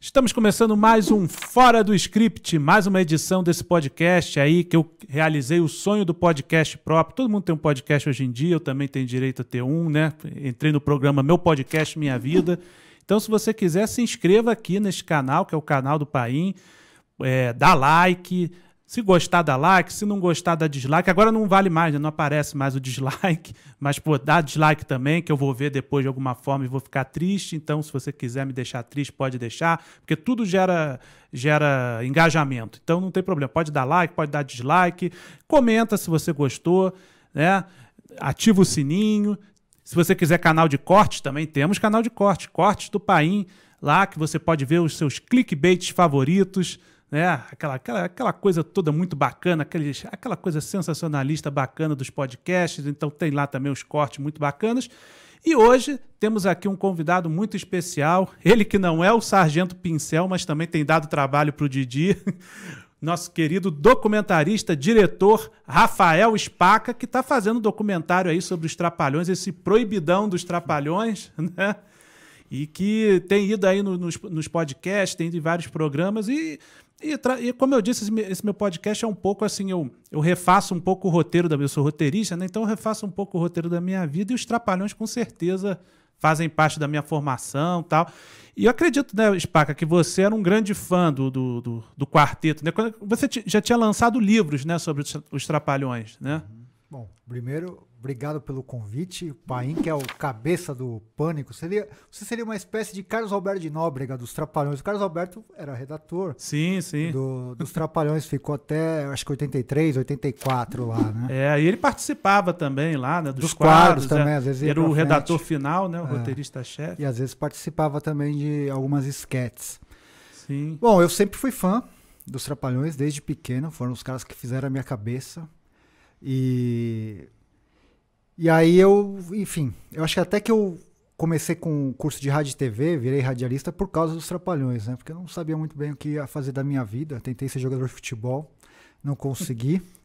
Estamos começando mais um Fora do Script, mais uma edição desse podcast aí que eu realizei o sonho do podcast próprio. Todo mundo tem um podcast hoje em dia, eu também tenho direito a ter um, né? Entrei no programa Meu Podcast Minha Vida. Então, se você quiser, se inscreva aqui neste canal, que é o canal do Paim. É, dá like, se gostar, dá like. Se não gostar, dá dislike. Agora não vale mais, né? Não aparece mais o dislike. Mas, pô, dá dislike também, que eu vou ver depois de alguma forma e vou ficar triste. Então, se você quiser me deixar triste, pode deixar. Porque tudo gera, gera engajamento. Então, não tem problema. Pode dar like, pode dar dislike. Comenta se você gostou, né? Ativa o sininho. Se você quiser canal de corte, também temos canal de corte. Cortes do Paim, lá que você pode ver os seus clickbaits favoritos né? Aquela, aquela, aquela coisa toda muito bacana, aqueles, aquela coisa sensacionalista bacana dos podcasts. Então tem lá também os cortes muito bacanas. E hoje temos aqui um convidado muito especial, ele que não é o Sargento Pincel, mas também tem dado trabalho para o Didi. Nosso querido documentarista, diretor Rafael Spaca, que está fazendo um documentário aí sobre os trapalhões, esse proibidão dos trapalhões, né? e que tem ido aí nos, nos podcasts, tem ido em vários programas, e e, e, como eu disse, esse, meu podcast é um pouco assim, eu, eu refaço um pouco o roteiro da minha, eu sou roteirista, né? Então eu refaço um pouco o roteiro da minha vida e os trapalhões com certeza fazem parte da minha formação tal. E eu acredito, né, Spaca, que você era um grande fã do, do, do, do quarteto, né? Quando você já tinha lançado livros, né, sobre os, os trapalhões, né? Uhum. Bom, primeiro Obrigado pelo convite. O Paim, que é o cabeça do pânico, seria, você seria uma espécie de Carlos Alberto de Nóbrega dos Trapalhões. O Carlos Alberto era redator. Sim, sim. Do, dos Trapalhões, ficou até acho que 83, 84 lá, né? É, aí ele participava também lá, né? Dos, dos quadros, quadros né? também, às vezes. Era o frente. redator final, né? O é, roteirista-chefe. E às vezes participava também de algumas esquetes. Sim. Bom, eu sempre fui fã dos Trapalhões desde pequeno. Foram os caras que fizeram a minha cabeça. E e aí eu, enfim, eu acho que até que eu comecei com o curso de rádio e TV, virei radialista por causa dos trapalhões, né? Porque eu não sabia muito bem o que ia fazer da minha vida. Tentei ser jogador de futebol, não consegui.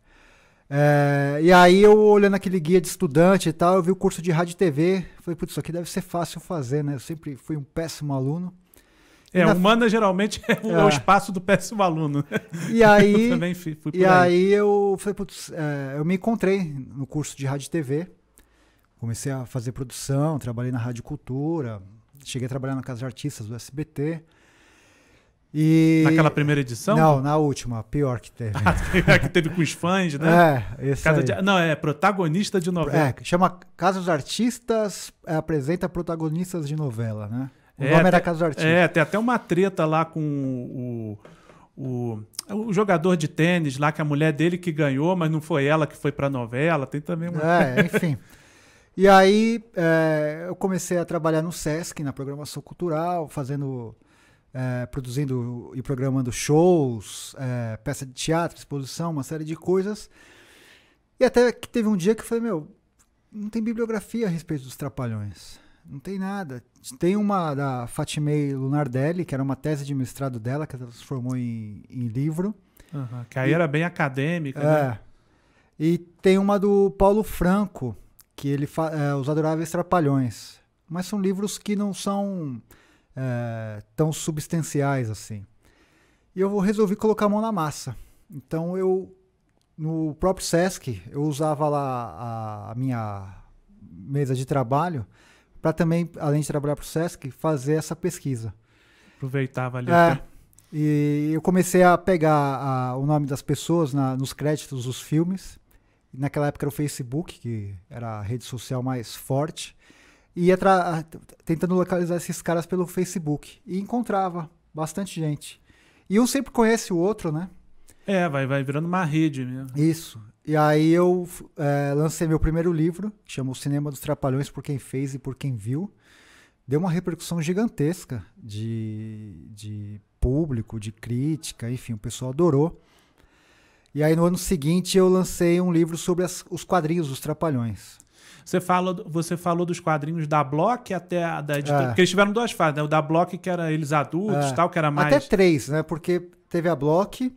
É, e aí eu olhando aquele guia de estudante e tal, eu vi o curso de rádio e TV, falei, putz, isso aqui deve ser fácil fazer, né? Eu sempre fui um péssimo aluno. É, na... humana geralmente é, é. o, é. espaço do péssimo aluno. E aí, eu também fui, fui e aí. aí. eu falei, putz, é, eu me encontrei no curso de rádio e TV comecei a fazer produção, trabalhei na Rádio Cultura, cheguei a trabalhar na Casa de Artistas do SBT. E... Naquela primeira edição? Não, na última, pior que teve. pior ah, que teve com os fãs, né? É, esse Casa de... Não, é protagonista de novela. É, chama Casa dos Artistas é, apresenta protagonistas de novela, né? O é, nome era Casa dos Artistas. É, tem até uma treta lá com o, o, o, jogador de tênis lá, que é a mulher dele que ganhou, mas não foi ela que foi pra novela. Tem também uma... É, enfim. E aí é, eu comecei a trabalhar no SESC, na programação cultural, fazendo. É, produzindo e programando shows, é, peça de teatro, exposição, uma série de coisas. E até que teve um dia que eu falei, meu, não tem bibliografia a respeito dos Trapalhões. Não tem nada. Tem uma da Fatimei Lunardelli, que era uma tese de mestrado dela, que ela transformou em, em livro. Uhum, que aí e, era bem acadêmica, é, né? E tem uma do Paulo Franco, que ele é, Os Adoráveis Trapalhões. Mas são livros que não são é, tão substanciais assim. E eu resolvi colocar a mão na massa. Então eu no próprio Sesc eu usava lá a, minha mesa de trabalho para também além de trabalhar para o Sesc fazer essa pesquisa. Aproveitava ali. É, e eu comecei a pegar a, o nome das pessoas na, nos créditos dos filmes Naquela época era o Facebook, que era a rede social mais forte. E ia tentando localizar esses caras pelo Facebook. E encontrava bastante gente. E um sempre conhece o outro, né? É, vai, vai virando uma rede mesmo. Né? Isso. E aí eu é, lancei meu primeiro livro, que chama O Cinema dos Trapalhões, por quem fez e por quem viu. Deu uma repercussão gigantesca de, de público, de crítica, enfim, o pessoal adorou. E aí no ano seguinte eu lancei um livro sobre as, os quadrinhos dos Trapalhões. Você, falou, você falou dos quadrinhos da Block até a da editora. É. Porque eles tiveram duas fases, né? O da Block, que era eles adultos é. tal, que era mais. Até três, né? Porque teve a Block,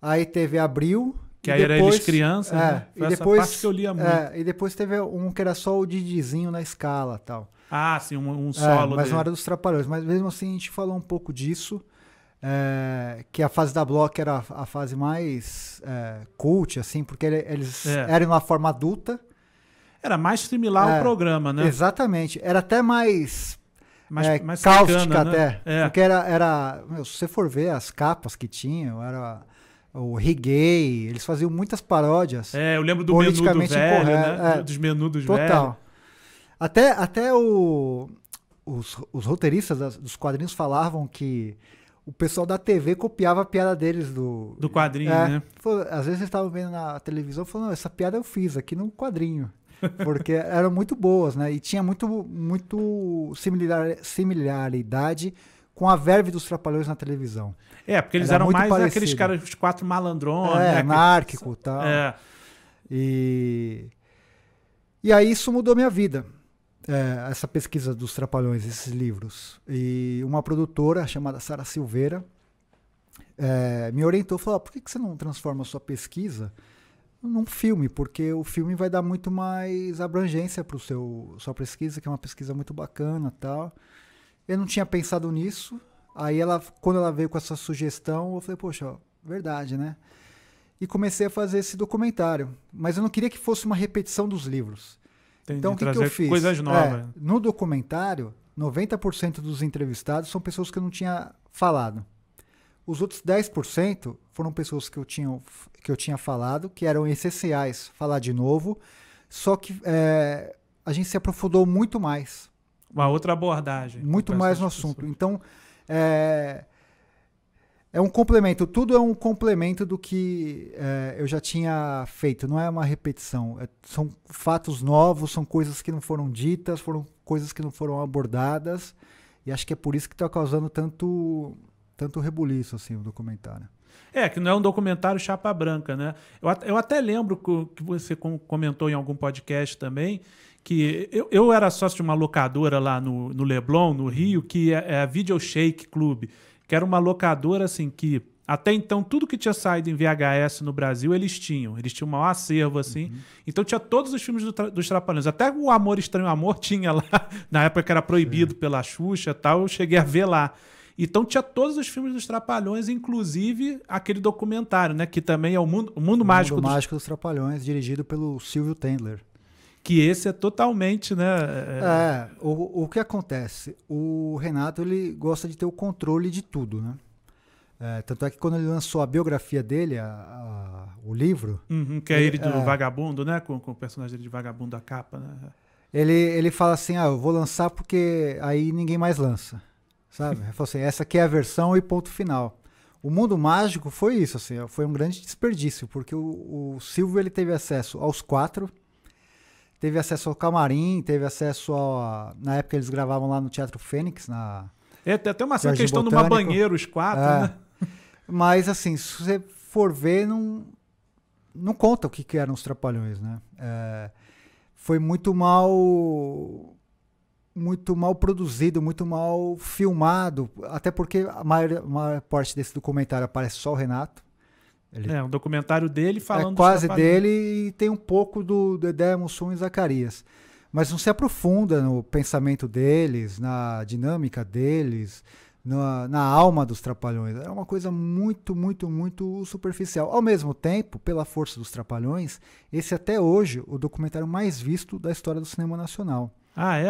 aí teve a Abril. Que aí depois, era eles crianças, é, né? Foi e depois, que eu lia é, muito. É, e depois teve um que era só o Didizinho na escala tal. Ah, sim, um, um é, solo. mas dele. não era dos Trapalhões. Mas mesmo assim a gente falou um pouco disso. É, que a fase da Block era a, fase mais é, cult, assim, porque eles é. eram uma forma adulta. Era mais similar ao é, programa, né? Exatamente. Era até mais, mais, é, mais cáustica, né? até. É. Porque era, era meu, se você for ver as capas que tinham, era o Reggae, eles faziam muitas paródias. É, eu lembro do politicamente menu velho, né? é, dos menudos total. Total. Até, até o, os, os roteiristas das, dos quadrinhos falavam que o pessoal da TV copiava a piada deles do. Do quadrinho, é, né? às vezes eles estavam vendo na televisão e falavam: essa piada eu fiz aqui no quadrinho. Porque eram muito boas, né? E tinha muito, muito similar, similaridade com a verve dos trapalhões na televisão. É, porque eles Era eram mais parecido. aqueles caras, os quatro malandrões. É, né? anárquico e tal. É. E. E aí isso mudou minha vida é, essa pesquisa dos Trapalhões, esses livros. E uma produtora chamada Sara Silveira é, me orientou falou: ah, por que, que você não transforma a sua pesquisa num filme? Porque o filme vai dar muito mais abrangência para sua pesquisa, que é uma pesquisa muito bacana tal. Eu não tinha pensado nisso. Aí, ela, quando ela veio com essa sugestão, eu falei: poxa, verdade, né? E comecei a fazer esse documentário. Mas eu não queria que fosse uma repetição dos livros. Entendi, então, o que, que, eu fiz? Coisas é, novas. É, no documentário, 90% dos entrevistados são pessoas que eu não tinha falado. Os outros 10% foram pessoas que eu, tinha, que eu tinha falado, que eram essenciais falar de novo, só que é, a gente se aprofundou muito mais. Uma outra abordagem. Muito mais no assunto. Pessoas. Então, é, é um complemento, tudo é um complemento do que é, eu já tinha feito, não é uma repetição. É, são fatos novos, são coisas que não foram ditas, foram coisas que não foram abordadas, e acho que é por isso que está causando tanto, tanto rebuliço assim, o documentário. É, que não é um documentário chapa branca, né? Eu, eu até lembro que você comentou em algum podcast também que eu, eu era sócio de uma locadora lá no, no Leblon, no Rio, que é, é a Video Shake Club que era uma locadora assim que até então tudo que tinha saído em VHS no Brasil eles tinham, eles tinham um maior acervo assim. Uhum. Então tinha todos os filmes do dos Trapalhões, até o Amor Estranho Amor tinha lá, na época que era proibido Sim. pela Xuxa, tal, eu cheguei a ver lá. Então tinha todos os filmes dos Trapalhões, inclusive aquele documentário, né? Que também é o Mundo, o mundo, o mundo Mágico, Mágico dos... dos... Trapalhões, dirigido pelo Silvio Tendler que esse é totalmente, né? É, é, é o, o que acontece? O Renato ele gosta de ter o controle de tudo, né? É, tanto é que quando ele lançou a biografia dele, a, a, o livro. Uhum, que é ele, ele do é, vagabundo, né? Com, com o personagem dele de vagabundo a capa, né? Ele, ele fala assim: ah, eu vou lançar porque aí ninguém mais lança. Sabe? Ele falou assim: essa aqui é a versão e ponto final. O mundo mágico foi isso, assim, foi um grande desperdício, porque o, o Silvio ele teve acesso aos quatro teve acesso ao camarim, teve acesso a. Na época eles gravavam lá no Teatro Fênix, na. É, tem até uma certa questão Botânico. numa banheira, os quatro, é. né? Mas assim, se você for ver, não, não conta o que, que eram os trapalhões, né? É, foi muito mal muito mal produzido, muito mal filmado, até porque a maior, a maior parte desse documentário aparece só o Renato, ele... É, um documentário dele é falando... É quase dele e tem um pouco do Dedé Mussum e Zacarias. Mas não se aprofunda no pensamento deles, na dinâmica deles, na, na alma dos Trapalhões. É uma coisa muito, muito, muito superficial. Ao mesmo tempo, pela força dos Trapalhões, esse é até hoje o documentário mais visto da história do cinema nacional. Ah, é?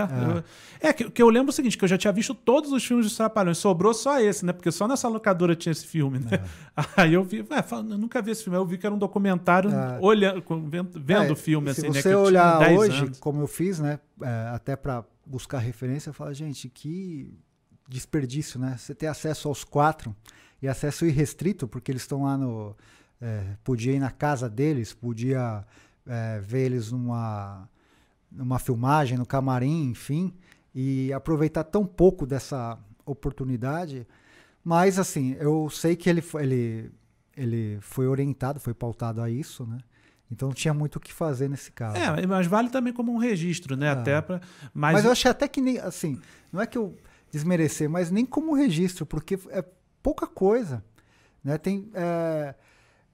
É, é que, que, eu lembro o seguinte, que eu já tinha visto todos os filmes dos Trapalhões, sobrou só esse, né? Porque só nessa locadora tinha esse filme, né? É. Aí eu vi, é, eu nunca vi esse filme, eu vi que era um documentário é. olhando, vendo é, o filme, se assim, Se você né, olhar hoje, anos. como eu fiz, né? É, até para buscar referência, eu falo, gente, que desperdício, né? Você ter acesso aos quatro e acesso irrestrito, porque eles estão lá no... É, podia ir na casa deles, podia ver eles numa numa filmagem, no camarim, enfim, e aproveitar tão pouco dessa oportunidade. Mas, assim, eu sei que ele, ele, ele foi orientado, foi pautado a isso, né? Então tinha muito o que fazer nesse caso. É, mas vale também como um registro, né? É. Até pra, mas... mas eu achei até que, nem, assim, não é que eu desmerecer, mas nem como registro, porque é pouca coisa. Né? Tem é,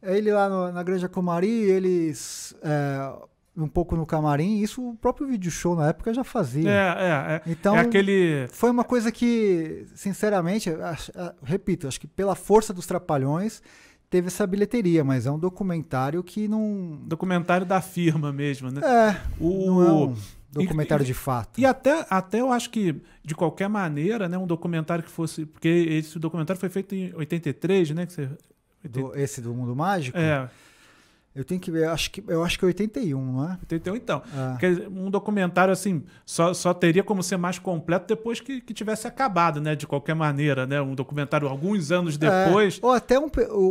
é ele lá no, na Granja Comari, eles é, um pouco no camarim, isso o próprio vídeo show na época já fazia. É, é, é. Então, é aquele... foi uma coisa que, sinceramente, repito, acho que pela força dos trapalhões teve essa bilheteria, mas é um documentário que não. Documentário da firma mesmo, né? É. O... Não é um documentário e, de fato. E até, até eu acho que, de qualquer maneira, né, um documentário que fosse. Porque esse documentário foi feito em 83, né? Que você... Do, esse do Mundo Mágico? É. Eu tenho que ver, acho que, eu acho que 81, é não é? 81, então. É. Um documentário, assim, só, só teria como ser mais completo depois que, que tivesse acabado, né? De qualquer maneira, né? Um documentário alguns anos é, depois. É, ou até um.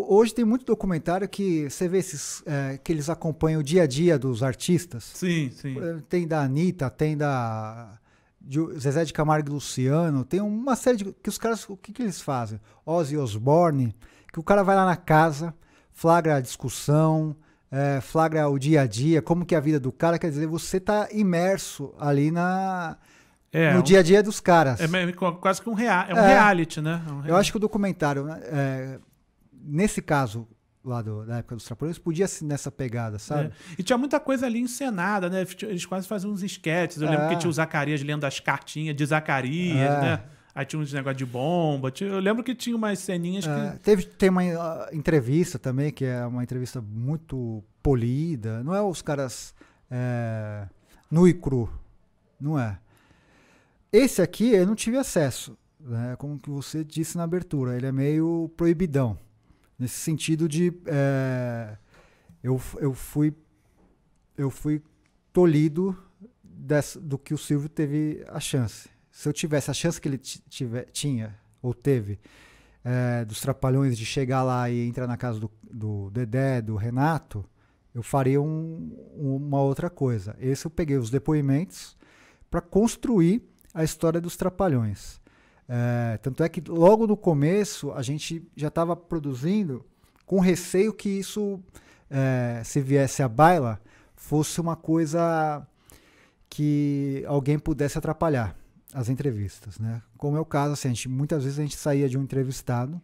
Hoje tem muito documentário que você vê esses. É, que eles acompanham o dia a dia dos artistas. Sim, sim. Tem da Anitta, tem da. De Zezé de Camargo e Luciano, tem uma série de. que os caras. o que, que eles fazem? Ozzy Osbourne, que o cara vai lá na casa, flagra a discussão é, flagra o dia a dia, como que é a vida do cara, quer dizer, você tá imerso ali na, é, no é dia a dia dos caras. É quase que um, rea é um é, reality, né? É um reality. Eu acho que o documentário, né, é, nesse caso lá do, da época dos Trapalhões, podia ser nessa pegada, sabe? É. E tinha muita coisa ali encenada, né? Eles quase faziam uns esquetes. Eu lembro que tinha o Zacarias lendo as cartinhas de Zacarias, né? Aí tinha uns negócio de bomba. eu lembro que tinha umas ceninhas é, que. Teve, tem uma uh, entrevista também, que é uma entrevista muito polida. Não é os caras é, nu e cru. Não é. Esse aqui eu não tive acesso. Né? Como que você disse na abertura, ele é meio proibidão. Nesse sentido de. É, eu, eu fui. Eu fui tolhido dessa, do que o Silvio teve a chance se eu tivesse a chance que ele tiver, tinha ou teve é, dos trapalhões de chegar lá e entrar na casa do, do Dedé, do Renato, eu faria um, uma outra coisa. Esse eu peguei os depoimentos para construir a história dos trapalhões. É, tanto é que logo no começo a gente já estava produzindo com receio que isso, é, se viesse à baila, fosse uma coisa que alguém pudesse atrapalhar as entrevistas, né? Como é o caso, assim, gente, muitas vezes a gente saía de um entrevistado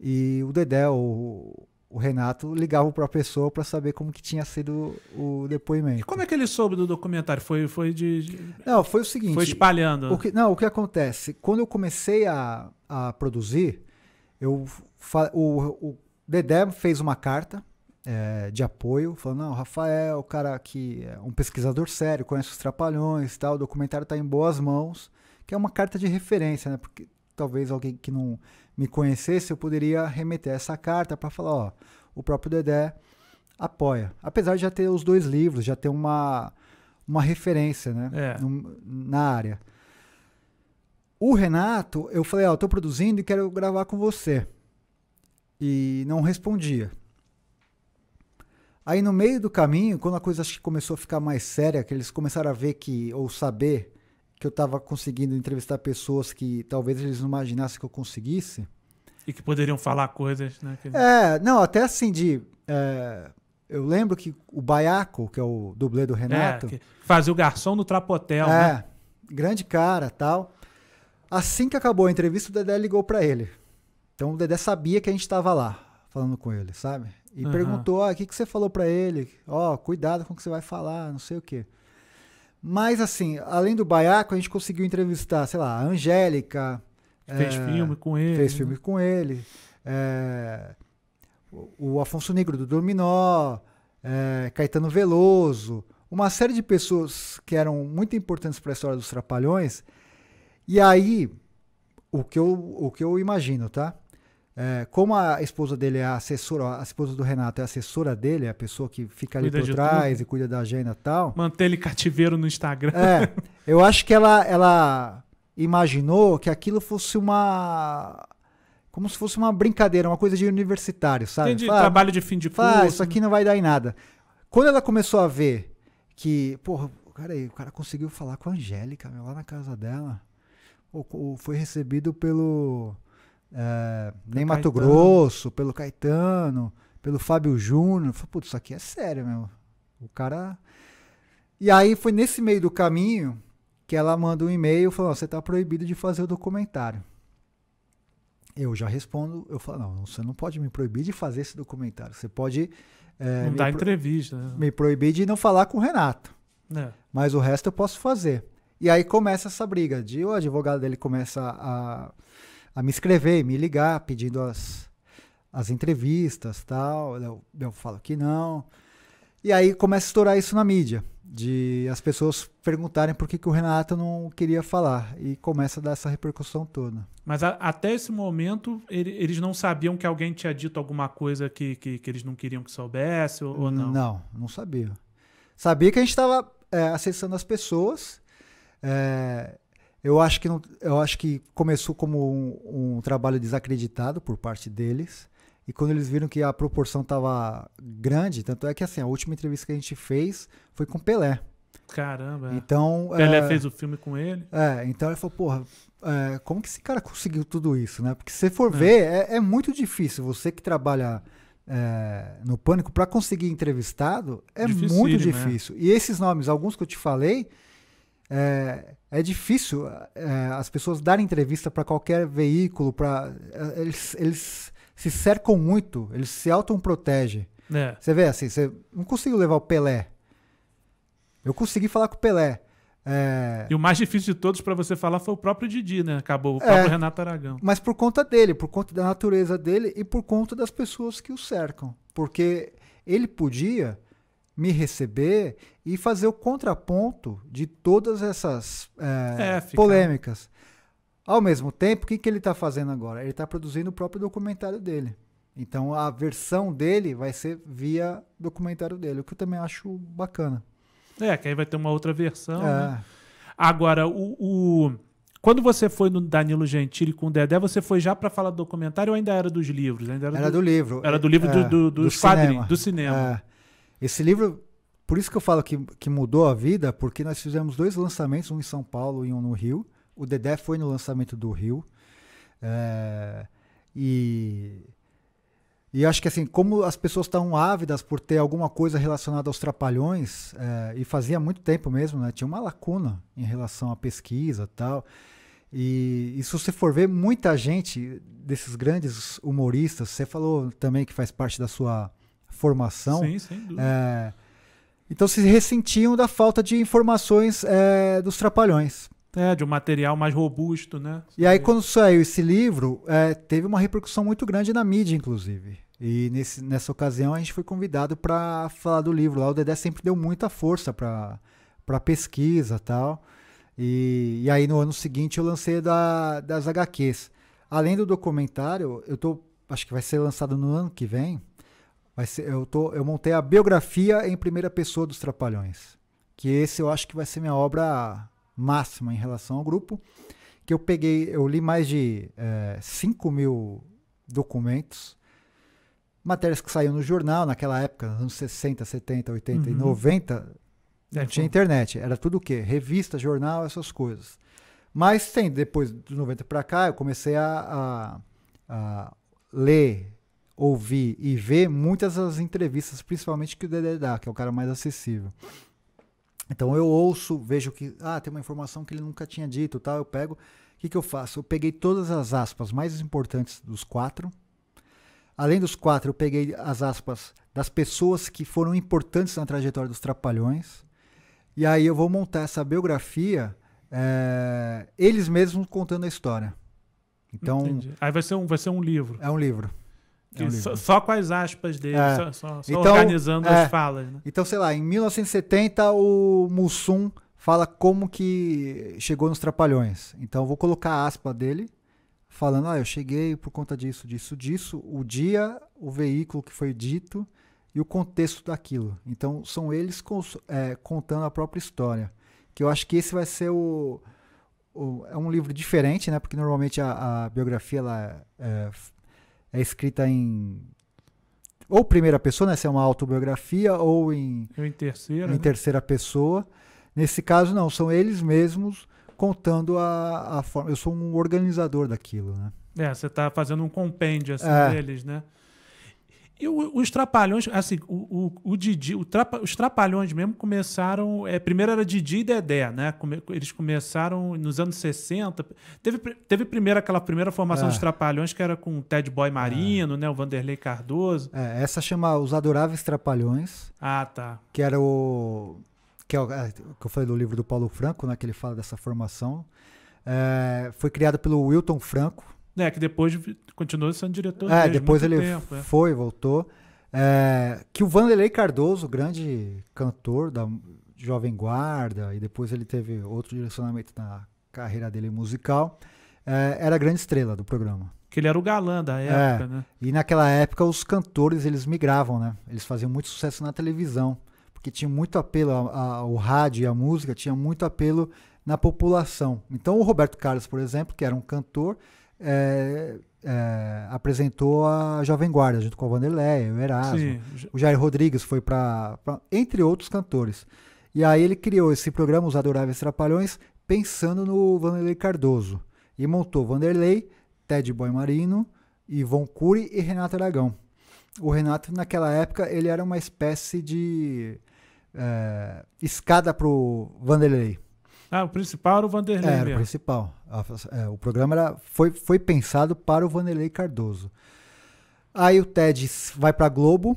e o Dedé, o, o Renato, ligava para a pessoa para saber como que tinha sido o depoimento. E como é que ele soube do documentário? Foi, foi de... Não, foi o seguinte... Foi espalhando. O que, não, o que acontece? Quando eu comecei a, a produzir, eu, o, o Dedé fez uma carta é, de apoio, falando, não, Rafael, o cara que é um pesquisador sério, conhece os trapalhões tal, o documentário está em boas mãos, que é uma carta de referência, né? Porque talvez alguém que não me conhecesse, eu poderia remeter essa carta para falar, ó, o próprio Dedé apoia. Apesar de já ter os dois livros, já ter uma, uma referência, né? É. na área. O Renato, eu falei, ó, oh, tô produzindo e quero gravar com você. E não respondia. Aí no meio do caminho, quando a coisa acho que começou a ficar mais séria, que eles começaram a ver que, ou saber, que eu estava conseguindo entrevistar pessoas que talvez eles não imaginassem que eu conseguisse. E que poderiam falar coisas, né? É, não, até assim de. É, eu lembro que o Baiaco, que é o dublê do é, Renato. É, fazia o garçom no Trapotel. É, né? grande cara tal. Assim que acabou a entrevista, o Dedé ligou para ele. Então o Dedé sabia que a gente estava lá, falando com ele, sabe? E uhum. perguntou: o que, que você falou para ele? Ó, oh, cuidado com o que você vai falar, não sei o quê. Mas, assim, além do Baiaco, a gente conseguiu entrevistar, sei lá, a Angélica. Fez é, filme com ele. Fez né? filme com ele. É, o, o Afonso Negro do Dominó, é, Caetano Veloso, uma série de pessoas que eram muito importantes para a história dos Trapalhões. E aí, o que eu, o que eu imagino, tá? É, como a esposa dele é a assessora, a esposa do Renato é a assessora dele, é a pessoa que fica ali por trás tudo. e cuida da agenda e tal. Manter ele cativeiro no Instagram. É, eu acho que ela, ela imaginou que aquilo fosse uma. Como se fosse uma brincadeira, uma coisa de universitário, sabe? Entendi, fala, trabalho de fim de ah, curso. Fala, isso aqui não vai dar em nada. Quando ela começou a ver que, porra, cara aí, o cara conseguiu falar com a Angélica, lá na casa dela. Ou, ou foi recebido pelo é, nem Mato Caetano. Grosso, pelo Caetano, pelo Fábio Júnior. Falei, putz, isso aqui é sério, meu. O cara. E aí foi nesse meio do caminho que ela manda um e-mail falando: você está proibido de fazer o documentário. Eu já respondo, eu falo, não, você não pode me proibir de fazer esse documentário. Você pode. É, não dar entrevista. Né? Me proibir de não falar com o Renato. É. Mas o resto eu posso fazer. E aí começa essa briga. De, o advogado dele começa a a me escrever, me ligar, pedindo as, as entrevistas tal. Eu, eu falo que não. E aí começa a estourar isso na mídia, de as pessoas perguntarem por que, que o Renato não queria falar. E começa a dar essa repercussão toda. Mas a, até esse momento, ele, eles não sabiam que alguém tinha dito alguma coisa que, que, que eles não queriam que soubesse ou, ou não? Não, não sabia. Sabia que a gente estava é, acessando as pessoas. É, eu acho que, não, eu acho que começou como um, um, trabalho desacreditado por parte deles. E quando eles viram que a proporção estava grande, tanto é que assim, a última entrevista que a gente fez foi com Pelé. Caramba. É. Então, Pelé é, fez o filme com ele. É, então ele falou, porra, é, como que esse cara conseguiu tudo isso, né? Porque se você for é. ver, é, é, muito difícil. Você que trabalha é, no Pânico, para conseguir entrevistado, é muito né? difícil. Né? E esses nomes, alguns que eu te falei, é, é difícil é, as pessoas darem entrevista para qualquer veículo, para é, eles, eles se cercam muito, eles se autoprotegem. É. Você vê assim, você não conseguiu levar o Pelé. Eu consegui falar com o Pelé. É... E o mais difícil de todos para você falar foi o próprio Didi, né? Acabou o é. próprio é, Renato Aragão. Mas por conta dele, por conta da natureza dele e por conta das pessoas que o cercam. Porque ele podia me receber e fazer o contraponto de todas essas é, é, polêmicas. Ao mesmo tempo, o que, que ele está fazendo agora? Ele está produzindo o próprio documentário dele. Então a versão dele vai ser via documentário dele, o que eu também acho bacana. É, que aí vai ter uma outra versão. É. Né? Agora, o, o, quando você foi no Danilo Gentili com o Dedé, você foi já para falar do documentário ou ainda era dos livros? Ainda era, era do, do, livro. Era do livro é, do, do, do cinema. do cinema. É. Esse livro, por isso que eu falo que, que mudou a vida, porque nós fizemos dois lançamentos, um em São Paulo e um no Rio. O Dedé foi no lançamento do Rio. É, e, e acho que assim, como as pessoas estão ávidas por ter alguma coisa relacionada aos trapalhões, é, e fazia muito tempo mesmo, né? Tinha uma lacuna em relação à pesquisa tal. E, e se você for ver, muita gente desses grandes humoristas, você falou também que faz parte da sua formação. Sim, sem É, então se ressentiam da falta de informações é, dos trapalhões. É, de um material mais robusto, né? E aí, quando saiu esse livro, é, teve uma repercussão muito grande na mídia, inclusive. E nesse, nessa ocasião a gente foi convidado para falar do livro lá. O Dedé sempre deu muita força para a pesquisa tal. E, e aí no ano seguinte eu lancei da, das HQs. Além do documentário, eu tô. Acho que vai ser lançado no ano que vem. Vai ser, eu, tô, eu montei a biografia em primeira pessoa dos Trapalhões. Que esse eu acho que vai ser minha obra máxima em relação ao grupo. Que eu peguei, eu li mais de é, eh, 5 mil documentos, matérias que saíam no jornal naquela época, nos anos 60, 70, 80 uhum. e 90. É, não é, tinha internet, era tudo o quê? Revista, jornal, essas coisas. Mas tem, depois dos 90 para cá, eu comecei a, a, a ler ouvir e ver muitas das entrevistas, principalmente que o Dedé dá, que é o cara mais acessível. Então eu ouço, vejo que ah, tem uma informação que ele nunca tinha dito, tal, eu pego. O que, que eu faço? Eu peguei todas as aspas mais importantes dos quatro. Além dos quatro, eu peguei as aspas das pessoas que foram importantes na trajetória dos Trapalhões. E aí eu vou montar essa biografia, é, eles mesmos contando a história. Então, Entendi. aí vai ser um, vai ser um livro. É um livro. É um só, só, com as aspas dele, é. só, só, então, organizando é. as falas. Né? Então, sei lá, em 1970 o Mussum fala como que chegou nos Trapalhões. Então, vou colocar a aspa dele, falando: ah, eu cheguei por conta disso, disso, disso, o dia, o veículo que foi dito e o contexto daquilo. Então, são eles é, contando a própria história. Que eu acho que esse vai ser o. o é um livro diferente, né? Porque normalmente a, a biografia ela é, é é escrita em ou primeira pessoa, né, se é uma autobiografia, ou em, em terceira, em né? terceira pessoa. Nesse caso, não, são eles mesmos contando a, a forma. Eu sou um organizador daquilo, né? É, você está fazendo um compêndio assim, é. deles, né? E o, os trapalhões, assim, o, o, o Didi, o trapa, os trapalhões mesmo começaram. É, primeiro era Didi e Dedé, né? Come, eles começaram nos anos 60. Teve, teve primeiro aquela primeira formação é. dos trapalhões que era com o Ted Boy Marino, é. né? O Vanderlei Cardoso. É, essa chama Os Adoráveis Trapalhões. Ah, tá. Que era o. Que é o é, que eu falei do livro do Paulo Franco, né? Que ele fala dessa formação. É, foi criado pelo Wilton Franco, né que depois continuou sendo diretor. É, depois ele tempo, é. foi, voltou. É, que o Vanderlei Cardoso, grande cantor da Jovem Guarda, e depois ele teve outro direcionamento na carreira dele musical, é, era a grande estrela do programa. Que ele era o galã da é, época, é, né? E naquela época os cantores eles migravam, né? Eles faziam muito sucesso na televisão, porque tinha muito apelo ao rádio e à música, tinha muito apelo na população. Então o Roberto Carlos, por exemplo, que era um cantor, é, é, apresentou a Jovem Guarda, junto com a Vanderlei, o Erasmo. Sim. O Jair Rodrigues foi para. Entre outros cantores. E aí ele criou esse programa, Os Adoráveis Trapalhões, pensando no Vanderlei Cardoso. E montou Vanderlei, Ted Boy Marino, Ivon Cury e Renato Aragão. O Renato, naquela época, ele era uma espécie de é, escada pro Vanderlei. Ah, o principal era o Vanderlei. Era mesmo. o principal. É, o programa era, foi, foi pensado para o Vanderlei Cardoso. Aí o Ted vai para Globo,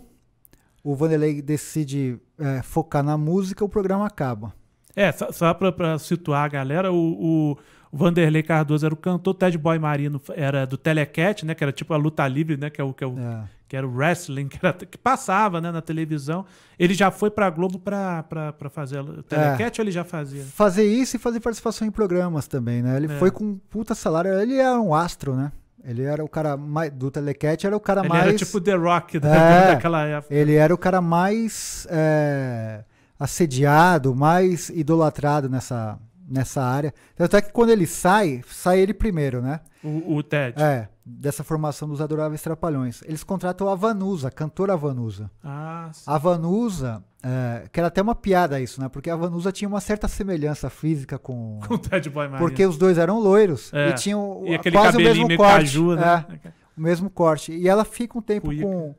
o Vanderlei decide é, focar na música, o programa acaba. É, só, só para situar a galera, o, o, Vanderlei Cardoso era o cantor, o Ted Boy Marino era do Telecat, né? Que era tipo a luta livre, né? Que é o, que é o, é que era o wrestling, que, era, que passava né, na televisão. Ele já foi para a Globo para fazer o telecatch é. ou ele já fazia? Fazer isso e fazer participação em programas também, né? Ele é. foi com um puta salário. Ele era um astro, né? Ele era o cara mais. Do telecatch era o cara ele mais. Ele era tipo The Rock da, é, daquela época. Ele era o cara mais é, assediado, mais idolatrado nessa, nessa área. até que quando ele sai, sai ele primeiro, né? O, o Ted. É, dessa formação dos Adoráveis Trapalhões. Eles contratam a Vanusa, a cantora Vanusa. Ah, sim. A Vanusa, é, que era até uma piada isso, né? Porque a Vanusa tinha uma certa semelhança física com... Com o Ted Boy Maria. Porque os dois eram loiros é. e tinham e quase o mesmo corte. Caju, né? é, o mesmo corte. E ela fica um tempo com,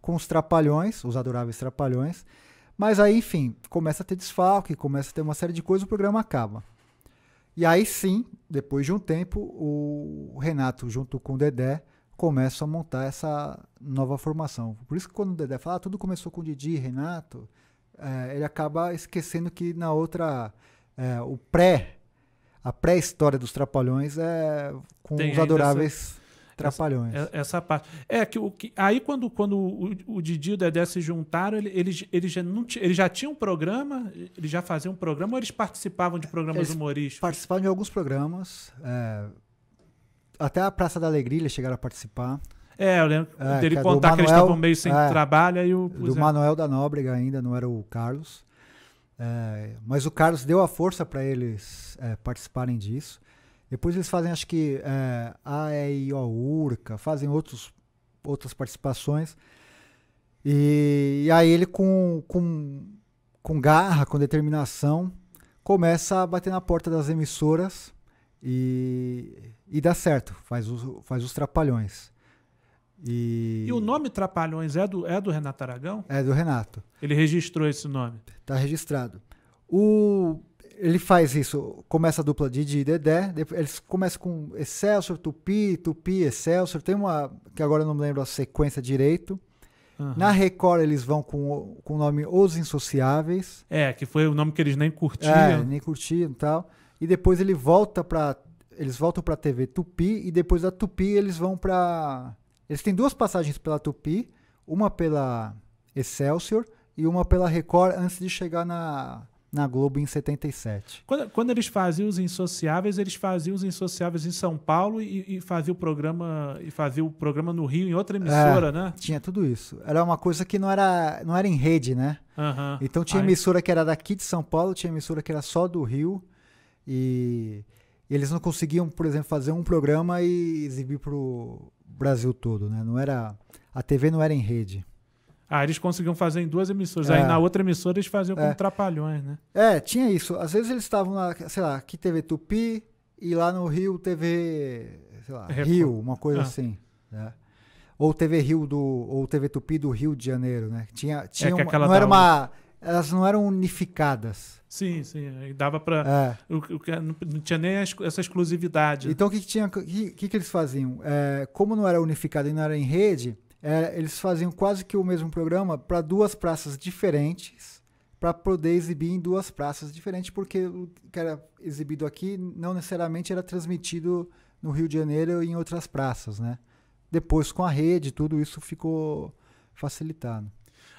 com os Trapalhões, os Adoráveis Trapalhões. Mas aí, enfim, começa a ter desfalque, começa a ter uma série de coisas, o programa acaba. E aí sim, depois de um tempo, o Renato, junto com o Dedé, começa a montar essa nova formação. Por isso que quando o Dedé fala, ah, tudo começou com o Didi e Renato, é, ele acaba esquecendo que na outra, é, o pré, a pré-história dos Trapalhões é com Tem os adoráveis Trapalhões. Essa, é, essa, parte. É que o que aí quando, quando o, o Didi e o Dedé se juntaram, eles ele, ele já não ele já tinha um programa, eles já faziam um programa ou eles participavam de programas eles humorísticos? Participavam de alguns programas. É, até a Praça da Alegria eles chegaram a participar. É, eu lembro é, dele que é contar Manuel, que eles estavam meio sem é, trabalho. Aí o, do é. Manuel da Nóbrega ainda, não era o Carlos. É, mas o Carlos deu a força para eles participarem disso. Depois eles fazem, acho que, é, A, E, O, Urca, fazem outros, outras participações. E, e, aí ele, com, com, com garra, com determinação, começa a bater na porta das emissoras e, e dá certo, faz os, faz os trapalhões. E... e o nome Trapalhões é do, é do Renato Aragão? É do Renato. Ele registrou esse nome? Está registrado. O ele faz isso, começa a dupla Didi e Dedé, eles começam com Excelsior, Tupi, Tupi, Excelsior, tem uma que agora eu não lembro a sequência direito. Uhum. Na Record eles vão com, com o nome Os Insociáveis. É, que foi o nome que eles nem curtiam. É, nem curtiam e tal. E depois ele volta para eles voltam para TV Tupi e depois da Tupi eles vão para eles têm duas passagens pela Tupi, uma pela Excelsior e uma pela Record antes de chegar na na Globo em 77. Quando, quando eles faziam os Insociáveis, eles faziam os Insociáveis em São Paulo e, e faziam o programa e faziam o programa no Rio em outra emissora, é, né? Tinha tudo isso. Era uma coisa que não era não era em rede, né? Uhum. Então tinha emissora que era daqui de São Paulo, tinha emissora que era só do Rio e, e eles não conseguiam, por exemplo, fazer um programa e exibir para o Brasil todo, né? Não era a TV não era em rede. Ah, eles conseguiam fazer em duas emissoras. É. Aí na outra emissora eles faziam é. com trapalhões, né? É, tinha isso. Às vezes eles estavam lá, sei lá, aqui TV Tupi e lá no Rio TV, sei lá, Repo... Rio, uma coisa ah. assim. Né? Ou TV Rio do. Ou TV Tupi do Rio de Janeiro, né? Tinha, é tinha é, uma, não era uma. Elas não eram unificadas. Sim, sim. Aí dava para. É. O, o, não tinha nem essa exclusividade. Então o que, que tinha. O que, que, que, eles faziam? É, como não era unificado e não era em rede é, eles faziam quase que o mesmo programa para duas praças diferentes, para poder exibir em duas praças diferentes, porque o que era exibido aqui não necessariamente era transmitido no Rio de Janeiro e em outras praças, né? Depois com a rede, tudo isso ficou facilitado.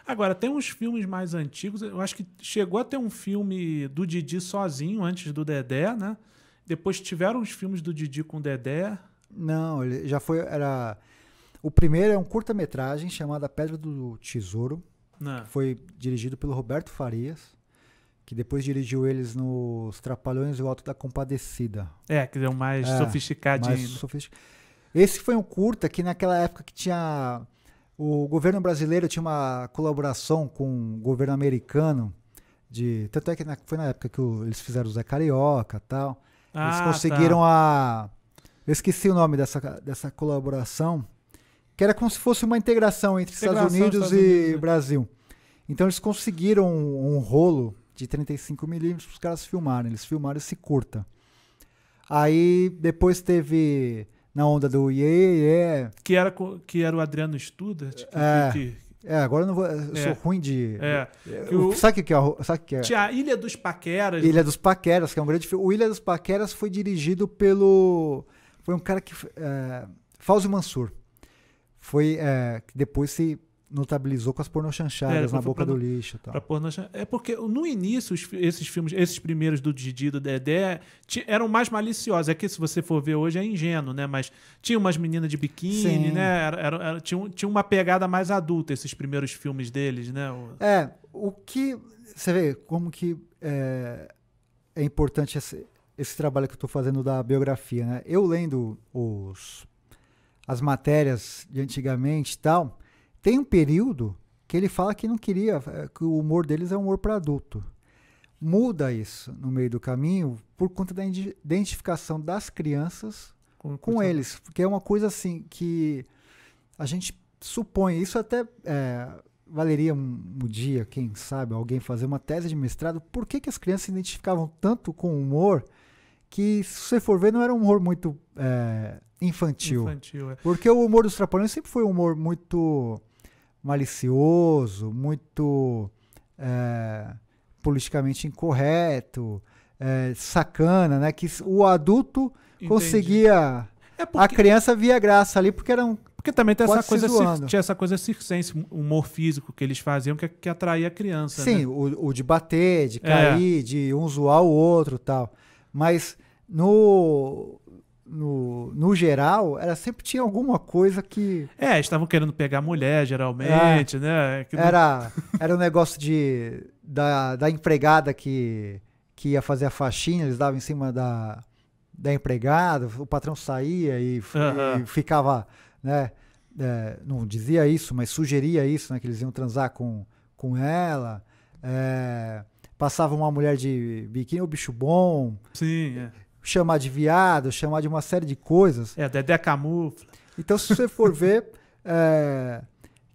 Agora, tem uns filmes mais antigos, eu acho que chegou a ter um filme do Didi sozinho antes do Dedé, né? Depois tiveram os filmes do Didi com o Dedé. Não, ele já foi. Era. O primeiro é um curta-metragem chamado A Pedra do Tesouro, ah. que foi dirigido pelo Roberto Farias, que depois dirigiu eles nos Trapalhões e o Alto da Compadecida. É, que deu mais é, sofisticadinho. sofistic... Esse foi um curta que naquela época que tinha... O governo brasileiro tinha uma colaboração com o governo americano, de tanto é que na, foi na época que o, eles fizeram o Zé Carioca tal. Ah, eles conseguiram tá. a. Eu esqueci o nome dessa, dessa colaboração, que era como se fosse uma integração entre integração, Estados Unidos Estados e Unidos, né? Brasil. Então eles conseguiram um, um rolo de 35 milímetros para os caras filmarem. Eles filmaram esse curta. Aí depois teve na onda do Iê, Que era, que era o Adriano Studa? É, que... é, agora eu não vou. Eu é. sou ruim de. É. o, sabe o que, é? Sabe que é? Tinha a Ilha dos Paqueras. Ilha né? dos Paqueras, que é um grande filme. O Ilha dos Paqueras foi dirigido pelo. Foi um cara que. É, Fauzi Mansur foi é, depois se notabilizou com as pornochanchadas é, na boca pra, do lixo. Tal. É porque no início, os, esses filmes, esses primeiros do Didi e do Dedé, eram mais maliciosos. É que se você for ver hoje é ingênuo, né? Mas tinha umas meninas de biquíni, Sim. né? Era, era, era, tinha, tinha uma pegada mais adulta esses primeiros filmes deles, né? O... É, o que. Você vê como que é, é importante esse, esse trabalho que eu estou fazendo da biografia, né? Eu lendo os as matérias de antigamente e tal, tem um período que ele fala que não queria, eh, que o humor deles é um humor para adulto. Muda isso no meio do caminho por conta da identificação das crianças com, com eles, porque é uma coisa assim que a gente supõe, isso até é, valeria um, um, dia, quem sabe, alguém fazer uma tese de mestrado, por que, que as crianças se identificavam tanto com o humor que, se você for ver, não era um humor muito é, infantil. infantil é. Porque o humor dos Trapalhões sempre foi um humor muito malicioso, muito é, politicamente incorreto, é, sacana, né? Que o adulto Entendi. conseguia. É porque... A criança via graça ali porque era um. Porque também tem essa coisa, tinha essa coisa circense, humor físico que eles faziam que, que atraía a criança. Sim, né? o, o, de bater, de é. cair, de um zoar o outro tal. Mas no no, no geral, era sempre tinha alguma coisa que. É, estavam querendo pegar mulher, geralmente, é, né? É que era, era um negócio de, da, da empregada que, que ia fazer a faxina, eles davam em cima da, da empregada, o patrão saía e, uhum. e ficava, né? É, não dizia isso, mas sugeria isso, né? Que eles iam transar com, com ela. É, passava uma mulher de biquíni, o bicho bom. Sim, é chamar de viado, chamar de uma série de coisas. É, Dedé Camufla. Então, se você for ver, é,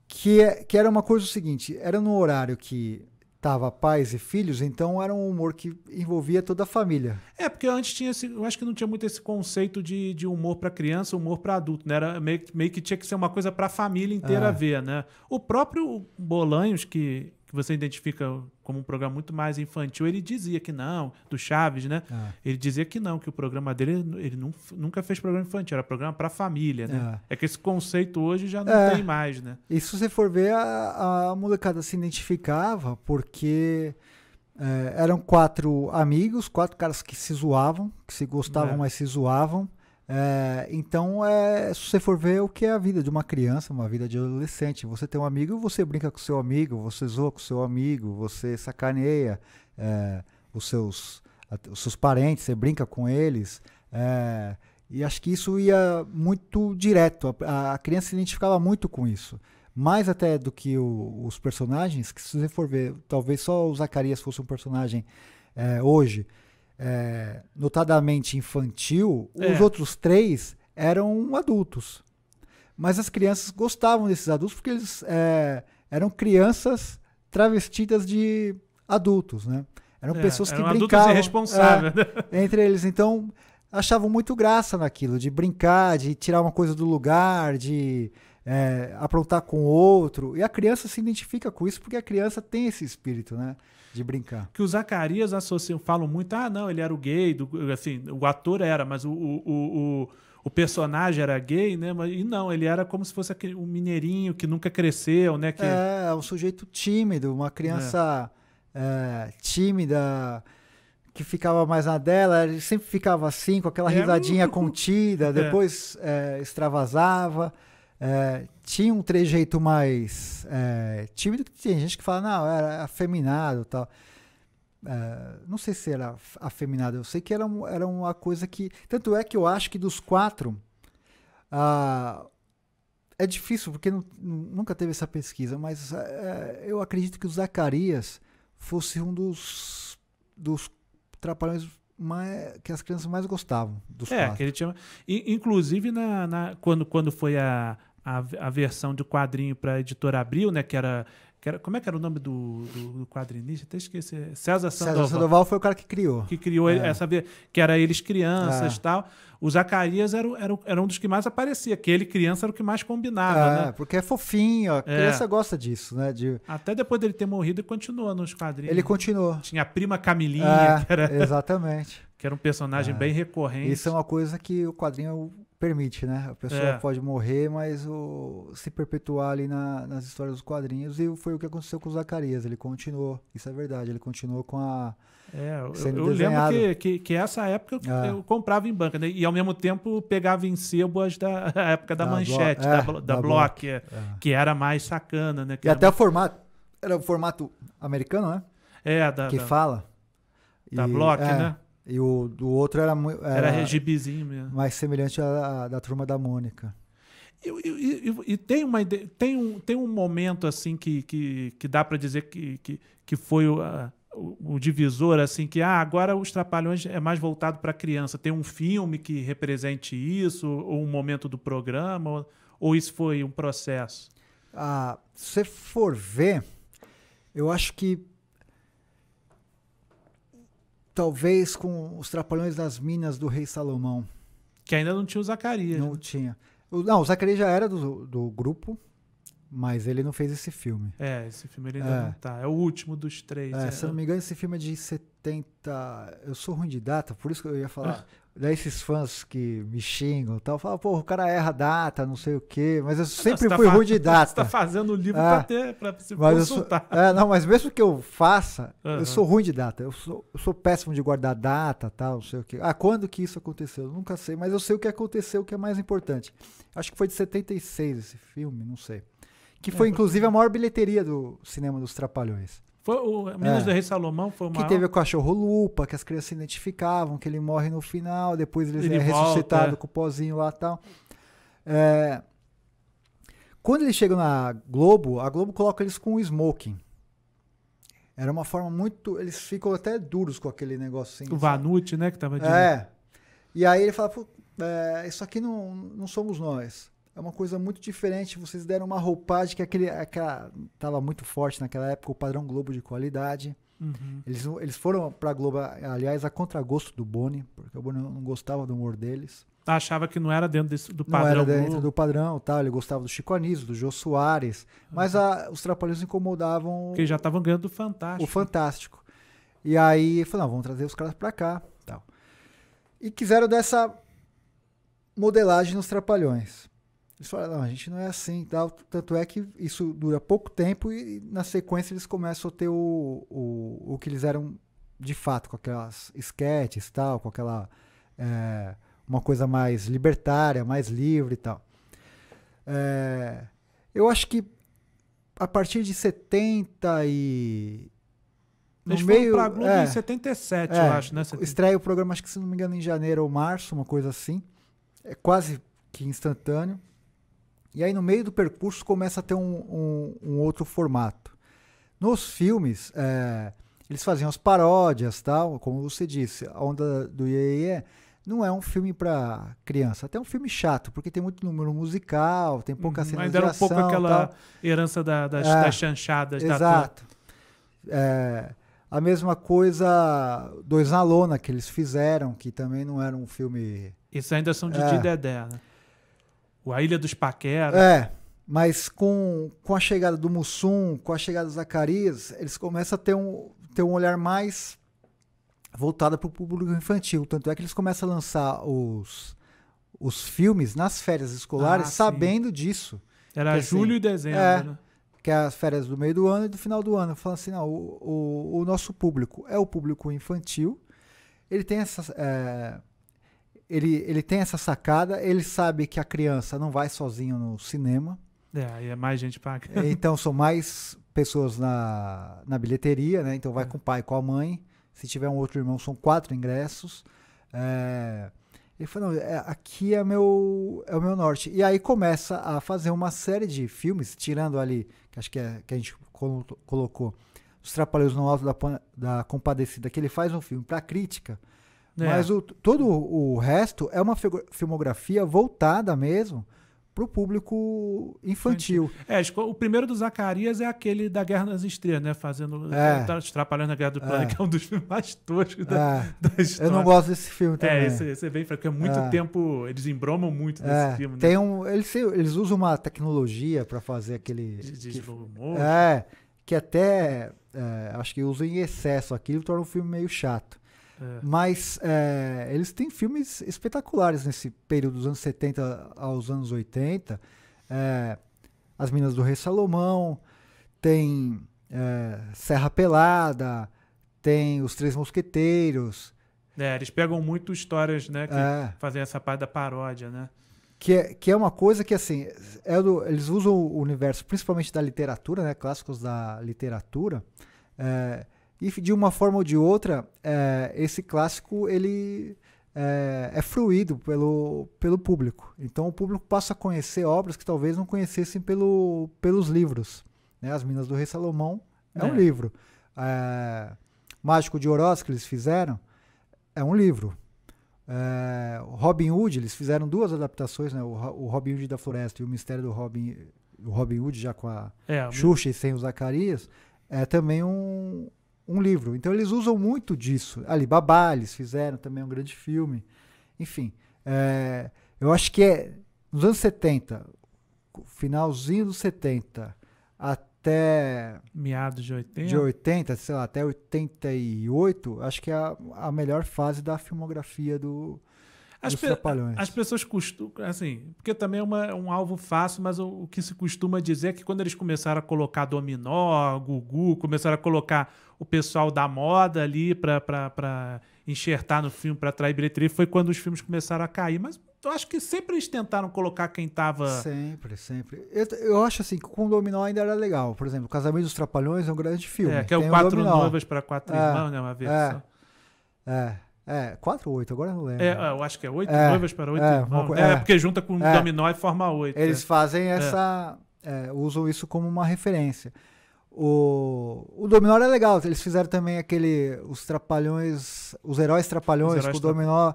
que, é, que era uma coisa o seguinte, era no horário que tava pais e filhos, então era um humor que envolvia toda a família. É, porque antes tinha esse, eu acho que não tinha muito esse conceito de, de humor para criança, humor para adulto, né? Era meio, meio, que tinha que ser uma coisa para a família inteira é. ver, né? O próprio Bolanhos que que você identifica como um programa muito mais infantil, ele dizia que não, do Chaves, né? Ah. Ele dizia que não, que o programa dele, ele nunca fez programa infantil, era programa para família, né? Ah. É que esse conceito hoje já não é. tem mais, né? E se você for ver, a, a molecada se identificava porque é, eram quatro amigos, quatro caras que se zoavam, que se gostavam, é. mas se zoavam. É, então, é, se você for ver o que é a vida de uma criança, uma vida de adolescente, você tem um amigo, você brinca com seu amigo, você zoa com seu amigo, você sacaneia é, os, seus, os seus parentes, você brinca com eles. É, e acho que isso ia muito direto. A, a, criança se identificava muito com isso. Mais até do que o, os personagens, que se você for ver, talvez só o Zacarias fosse um personagem é, hoje é, notadamente infantil, é. os outros três eram adultos. Mas as crianças gostavam desses adultos porque eles é, eram crianças travestidas de adultos, né? Eram é, pessoas que adultos brincavam. Adultos é, irresponsáveis. Né? entre eles. Então, achavam muito graça naquilo, de brincar, de tirar uma coisa do lugar, de aprontar com o outro. E a criança se identifica com isso porque a criança tem esse espírito, né? De brincar. Que o Zacarias associam, falam muito, ah, não, ele era o gay, do, assim, o ator era, mas o, o, o, o personagem era gay, né? Mas, e não, ele era como se fosse aquele, um mineirinho que nunca cresceu, né? Que... É, um sujeito tímido, uma criança é. É, tímida que ficava mais na dela, ele sempre ficava assim, com aquela é, risadinha contida, é. depois é, extravasava. É, tinha um trejeito mais é, tímido, que tem gente que fala, não, era afeminado tal. É, não sei se era afeminado, eu sei que era, era uma coisa que. Tanto é que eu acho que dos quatro. é difícil, porque nunca teve essa pesquisa, mas é, eu acredito que o Zacarias fosse um dos, dos trapalhões mais, que as crianças mais gostavam dos é, quatro. Que ele tinha, inclusive, na, na, quando, quando foi a, a, a versão de quadrinho para a editora Abril, né? Que era, que era. Como é que era o nome do, do, do quadrinista? Até esqueci. César Sandoval. César Sandoval foi o cara que criou. Que criou é. essa. Que era eles crianças é. e é. tal. O Zacarias era, era, era um dos que mais aparecia. Aquele criança era o que mais combinava, é, né? Porque é fofinho, a é. criança gosta disso, né? De... Até depois dele ter morrido, ele continuou nos quadrinhos. Ele continuou. Tinha a prima Camilinha. É, que era... Exatamente. Que era um personagem bem recorrente. Isso é uma coisa que o quadrinho permite, né? A pessoa é. pode morrer, mas o, se perpetuar ali na, nas histórias dos quadrinhos. E foi o que aconteceu com o Zacarias. Ele continuou, isso é verdade, ele continuou com a. É, eu, eu lembro que, que, que, essa época eu, é. eu comprava em banca, né? E ao mesmo tempo pegava em sebo as da época da, da manchete, blo da, é, da, da, Block, block é, é. que era mais sacana, né? Que e até mais... o formato. Era o formato americano, né? É, da. Que fala. Da e, Block, né? E o do outro era é, Era, era mesmo. Mais semelhante à, à, da turma da Mônica. E, e, e, e, tem, uma, tem, um, tem um momento assim que, que, que dá para dizer que, que, que foi o, a, o, o, divisor, assim, que ah, agora os Trapalhões é mais voltado para criança. Tem um filme que represente isso, ou um momento do programa, ou, ou isso foi um processo? Ah, se for ver, eu acho que Talvez com os Trapalhões das Minas do Rei Salomão. Que ainda não tinha o Zacarias. Não né? tinha. não, o Zacarias já era do, do grupo, mas ele não fez esse filme. É, esse filme ele ainda é. não tá. É o último dos três. É, é. Se eu não me engano, esse filme é de 70. Eu sou ruim de data, por isso que eu ia falar. É. Daí esses fãs que me xingam e tal, falam, pô, o cara erra data, não sei o quê, mas eu sempre não, tá fui tá ruim de data. Você tá fazendo o livro é, pra, ter, pra se consultar. Sou, é, não, mas mesmo que eu faça, uhum. eu sou ruim de data. Eu sou, eu sou péssimo de guardar data, tal, não sei o quê. Ah, quando que isso aconteceu? Eu nunca sei, mas eu sei o que aconteceu, o que é mais importante. Acho que foi de 76 esse filme, não sei. Que é foi, é, inclusive, a maior bilheteria do cinema dos Trapalhões. Foi o Minas é. do Rei Salomão foi uma. Que teve o cachorro Lupa, que as crianças se identificavam, que ele morre no final, depois ele, ele é volta, ressuscitado é. com o pozinho lá e tal. É, quando eles chegam na Globo, a Globo coloca eles com o smoking. Era uma forma muito. Eles ficam até duros com aquele negócio assim. O Vanute, né? Que tava de. É. E aí ele fala: é, Isso aqui não, não somos nós. É uma coisa muito diferente. Vocês deram uma roupagem que aquele, aquela, tava muito forte naquela época, o padrão Globo de qualidade. Uhum. Eles, eles foram pra Globo, aliás, a contragosto do Boni, porque o Boni não gostava do humor deles. Achava que não era dentro desse, do padrão. Não era dentro do padrão, tal. Ele gostava do Chico Anísio, do Jô Soares. Uhum. Mas uhum. a, os trapalhões incomodavam. Porque já estavam ganhando o Fantástico. O Fantástico. E aí, falou, vamos trazer os caras pra cá. Tal. E quiseram dessa modelagem nos trapalhões. Eles falaram, não, a gente não é assim tal. Tanto é que isso dura pouco tempo e, na sequência eles começam a ter o, o, o que eles eram de fato, com aquelas sketches tal, com aquela. É, uma coisa mais libertária, mais livre e tal. É, eu acho que a partir de 70 e. No Eles meio, pra Globo é, em 77, é, eu acho, né? 70. Estreia o programa, acho que se não me engano, em janeiro ou março, uma coisa assim. É quase que instantâneo. E aí, no meio do percurso, começa a ter um, um, um outro formato. Nos filmes, é, eles faziam as paródias, tal, como você disse, a onda do Iê não é um filme para criança, até é um filme chato, porque tem muito número musical, tem pouca uhum, cena Mas era um pouco aquela herança da, das, é, das chanchadas. Exato. Da... É, a mesma coisa, Dois na Lona, que eles fizeram, que também não era um filme... Isso ainda são de é, Dedé, né? A Ilha dos Paqueras. É. Mas com, com a chegada do Mussum, com a chegada do Zacarias, eles começam a ter um, ter um olhar mais voltado para o público infantil. Tanto é que eles começam a lançar os, os filmes nas férias escolares, ah, sabendo sim. disso. Era assim, julho e dezembro, é, né? Que é as férias do meio do ano e do final do ano. Falando assim, não, o, o, o nosso público é o público infantil. Ele tem essa, é, ele, ele tem essa sacada, ele sabe que a criança não vai sozinho no cinema. É, aí é mais gente paga. Então são mais pessoas na, na bilheteria, né? Então vai é. com o pai, com a mãe. Se tiver um outro irmão, são quatro ingressos. É, ele falou, não, é, aqui é, meu, é o meu norte. E aí começa a fazer uma série de filmes, tirando ali, que acho que, é, que a gente colocou, Os Trapalhões no Alto da, da Compadecida, que ele faz um filme para crítica, é. Mas o, todo o resto é uma filmografia voltada mesmo para o público infantil. É, o primeiro do Zacarias é aquele da Guerra nas Estrelas, né? Fazendo. É. Tá atrapalhando na Guerra do Plano, é. que é um dos filmes mais toscos é. da, da, história. Eu não gosto desse filme é, também. É, esse, vem é porque muito é muito tempo. Eles embromam muito é. nesse filme. Né? Tem um, eles, eles usam uma tecnologia para fazer aquele. De, de que, é, que até. É, acho que usam em excesso aquilo, torna o filme meio chato. É. Mas é, eles têm filmes espetaculares nesse período dos anos 70 aos anos 80. É, As Minas do Rei Salomão, tem é, Serra Pelada, tem Os Três Mosqueteiros. É, eles pegam muito histórias, né, que é. fazem essa parte da paródia, né? Que é, que é uma coisa que, assim, é do, eles usam o universo principalmente da literatura, né, clássicos da literatura, e de uma forma ou de outra, é, esse clássico ele é, é fruído pelo, pelo público. Então o público passa a conhecer obras que talvez não conhecessem pelo, pelos livros. Né? As Minas do Rei Salomão é, é. um livro. É, Mágico de Oroz, que eles fizeram, é um livro. É, Robin Hood, eles fizeram duas adaptações, né? o, o Robin Hood da Floresta e o Mistério do Robin, o Robin Hood, já com a é, Xuxa e sem o Zacarias, é também um, um livro. Então eles usam muito disso. Alibaba, eles fizeram também um grande filme. Enfim, é, eu acho que é nos anos 70, finalzinho dos 70, até. Meados de 80? De 80, sei lá, até 88, acho que é a, a melhor fase da filmografia do. As, pe as pessoas costumam, assim, porque também é uma, é um alvo fácil, mas o, o, que se costuma dizer é que quando eles começaram a colocar Dominó, Gugu, começaram a colocar o pessoal da moda ali para enxertar no filme, para atrair bilheteria, foi quando os filmes começaram a cair. Mas eu acho que sempre eles tentaram colocar quem estava Sempre, sempre. Eu, eu, acho assim, que com o Dominó ainda era legal. Por exemplo, Casamento dos Trapalhões é um grande filme. É, que é o Quatro o Novas para Quatro é, Irmãos, né? Uma é. versão. É. é. É, oito ou agora eu não lembro. É, eu acho que é oito é, noivas para oito é, irmãos. É, é, porque junta com é, dominó e forma oito Eles né? fazem é. essa. É, usam isso como uma referência. O, o Dominó é legal, eles fizeram também aquele. Os Trapalhões. Os Heróis Trapalhões, os heróis com o Dominó.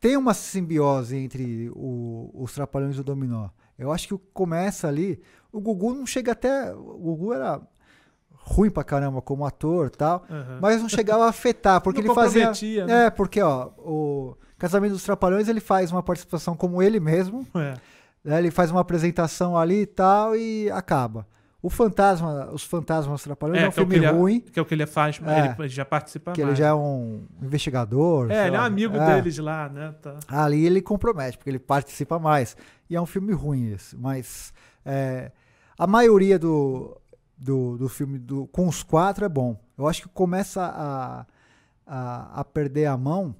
Tem uma simbiose entre o, os Trapalhões e o Dominó. Eu acho que começa ali. O Gugu não chega até. O Gugu era ruim pra caramba como ator tal, uhum. mas não chegava a afetar, porque ele fazia. Né? É, porque, ó, o Casamento dos Trapalhões ele faz uma participação como ele mesmo. É. Né? Ele faz uma apresentação ali e tal e acaba. O Fantasma, os Fantasmas atrapalhando é, é um é filme é ruim. que é o que ele faz, é, ele já participa Que mais. ele já é um investigador. É, ele é um amigo é. deles lá, né? Tá. Ali ele compromete, porque ele participa mais. E é um filme ruim esse, mas é, a maioria do, do, do filme do, com os quatro é bom. Eu acho que começa a, a, a perder a mão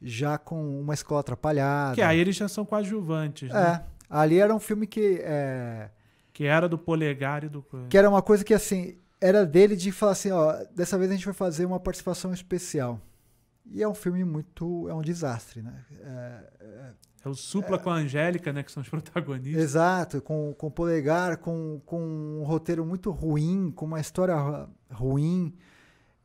já com uma escola atrapalhada. Que aí eles já são coadjuvantes, né? É, ali era um filme que... É, que era do polegar e do. Que era uma coisa que, assim, era dele de falar assim: ó, dessa vez a gente vai fazer uma participação especial. E é um filme muito. É um desastre, né? É, é, é o Supla é, com a Angélica, né? Que são os protagonistas. Exato, com, com o Polegar, com, com um roteiro muito ruim, com uma história ruim.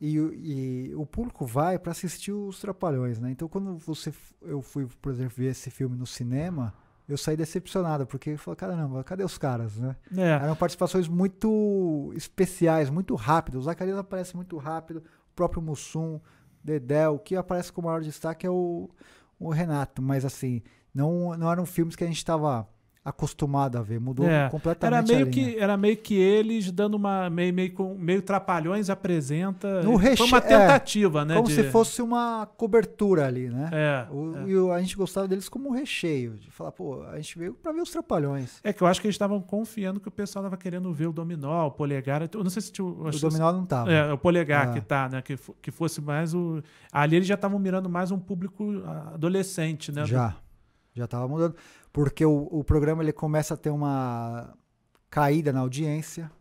E, e o público vai para assistir os Trapalhões, né? Então, quando você, eu fui, por exemplo, ver esse filme no cinema eu saí decepcionado, porque eu falei, caramba, cadê os caras, né? É. Eram participações muito especiais, muito rápidas. O Zacarias aparece muito rápido, o próprio Mussum, Dedé, o que aparece com maior destaque é o, o Renato, mas assim, não, não eram filmes que a gente estava acostumado a ver, mudou é, completamente. Era meio, que, era meio que eles dando uma. meio, meio, meio trapalhões apresenta. No reche... Foi uma é, tentativa, é, né? Como de... se fosse uma cobertura ali, né? É, o, é. E a gente gostava deles como um recheio, de falar, pô, a gente veio pra ver os trapalhões. É que eu acho que eles estavam confiando que o pessoal tava querendo ver o Dominó, o Polegar. Eu não sei se tinha. O Dominó não tava. É, o Polegar é. que tá, né? Que, que fosse mais o. Ali eles já estavam mirando mais um público ah, adolescente, né? Já. Já tava mudando porque o, o programa ele começa a ter uma caída na audiência,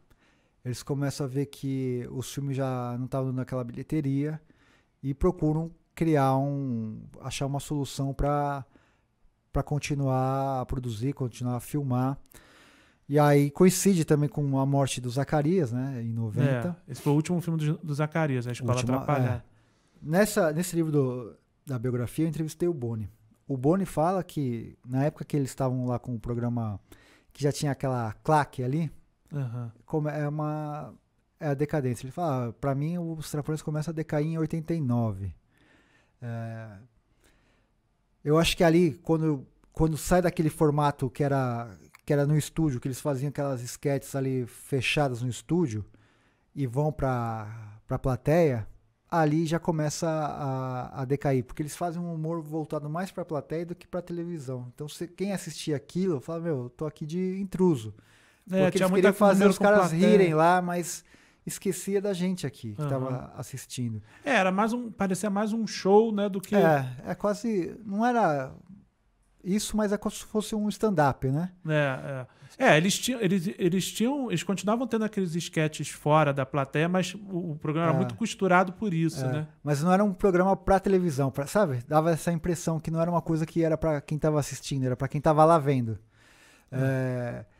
eles começam a ver que os filmes já não estavam dando aquela bilheteria e procuram criar um, achar uma solução para para continuar a produzir, continuar a filmar. E aí coincide também com a morte do Zacarias, né, em 90. É, esse foi o último filme do, do Zacarias, a escola Última, atrapalhar. É. Nessa, nesse livro do, da biografia eu entrevistei o Boni. O Boni fala que na época que eles estavam lá com o programa que já tinha aquela claque ali, uhum. como é uma é a decadência. Ele fala, ah, para mim os trapalhões começam a decair em 89. É, eu acho que ali quando quando sai daquele formato que era que era no estúdio, que eles faziam aquelas sketches ali fechadas no estúdio e vão para para plateia, ali já começa a, a decair, porque eles fazem um humor voltado mais para a plateia do que para a televisão. Então, se, quem assistia aquilo, fala, meu, eu tô aqui de intruso. É, porque eles queriam fazer os caras rirem lá, mas esquecia da gente aqui que estava assistindo. É, era mais um, parecia mais um show, né, do que É, é quase, não era isso, mas é como se fosse um stand-up, né? É, é. é eles, tinham, eles, eles tinham. Eles continuavam tendo aqueles esquetes fora da plateia, mas o, o programa é. era muito costurado por isso, é. né? Mas não era um programa pra televisão, pra, sabe? Dava essa impressão que não era uma coisa que era para quem tava assistindo, era para quem tava lá vendo. É. é.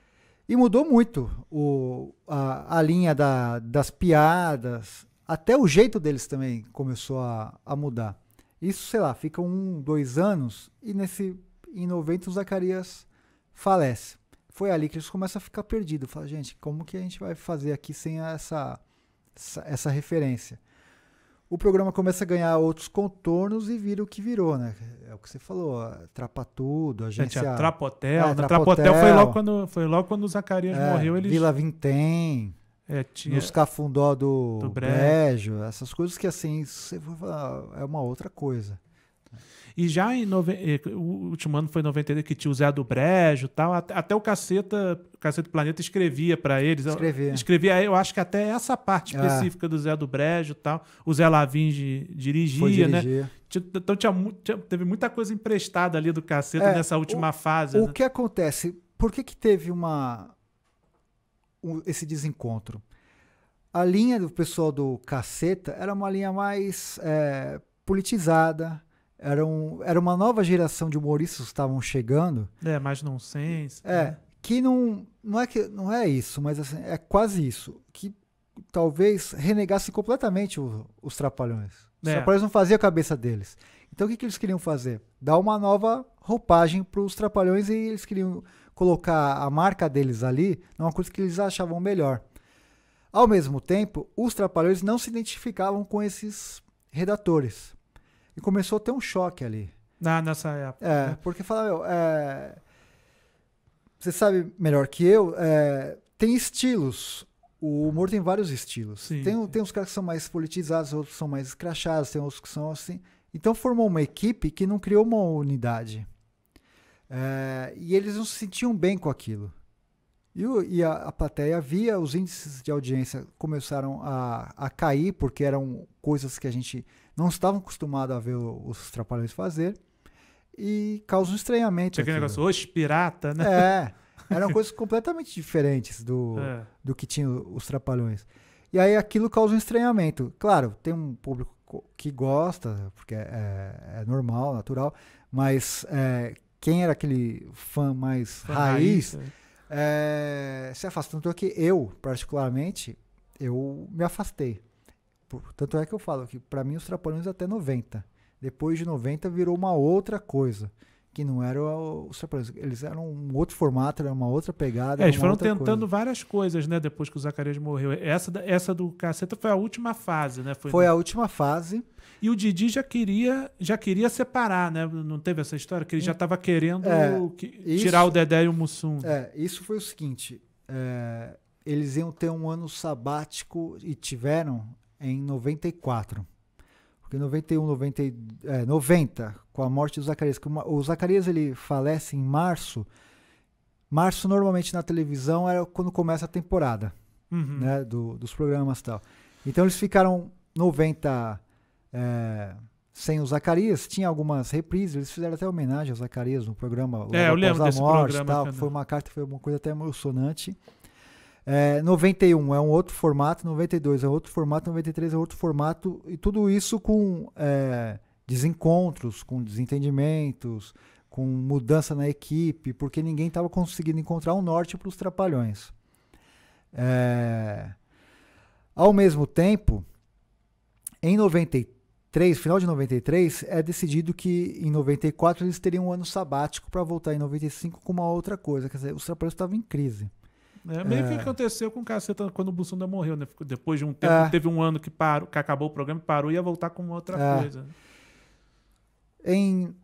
E mudou muito o, a, a linha da, das piadas, até o jeito deles também começou a, a mudar. Isso, sei lá, fica um, dois anos, e nesse em 90 o Zacarias falece. Foi ali que eles começam a ficar perdidos. Fala, gente, como que a gente vai fazer aqui sem essa, essa, essa referência? o programa começa a ganhar outros contornos e vira o que virou, né? É o que você falou, trapa tudo, a Gente, é, a Trapotel, é, né? Trapotel. foi logo quando, foi logo quando o Zacarias é, morreu. Eles... Vila Vintém, é, tinha... nos Cafundó do, do Brejo, essas coisas que assim, você é uma outra coisa. E já em nove... Eh, o último ano foi 92 que tinha o Zé do Brejo e tal. Até o Caceta, o Caceta Planeta escrevia para eles. Escrevia. Escrevia, eu acho que até essa parte é. específica é. do Zé do Brejo e tal. O Zé Lavigne dirigia, né? Então tinha, tinha, teve muita coisa emprestada ali do Caceta é, nessa última o, fase. Né? O né? que acontece? Por que, que teve uma um, esse desencontro? A linha do pessoal do Caceta era uma linha mais é, politizada, era, um, era uma nova geração de humoristas que estavam chegando. É, mais nonsense. É, né? que não, não é que não é isso, mas assim, é quase isso. Que talvez renegasse completamente o, os Trapalhões. Os é. Trapalhões não faziam a cabeça deles. Então o que, que eles queriam fazer? Dar uma nova roupagem para os Trapalhões e eles queriam colocar a marca deles ali numa coisa que eles achavam melhor. Ao mesmo tempo, os Trapalhões não se identificavam com esses redatores. E começou a ter um choque ali. Ah, nessa época. É, né? porque fala meu, é, você sabe melhor que eu, é, tem estilos. O humor tem vários estilos. Sim. Tem, tem uns caras que são mais politizados, outros são mais escrachados, tem outros que são assim. Então formou uma equipe que não criou uma unidade. É, e eles não se sentiam bem com aquilo. E, o, e a, a, plateia via, os índices de audiência começaram a, a cair, porque eram coisas que a gente não estavam acostumados a ver os Trapalhões fazer e causa um estranhamento. Tinha aquele negócio, hoje né? pirata, né? É, eram coisas completamente diferentes do, é. do que tinham os Trapalhões. E aí aquilo causa um estranhamento. Claro, tem um público que gosta, porque é, é normal, natural, mas é, quem era aquele fã mais fã raiz, raiz é, é se afastou. Tanto que eu, particularmente, eu me afastei. Tanto é que eu falo que, para mim, os Trapalhões até 90. Depois de 90 virou uma outra coisa. Que não era os Trapalhões. Eles eram um outro formato, era uma outra pegada. É, eles foram tentando coisa. várias coisas, né? Depois que o Zacarias morreu. Essa, essa do Caceta foi a última fase, né? Foi, foi a última fase. E o Didi já queria, já queria separar, né? Não teve essa história? Que ele já estava hum. querendo é, que, isso, tirar o Dedé e o Mussum. É, isso foi o seguinte. É, eles iam ter um ano sabático e tiveram em 94. Porque em 91, 90, é, 90, com a morte do Zacarias, o Zacarias ele falece em março. Março, normalmente, na televisão, era quando começa a temporada uhum. né, do, dos programas tal. Então, eles ficaram 90 é, sem o Zacarias. Tinha algumas reprises, eles fizeram até homenagem ao Zacarias no programa. É, eu lembro desse morte, programa. Tal, foi uma carta, foi uma coisa até emocionante. É, 91 é um outro formato, 92 é outro formato, 93 é outro formato, e tudo isso com é, desencontros, com desentendimentos, com mudança na equipe, porque ninguém estava conseguindo encontrar um norte para os trapalhões. É, ao mesmo tempo, em 93, final de 93, é decidido que em 94 eles teriam um ano sabático para voltar em 95 com uma outra coisa, quer dizer, os trapalhões estavam em crise. É, meio é. que aconteceu com o Caceta quando o Bussunda morreu, né? Depois de um tempo, é. teve um ano que, parou, que acabou o programa e parou, ia voltar com outra é. coisa. Né? Em.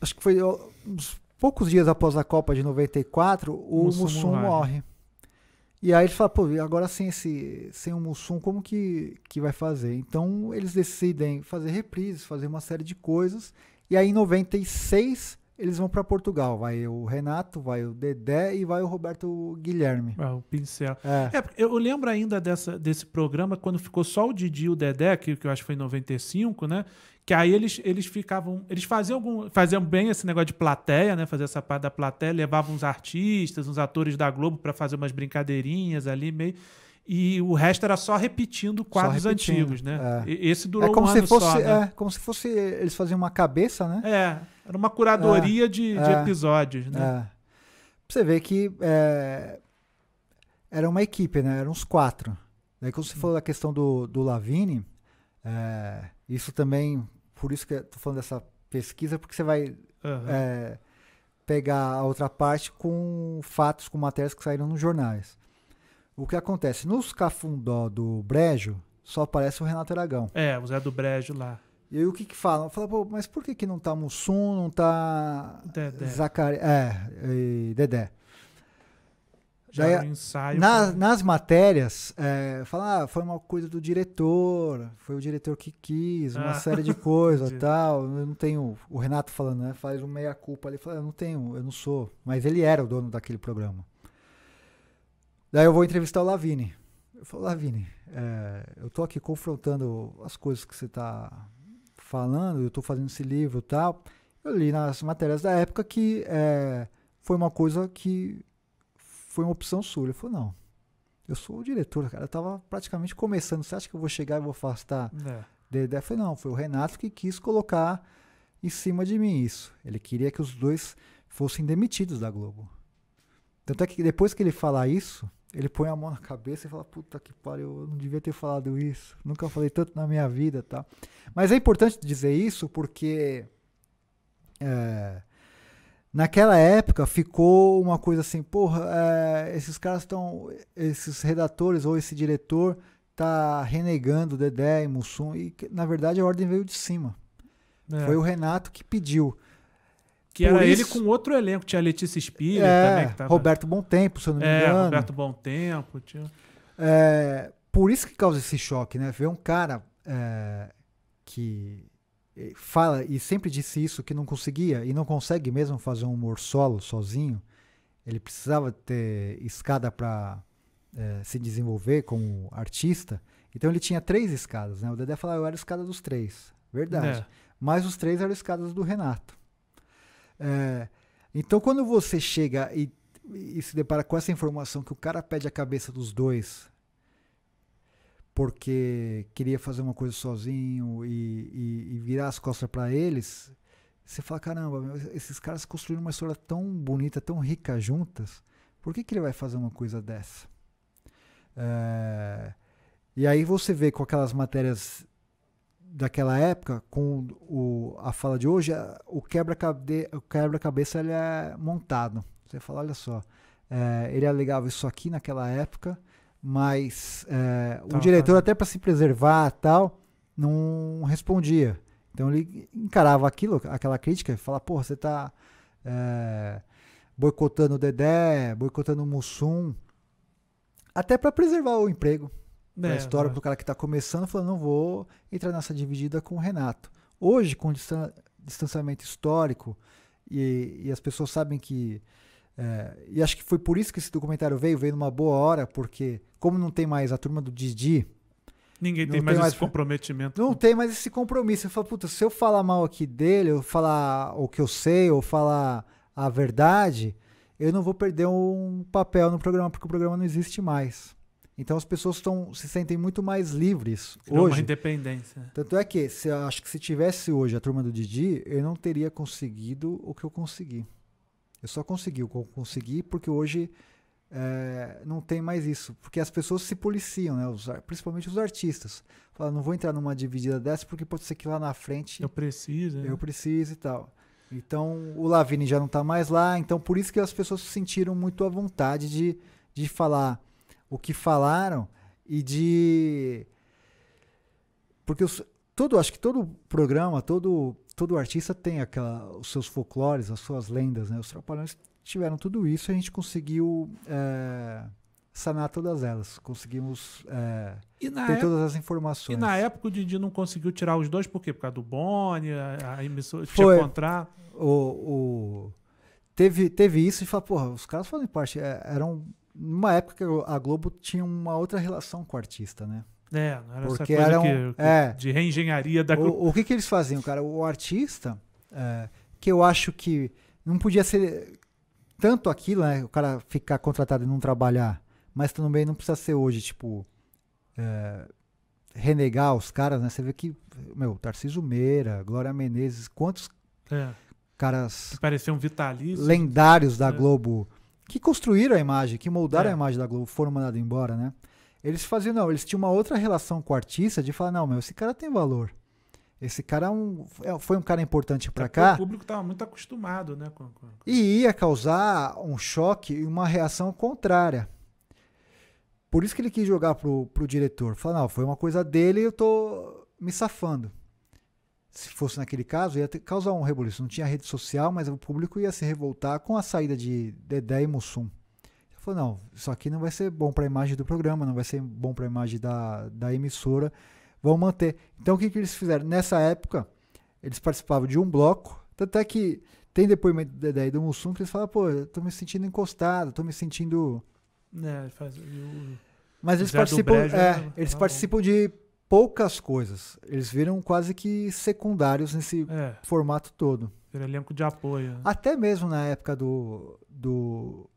Acho que foi uns poucos dias após a Copa de 94, o Mussum, Mussum morre. Né? morre. E aí eles falam, pô, agora sem, esse, sem o Mussum, como que, que vai fazer? Então eles decidem fazer reprises, fazer uma série de coisas. E aí em 96 eles vão para Portugal. Vai o Renato, vai o Dedé e vai o Roberto Guilherme. É, o Pincel. É. é. eu lembro ainda dessa, desse programa quando ficou só o Didi e o Dedé, que, que eu acho que foi em 95, né? Que aí eles, eles ficavam. Eles faziam algum. Faziam bem esse negócio de plateia, né? Fazer essa parte da plateia, levavam uns artistas, uns atores da Globo para fazer umas brincadeirinhas ali, meio e o resto era só repetindo quadros só repetindo, antigos, né? É. Esse durou é como um se fosse, só, né? É, como se fosse eles faziam uma cabeça, né? É. Era uma curadoria é, de, de é, episódios, né? É. você vê que é, era uma equipe, né? Eram uns quatro. Daí quando você hum. falou da questão do, do Lavigne, é, isso também, por isso que eu tô falando dessa pesquisa, porque você vai uhum. pegar a outra parte com fatos, com matérias que saíram nos jornais. O que acontece? Nos cafundó do Brejo, só aparece o Renato Aragão. É, o Zé do Brejo lá. E aí o que que falam? Fala, pô, mas por que que não tá Mussum, não tá Dedé. É, e Dedé. Já Daí, um ensaio. Na, pra... Nas matérias, é, fala, ah, foi uma coisa do diretor, foi o diretor que quis, uma ah. série de coisas tal. Eu não tenho. O Renato falando, né? Faz um meia-culpa ali, fala, eu não tenho, eu não sou. Mas ele era o dono daquele programa. Daí eu vou entrevistar o Lavini. Eu falo, Lavini, é, eu tô aqui confrontando as coisas que você tá falando, eu estou fazendo esse livro e tal, eu li nas matérias da época que é, foi uma coisa que foi uma opção sua. Ele falou, não, eu sou o diretor, cara, eu estava praticamente começando, você acha que eu vou chegar e vou afastar? É. Dedé? Eu falei, não, foi o Renato que quis colocar em cima de mim isso. Ele queria que os dois fossem demitidos da Globo. Tanto é que depois que ele falar isso, ele põe a mão na cabeça e fala: Puta que pariu, eu não devia ter falado isso. Nunca falei tanto na minha vida. Tá? Mas é importante dizer isso porque. É, naquela época ficou uma coisa assim: Porra, é, esses caras estão. Esses redatores ou esse diretor tá renegando Dedé e Mussum. E na verdade a ordem veio de cima. É. Foi o Renato que pediu. Que Por era isso... ele com outro elenco. Tinha Letícia Spiller é, também. Que tava... Roberto Tempo se eu não me é, engano. É, Roberto tempo Tinha... É, por isso que causa esse choque, né? Ver um cara é, que é, fala e sempre disse isso, que não conseguia e não consegue mesmo fazer um humor solo, sozinho. Ele precisava ter escada para é, se desenvolver como artista. Então ele tinha três escadas, né? O Dedé falava, eu era a escada dos três. Verdade. É. Mas os três eram escadas do Renato. É, então, quando você chega e, e, se depara com essa informação que o cara pede a cabeça dos dois porque queria fazer uma coisa sozinho e, e, e virar as costas para eles, você fala: caramba, esses caras construíram uma história tão bonita, tão rica juntas, por que, que ele vai fazer uma coisa dessa? É, e aí você vê com aquelas matérias daquela época com o, a fala de hoje, é, o quebra-cabeça quebra ele é montado. Você fala, olha só, é, ele alegava isso aqui naquela época, mas é, o tá, diretor, tá. até para se preservar tal, não respondia. Então ele encarava aquilo, aquela crítica, e falava, porra, você está é, boicotando o Dedé, boicotando o Mussum, até para preservar o emprego é, história, é. para o cara que está começando, falando, não vou entrar nessa dividida com o Renato. Hoje, com o distanciamento histórico, e, e as pessoas sabem que. É, e acho que foi por isso que esse documentário veio, veio numa boa hora, porque como não tem mais a turma do Didi. Ninguém tem, tem mais, mais esse comprometimento. Não com... Né? tem mais esse compromisso. Eu falo, puta, se eu falar mal aqui dele, eu falar o que eu sei, ou falar a verdade, eu não vou perder um papel no programa, porque o programa não existe mais. Então as pessoas estão, se sentem muito mais livres Criou hoje. Uma independência. Tanto é que se, acho que se tivesse hoje a turma do Didi, eu não teria conseguido o que eu consegui. Eu só consegui o que eu consegui porque hoje é, não tem mais isso. Porque as pessoas se policiam, né? Os, principalmente os artistas. Falam, não vou entrar numa dividida dessa porque pode ser que lá na frente. Eu preciso. Né? Eu né? preciso e tal. Então o Lavini já não está mais lá. Então por isso que as pessoas se sentiram muito à vontade de, de falar o que falaram e de. Porque os, todo, acho que todo programa, todo, todo artista tem aquela, os seus folclores, as suas lendas, né? Os trapalhões tiveram tudo isso e a gente conseguiu. É, sanar todas elas. Conseguimos é, ter época, todas as informações. E na época o Didi não conseguiu tirar os dois, por quê? Por causa do Boni, a, a emissora Foi, tinha contrato. O, o, teve, teve isso e falou, porra, os caras fazem parte. É, eram numa época que a Globo tinha uma outra relação com o artista, né? É, não era Porque essa coisa era um, que, é, de reengenharia da Globo. O, o que, que, eles faziam, cara? O artista, é, que eu acho que não podia ser tanto aquilo, né? O cara ficar contratado e não trabalhar, mas também não precisa ser hoje, tipo, é, renegar os caras, né? Você vê que, meu, Tarcísio Meira, Glória Menezes, quantos é. caras. Que pareciam vitalizes. Lendários da é. Globo que construíram a imagem, que moldaram é. a imagem da Globo, foram mandados embora, né? Eles faziam, não, eles tinham uma outra relação com o artista de falar, não, meu, esse cara tem valor. Esse cara é um, é, foi um cara importante para é cá. O público estava muito acostumado, né? Com, com, E ia causar um choque e uma reação contrária. Por isso que ele quis jogar pro, pro diretor. Falar, não, foi uma coisa dele eu tô me safando se fosse naquele caso, ia causar um rebuliço. Não tinha rede social, mas o público ia se revoltar com a saída de Dedé e Mussum. Ele falou, não, isso aqui não vai ser bom para a imagem do programa, não vai ser bom para a imagem da, da emissora, vão manter. Então o que, que eles fizeram? Nessa época, eles participavam de um bloco, até que tem depoimento do Dedé e do Mussum que eles falam, pô, eu tô me sentindo encostado, tô me sentindo... É, faz... Eu... Mas eles participam, é, eles participam de poucas coisas. Eles viram quase que secundários nesse é. formato todo. Era elenco de apoio. Né? Até mesmo na época do, do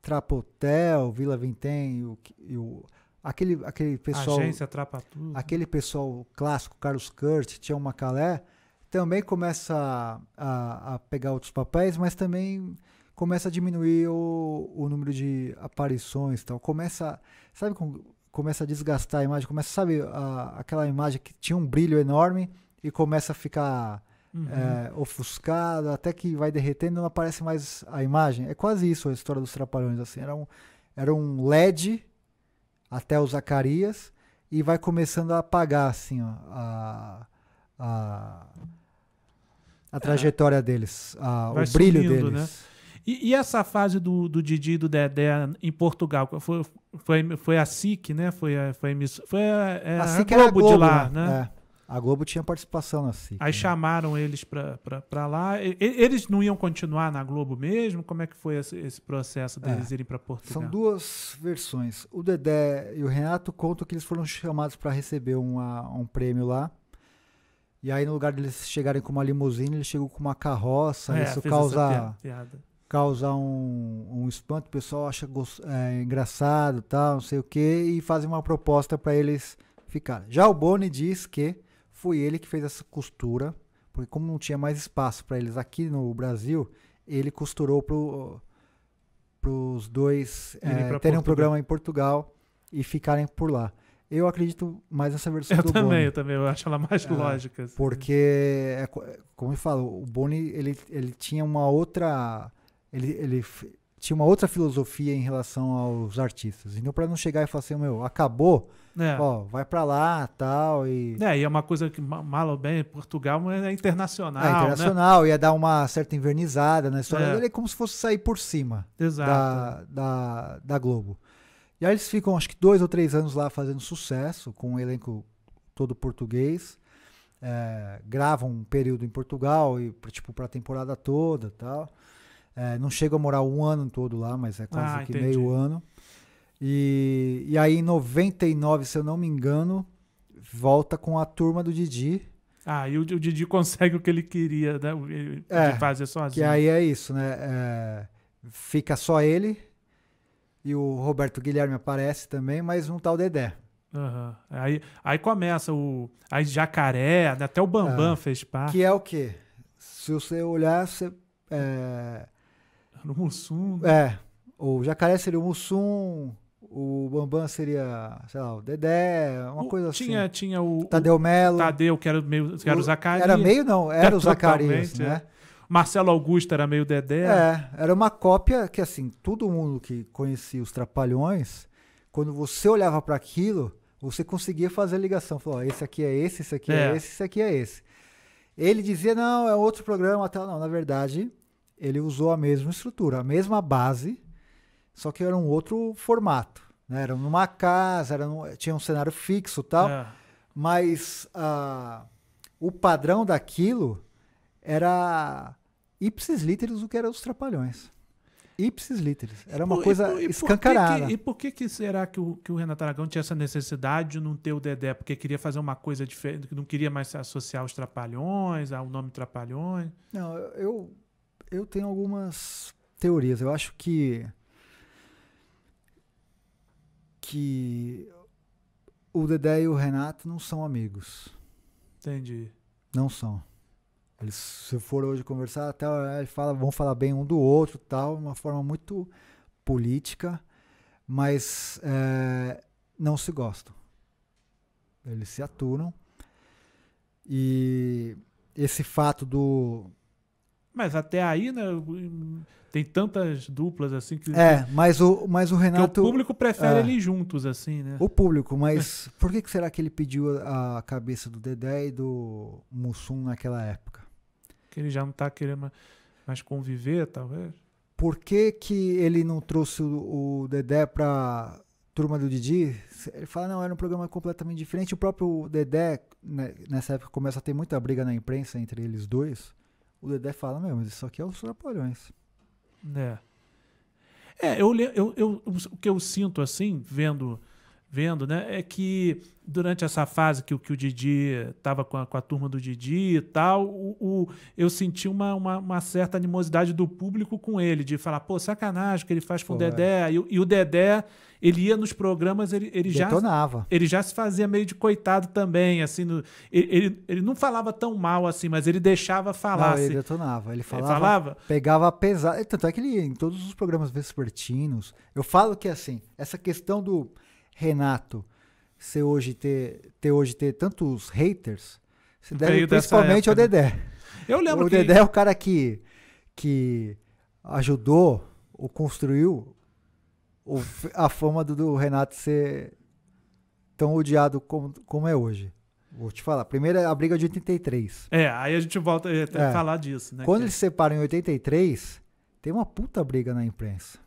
Trapotel, Vila Vintém e o, e o aquele, aquele pessoal. Agência Trapa Tudo. Aquele pessoal clássico, Carlos Kurt, Tião Macalé, também começa a, a, pegar outros papéis, mas também começa a diminuir o, o número de aparições tal. Começa. Sabe como começa a desgastar a imagem, começa, sabe, a, aquela imagem que tinha um brilho enorme e começa a ficar uhum. é, ofuscada, até que vai derretendo e não aparece mais a imagem. É quase isso a história dos Trapalhões, assim, era um, era um LED até o Zacarias e vai começando a apagar, assim, ó, a... a a é. trajetória deles, a, o brilho deles. Né? E, e, essa fase do, do Didi e do Dedé em Portugal? Foi, foi, foi a SIC, né? Foi a, foi a, foi a, é, a, SIC a Globo, Globo, de lá, né? né? É. A Globo tinha participação na SIC. Aí né? chamaram eles para lá. E, eles não iam continuar na Globo mesmo? Como é que foi esse, esse processo deles é. irem para Portugal? São duas versões. O Dedé e o Renato contam que eles foram chamados para receber uma, um prêmio lá. E aí, no lugar deles chegarem com uma limusine, ele chegou com uma carroça. É, isso causa causar um, um espanto, o pessoal acha é, engraçado, tal, não sei o que, e fazem uma proposta para eles ficarem. Já o Boni diz que foi ele que fez essa costura, porque como não tinha mais espaço para eles aqui no Brasil, ele costurou para os dois é, terem Portugal. um programa em Portugal e ficarem por lá. Eu acredito mais nessa versão eu do também, Boni. Eu também, eu acho ela mais é, lógica. Assim. Porque, é é, como eu falo, o Boni ele, ele tinha uma outra ele, ele tinha uma outra filosofia em relação aos artistas. Então, para não chegar e falar assim, meu, acabou, é. ó, vai para lá, tal. E... É, e é uma coisa que, mal ou bem, Portugal é internacional. É né? internacional, né? ia dar uma certa invernizada na história é. dele, é como se fosse sair por cima Exato. Da, da, da Globo. E aí eles ficam, acho que dois ou três anos lá fazendo sucesso, com um elenco todo português. É, gravam um período em Portugal, e, tipo, para a temporada toda tal. É, não chego a morar um ano todo lá, mas é quase ah, que meio ano. E, e aí, em 99, se eu não me engano, volta com a turma do Didi. Ah, e o, o Didi consegue o que ele queria, né? Ele é, fazer sozinho. Que aí é isso, né? É, fica só ele e o Roberto Guilherme aparece também, mas um tal Dedé. Uhum. Aí, aí começa o. Aí Jacaré, né? até o Bambam é, fez parte. Que é o quê? Se você olhar, você. É, no Mussum. Né? É. O Jacaré seria o Mussum, o Bambam seria, sei lá, o Dedé, uma o, coisa tinha, assim. Tinha o. Tadeu Melo. Tadeu, que era meio. Que era o, o Zacarias. Era meio, não, era, o Zacarias, né? É. Marcelo Augusto era meio Dedé. É, era uma cópia que, assim, todo mundo que conhecia os Trapalhões, quando você olhava para aquilo, você conseguia fazer a ligação. Falou, esse aqui é esse, esse aqui é, é esse, esse aqui é esse. Ele dizia, não, é outro programa, tal. Não, na verdade, ele usou a mesma estrutura, a mesma base, só que era um outro formato. Né? Era numa casa, era num, tinha um cenário fixo tal, é. mas uh, o padrão daquilo era ipsis literis o que eram os trapalhões. Ipsis literis. Era uma por, coisa e por, e escancarada. Por que, e por que, que será que o, que o, Renato Aragão tinha essa necessidade de não ter o Dedé? Porque queria fazer uma coisa diferente, não queria mais associar os trapalhões, ao nome trapalhões? Não, eu eu tenho algumas teorias. Eu acho que que o Dedé e o Renato não são amigos. Entendi. Não são. Eles, se for hoje conversar, até é, eles vão falar bem um do outro, tal, uma forma muito política, mas é, não se gostam. Eles se aturam. E esse fato do mas até aí, né? Hum, tem tantas duplas assim que. É, mas o, mas o Renato. o público prefere é, eles juntos, assim, né? O público, mas por que, que será que ele pediu a cabeça do Dedé e do Mussum naquela época? Que ele já não tá querendo mais conviver, talvez. Por que, que ele não trouxe o, o Dedé pra turma do Didi? Ele fala, não, era um programa completamente diferente. O próprio Dedé, né, nessa época, começa a ter muita briga na imprensa entre eles dois o Dedé fala, meu, mas isso aqui é os trapalhões. É. É, eu, eu, eu, o que eu sinto assim, vendo vendo, né? É que durante essa fase que, que o Didi estava com, com a, turma do Didi e tal, o, o eu senti uma, uma, uma, certa animosidade do público com ele, de falar, pô, sacanagem que ele faz com pô, o Dedé. É. E, e, o Dedé, ele ia nos programas, ele, ele Detonava. já. Ele já se fazia meio de coitado também, assim. No, ele, ele, ele, não falava tão mal assim, mas ele deixava falar. Não, assim. ele detonava. Ele falava, ele falava. Pegava pesado. Tanto é que ele, em todos os programas vespertinos, eu falo que assim, essa questão do Renato ser hoje ter, ter hoje ter tantos haters, se deve principalmente época, ao né? Dedé. Né? Eu lembro o que... Dedé é o cara que, que ajudou ou construiu o, a fama do, do, Renato ser tão odiado como, como é hoje. Vou te falar. Primeiro é a briga de 83. É, aí a gente volta a é. falar disso. Né, Quando que... eles separam em 83, tem uma puta briga na imprensa.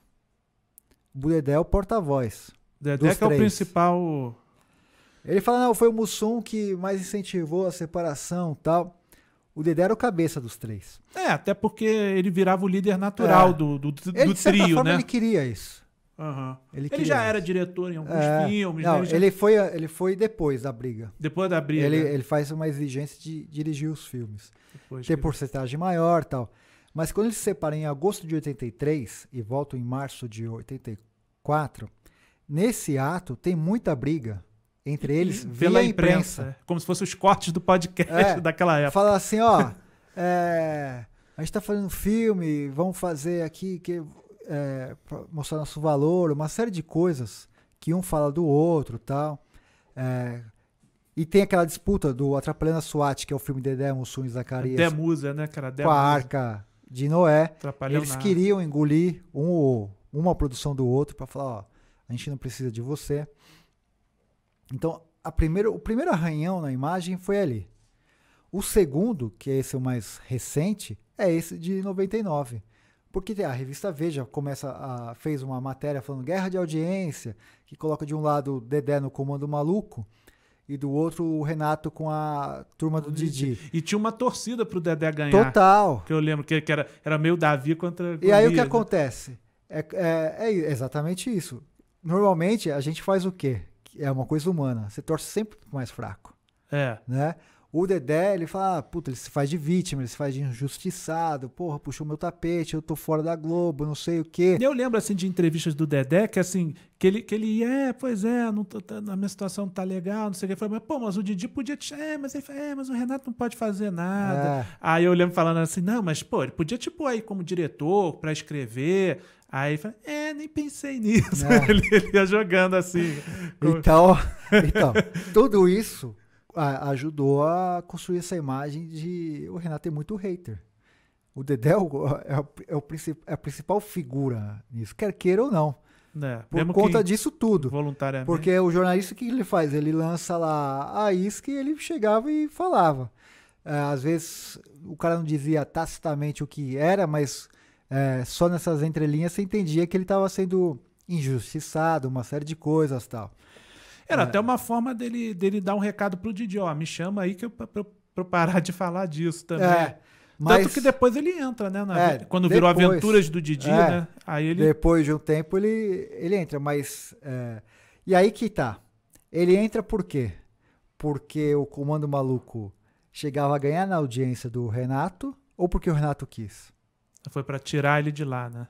O Dedé é o porta-voz. Dedé que é o principal. Ele fala, não, foi o Mussum que mais incentivou a separação tal. O Dedé era o cabeça dos três. É, até porque ele virava o líder natural é. do, do, do ele, de trio, forma, né? Ele queria isso. Uhum. Ele, ele já isso. era diretor em alguns é. filmes. Não, né? ele, ele foi, ele foi depois da briga. Depois da briga. Ele, ele faz uma exigência de dirigir os filmes. Depois ter que... porcentagem maior tal. Mas quando eles se separam em agosto de 83 e voltam em março de 84, Nesse ato tem muita briga entre eles pela imprensa. imprensa. É, como se fossem os cortes do podcast é, daquela época. Fala assim, ó, é, a gente está fazendo um filme, vamos fazer aqui que é, mostrar nosso valor, uma série de coisas que um fala do outro, tal. É, e tem aquela disputa do Atrapalhando a SWAT, que é o filme de Dedé e Zacarias. Demusa, é, né, cara? Demusa. Com a arca de Noé. Eles nada. queriam engolir um, uma produção do outro para falar, ó, a gente não precisa de você. Então, a primeiro, o primeiro arranhão na imagem foi ali. O segundo, que é esse o mais recente, é esse de 99. Porque a revista Veja começa a, fez uma matéria falando guerra de audiência, que coloca de um lado o Dedé no comando maluco e do outro o Renato com a turma do uhum. Didi. E tinha uma torcida pro Dedé ganhar. Total. Que eu lembro que, que era, era meio Davi contra. E aí o que né? acontece? É, é, é exatamente isso normalmente a gente faz o quê? É uma coisa humana. Você torce sempre pro mais fraco. É. Né? O Dedé, ele fala, ah, puta, ele se faz de vítima, ele se faz de injustiçado, porra, puxou meu tapete, eu tô fora da Globo, não sei o quê. Eu lembro, assim, de entrevistas do Dedé, que assim, que ele, que ele é, pois é, não tô, tá, a minha situação não tá legal, não sei o quê. foi falei, mas, pô, mas o Didi podia te... É, mas ele é, mas o Renato não pode fazer nada. É. Aí eu lembro falando assim, não, mas, pô, ele podia, tipo, aí como diretor, para escrever, Aí ele é, nem pensei nisso. É. ele, ele ia jogando assim. Então, então tudo isso ajudou a construir essa imagem de o Renato é muito hater. O Dedé é, o, é, o, é, é a principal figura nisso, quer queira ou não. É, por conta disso tudo. Voluntariamente. Porque o jornalista, o que ele faz? Ele lança lá a isca e ele chegava e falava. É, às vezes o cara não dizia tacitamente o que era, mas é, só nessas entrelinhas você entendia que ele estava sendo injustiçado, uma série de coisas tal. Era é. até uma forma dele, dele dar um recado pro Didi, ó, me chama aí que eu, pra, parar de falar disso também. É, mas... Tanto que depois ele entra, né? Na, é, quando virou Aventuras do Didi, é, né? Aí ele... Depois de um tempo ele, ele entra, mas... É, e aí que tá. Ele entra por quê? Porque o Comando Maluco chegava a ganhar na audiência do Renato ou porque o Renato quis? Foi para tirar ele de lá, né?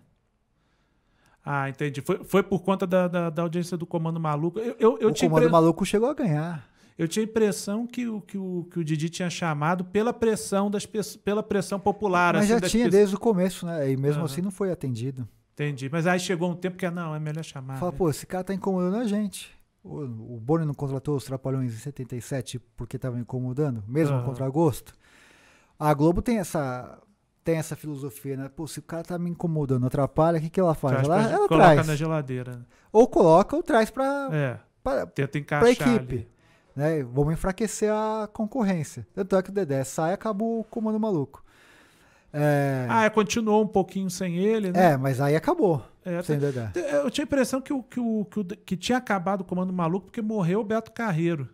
Ah, entendi. Foi, foi por conta da, da, da audiência do Comando Maluco. Eu, eu, eu o Comando impre... Maluco chegou a ganhar. Eu tinha a impressão que o, que o, que o Didi tinha chamado pela pressão das pela pressão popular. Mas assim, já tinha pessoas... desde o começo, né? E mesmo uhum. assim não foi atendido. Entendi. Mas aí chegou um tempo que é, não, é melhor chamar. Fala, né? pô, esse cara tá incomodando a gente. O, o Boni não contratou os Trapalhões em 77 porque estavam incomodando, mesmo uhum. contra gosto. A Globo tem essa tem essa filosofia, né? Pô, se o cara tá me incomodando, atrapalha, o que, que ela faz? Traz ela, pra, ela coloca traz. na geladeira. Né? Ou coloca ou traz pra, é, pra, tenta encaixar pra equipe. Ali. Né? Vamos enfraquecer a concorrência. Tanto é que o Dedé sai e acabou o comando maluco. É... Ah, é, continuou um pouquinho sem ele, né? É, mas aí acabou. É, sem tá. Dedé. Eu tinha a impressão que, o, que, o, que, o, que tinha acabado o comando maluco porque morreu o Beto Carreiro.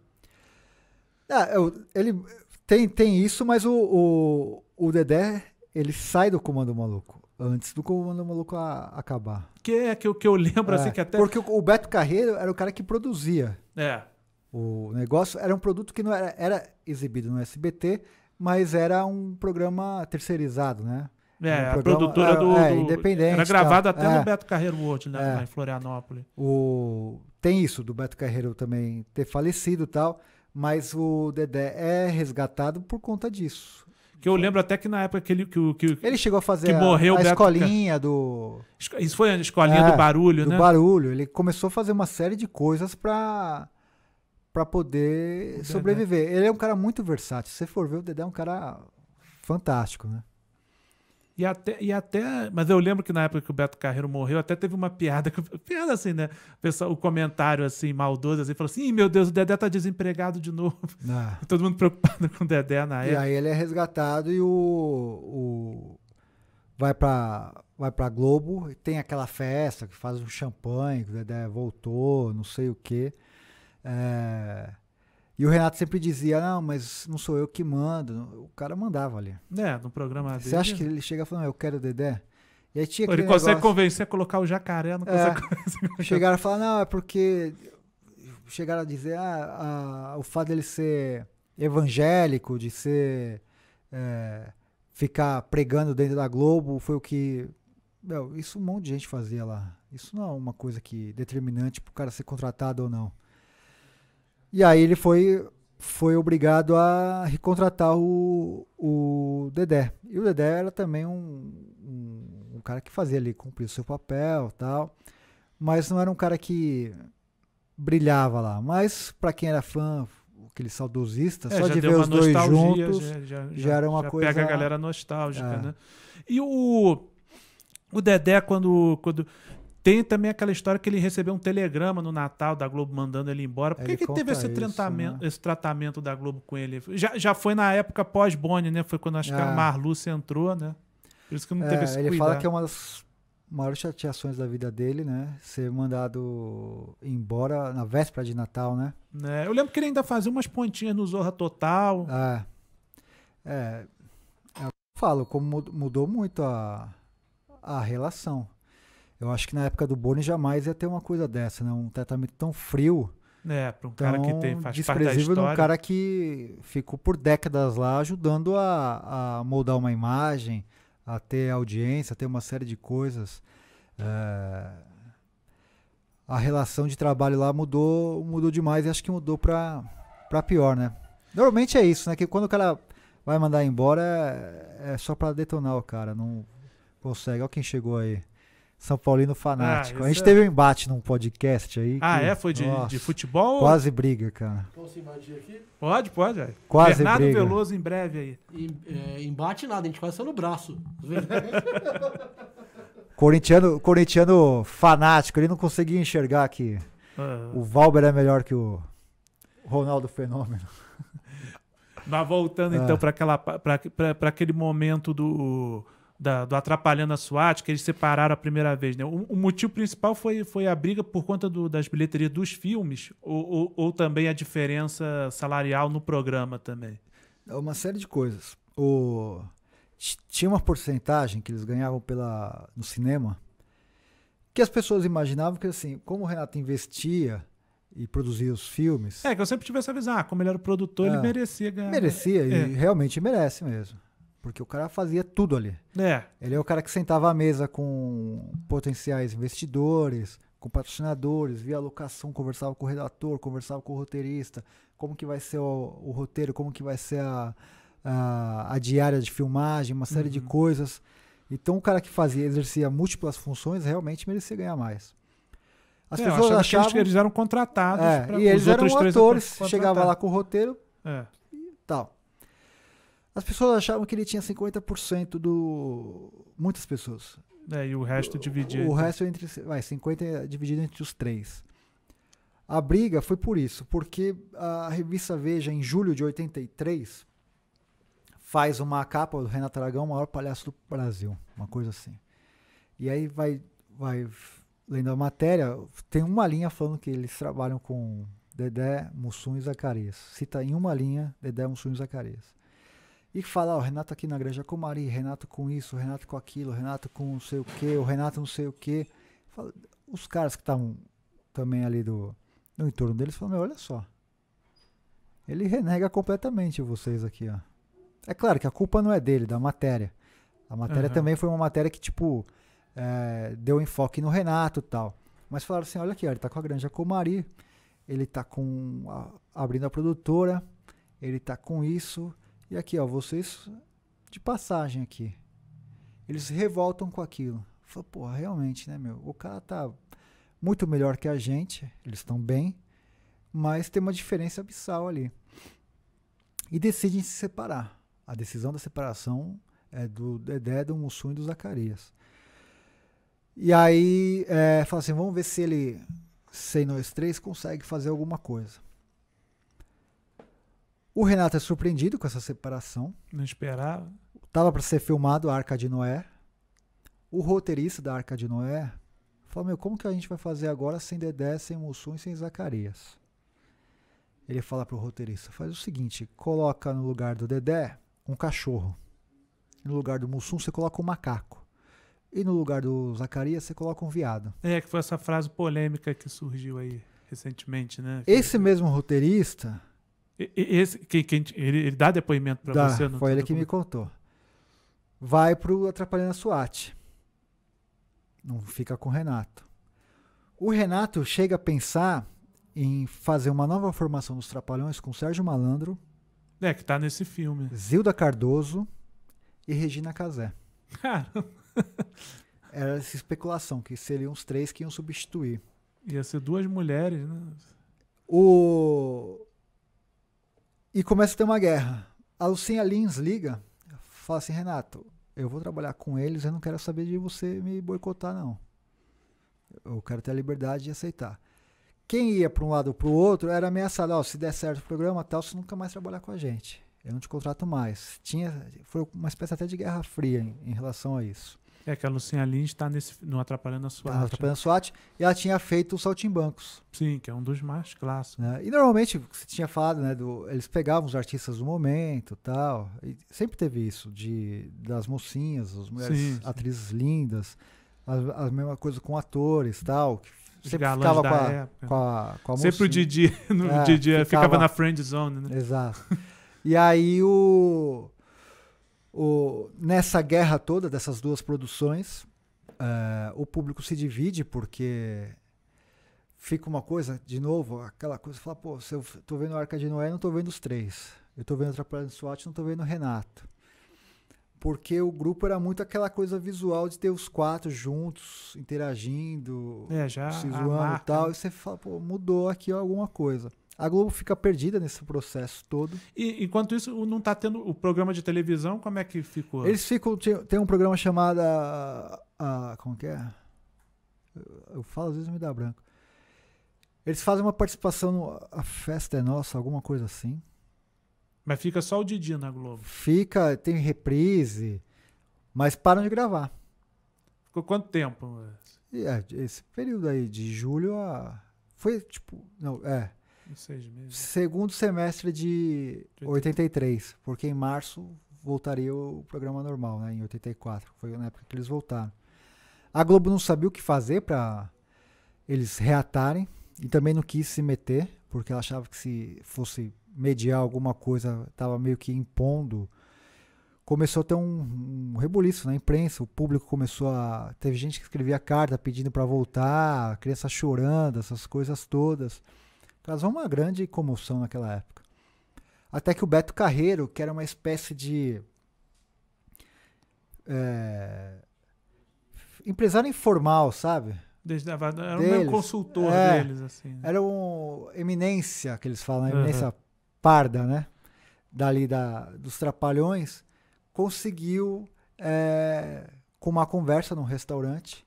Ah, eu, ele tem, tem isso, mas o, o, o Dedé ele sai do comando maluco. Antes do comando maluco a, acabar. Que é que, que eu lembro, é, assim, que até. Porque o, Beto Carreiro era o cara que produzia. É. O negócio era um produto que não era, era exibido no SBT, mas era um programa terceirizado, né? É, um programa, a produtora era, do, é, do, independente. Era gravado até é, no Beto Carreiro World, né, é, lá em Florianópolis. O, tem isso do Beto Carreiro também ter falecido e tal, mas o Dedé é resgatado por conta disso. Que eu lembro até que na época que ele. Que, que, ele chegou a fazer que a, morreu a escolinha do. Isso foi a escolinha é, do barulho, do né? Do barulho. Ele começou a fazer uma série de coisas pra, pra poder o sobreviver. Dedé. Ele é um cara muito versátil. Se você for ver, o Dedé é um cara fantástico, né? E até, e até. Mas eu lembro que na época que o Beto Carreiro morreu, até teve uma piada. Piada assim, né? Pessoal, o comentário assim, maldoso, assim, falou assim: meu Deus, o Dedé tá desempregado de novo. Ah. Todo mundo preocupado com o Dedé na época. E aí ele é resgatado e o. o vai pra. Vai pra Globo e tem aquela festa que faz um champanhe, que o Dedé voltou, não sei o quê. É e o Renato sempre dizia: Não, ah, mas não sou eu que mando. O cara mandava ali. É, no programa dele. Você acha que ele chega falando: ah, Eu quero o Dedé? E aí tinha Pô, Ele consegue convencer a colocar o jacaré, não é, consegue Chegaram a falar: Não, é porque. Chegaram a dizer: Ah, a, o fato dele ser evangélico, de ser. É, ficar pregando dentro da Globo foi o que. Meu, isso um monte de gente fazia lá. Isso não é uma coisa que determinante pro cara ser contratado ou não. E aí ele foi, foi obrigado a recontratar o, o Dedé. E o Dedé era também um, um, um cara que fazia ali, cumpria o seu papel tal. Mas não era um cara que brilhava lá. Mas para quem era fã, aquele saudosista, é, só de ver os dois juntos, já, já, já, era uma já coisa. Pega a galera nostálgica, é. né? E o, o Dedé, quando, quando tem também aquela história que ele recebeu um telegrama no Natal da Globo mandando ele embora. Por que, que teve esse, isso, tratamento, né? esse tratamento da Globo com ele? Já, já foi na época pós bone né? Foi quando acho ah. que a ah. Marluce entrou, né? Por isso que não é, teve esse Ele fala que é uma das maiores chateações da vida dele, né? Ser mandado embora na véspera de Natal, né? É, eu lembro que ele ainda fazia umas pontinhas no Zorra Total. É. É. Eu falo, como mudou muito a, a relação. Eu acho que na época do Boni jamais ia ter uma coisa dessa, né? Um tratamento tão frio. É, para um cara que tem, faz desprezível um cara que ficou por décadas lá ajudando a, a moldar uma imagem, a ter audiência, a ter uma série de coisas. É, a relação de trabalho lá mudou, mudou demais e acho que mudou para para pior, né? Normalmente é isso, né? Que quando o cara vai mandar embora é, é só para detonar o cara, não consegue. Olha quem chegou aí. São Paulino fanático. Ah, a gente é... teve um embate num podcast aí. Ah, que, é? Foi de, nossa, de futebol? Quase briga, cara. Posso invadir aqui? Pode, pode. Quase Bernardo briga. Veloso em breve aí. Em, é, embate nada, a gente quase saiu no braço. corintiano, corintiano fanático, ele não conseguia enxergar que ah. o Valber é melhor que o Ronaldo Fenômeno. Mas voltando então, ah. então para aquele momento do da, do atrapalhando a SWAT, que eles separaram a primeira vez. Né? O, o motivo principal foi, foi a briga por conta do, das bilheterias dos filmes ou, ou, ou, também a diferença salarial no programa também? É uma série de coisas. O, tinha uma porcentagem que eles ganhavam pela, no cinema que as pessoas imaginavam que, assim, como o Renato investia e produzia os filmes... É, que eu sempre tive essa visão. Ah, como ele era o produtor, é, ele merecia ganhar. Merecia, é. e realmente merece mesmo. Porque o cara fazia tudo ali. É. Ele é o cara que sentava à mesa com potenciais investidores, com patrocinadores, via locação, conversava com o redator, conversava com o roteirista, como que vai ser o, o roteiro, como que vai ser a, a, a diária de filmagem, uma série uhum. de coisas. Então o cara que fazia, exercia múltiplas funções, realmente merecia ganhar mais. As é, pessoas achavam, achavam que eles eram contratados. É, e eles eram atores, chegava lá com o roteiro é. e tal. As pessoas achavam que ele tinha 50% do. Muitas pessoas. É, e o resto dividido. O, o resto é entre. Vai, 50 é dividido entre os três. A briga foi por isso, porque a revista Veja, em julho de 83, faz uma capa do Renato Aragão, o maior palhaço do Brasil, uma coisa assim. E aí vai, vai lendo a matéria, tem uma linha falando que eles trabalham com Dedé, Mussum e Zacarias. Cita em uma linha Dedé, Mussum e Zacarias e fala, ó, oh, Renato aqui na Granja Comari, Renato com isso, Renato com aquilo, Renato com não sei o que, o Renato não sei o que. Os caras que estavam também ali do, no entorno deles falam, olha só, ele renega completamente vocês aqui, ó. É claro que a culpa não é dele, da matéria. A matéria uhum. também foi uma matéria que, tipo, é, deu enfoque no Renato e tal. Mas falaram assim, olha aqui, ó, ele tá com a Granja Comari, ele tá com... A, abrindo a produtora, ele tá com isso e aqui, ó, vocês de passagem aqui. Eles se revoltam com aquilo. Fala, porra, realmente, né, meu? O cara tá muito melhor que a gente, eles estão bem, mas tem uma diferença abissal ali. E decidem se separar. A decisão da separação é do Dedé, do Mussum e do Zacarias. E aí, é, fala assim, vamos ver se ele, sem nós três, consegue fazer alguma coisa. O Renato é surpreendido com essa separação. Não esperava. Tava para ser filmado a Arca de Noé. O roteirista da Arca de Noé falou: Meu, como que a gente vai fazer agora sem Dedé, sem Mussum e sem Zacarias? Ele fala pro roteirista: Faz o seguinte, coloca no lugar do Dedé um cachorro. No lugar do Mussum você coloca um macaco. E no lugar do Zacarias, você coloca um viado. É, que foi essa frase polêmica que surgiu aí recentemente, né? Esse mesmo roteirista esse, que ele, ele, dá depoimento para você? Não foi ele que me contou. Vai para o Atrapalhando a SWAT. Não fica com o Renato. O Renato chega a pensar em fazer uma nova formação dos Trapalhões com Sérgio Malandro. É, que tá nesse filme. Zilda Cardoso e Regina Casé. Era essa especulação, que seriam os três que iam substituir. Ia ser duas mulheres, né? O e começa a ter uma guerra. A Lucinha Lins liga, fala assim: Renato, eu vou trabalhar com eles, eu não quero saber de você me boicotar, não. Eu quero ter a liberdade de aceitar. Quem ia para um lado ou para o outro era ameaçado: oh, se der certo o programa, tal, você nunca mais trabalhar com a gente. Eu não te contrato mais. Tinha, foi uma espécie até de guerra fria em, em relação a isso. É que a Lucinha Lins está nesse, no Atrapalhando a SWAT. Tá né? atrapalhando a SWAT. E ela tinha feito o Saltimbancos. Sim, que é um dos mais clássicos. Né? E normalmente, você tinha falado, né? Do, eles pegavam os artistas do momento tal, e sempre teve isso, de, das mocinhas, as mulheres, sim, atrizes lindas. A, mesma coisa com atores tal, que sempre ficava com a, com a, com a Sempre o Didi, no é, Didi é, ficava, ficava, na friend zone, né? Exato. E aí o o, nessa guerra toda dessas duas produções, uh, o público se divide porque fica uma coisa, de novo, aquela coisa, fala, pô, se eu tô vendo Arca de Noé, não tô vendo os três. Eu tô vendo Atrapalhando SWAT, não tô vendo o Renato. Porque o grupo era muito aquela coisa visual de ter os quatro juntos, interagindo, é, já se zoando e tal. Né? E você fala, pô, mudou aqui alguma coisa. A Globo fica perdida nesse processo todo. E enquanto isso, não está tendo o programa de televisão, como é que ficou? Eles ficam. Tem um programa chamado. A, ah, a, ah, como que é? Eu, falo, às vezes me dá branco. Eles fazem uma participação no A Festa é Nossa, alguma coisa assim. Mas fica só o Didi na Globo. Fica, tem reprise, mas param de gravar. Ficou quanto tempo? É, esse período aí, de julho a. Foi tipo. Não, é. Segundo semestre de 83, porque em março voltaria o programa normal, né? Em 84, foi na época que eles voltaram. A Globo não sabia o que fazer para eles reatarem e também não quis se meter, porque ela achava que se fosse mediar alguma coisa, estava meio que impondo. Começou a ter um, um rebuliço na imprensa, o público começou a. Teve gente que escrevia carta pedindo para voltar, criança chorando, essas coisas todas. Causou uma grande comoção naquela época. Até que o Beto Carreiro, que era uma espécie de. É, empresário informal, sabe? Desde, era um o meu consultor é, deles, assim. Né? Era um eminência, que eles falam, eminência parda, né? Dali da, dos Trapalhões, conseguiu, é, com uma conversa num restaurante,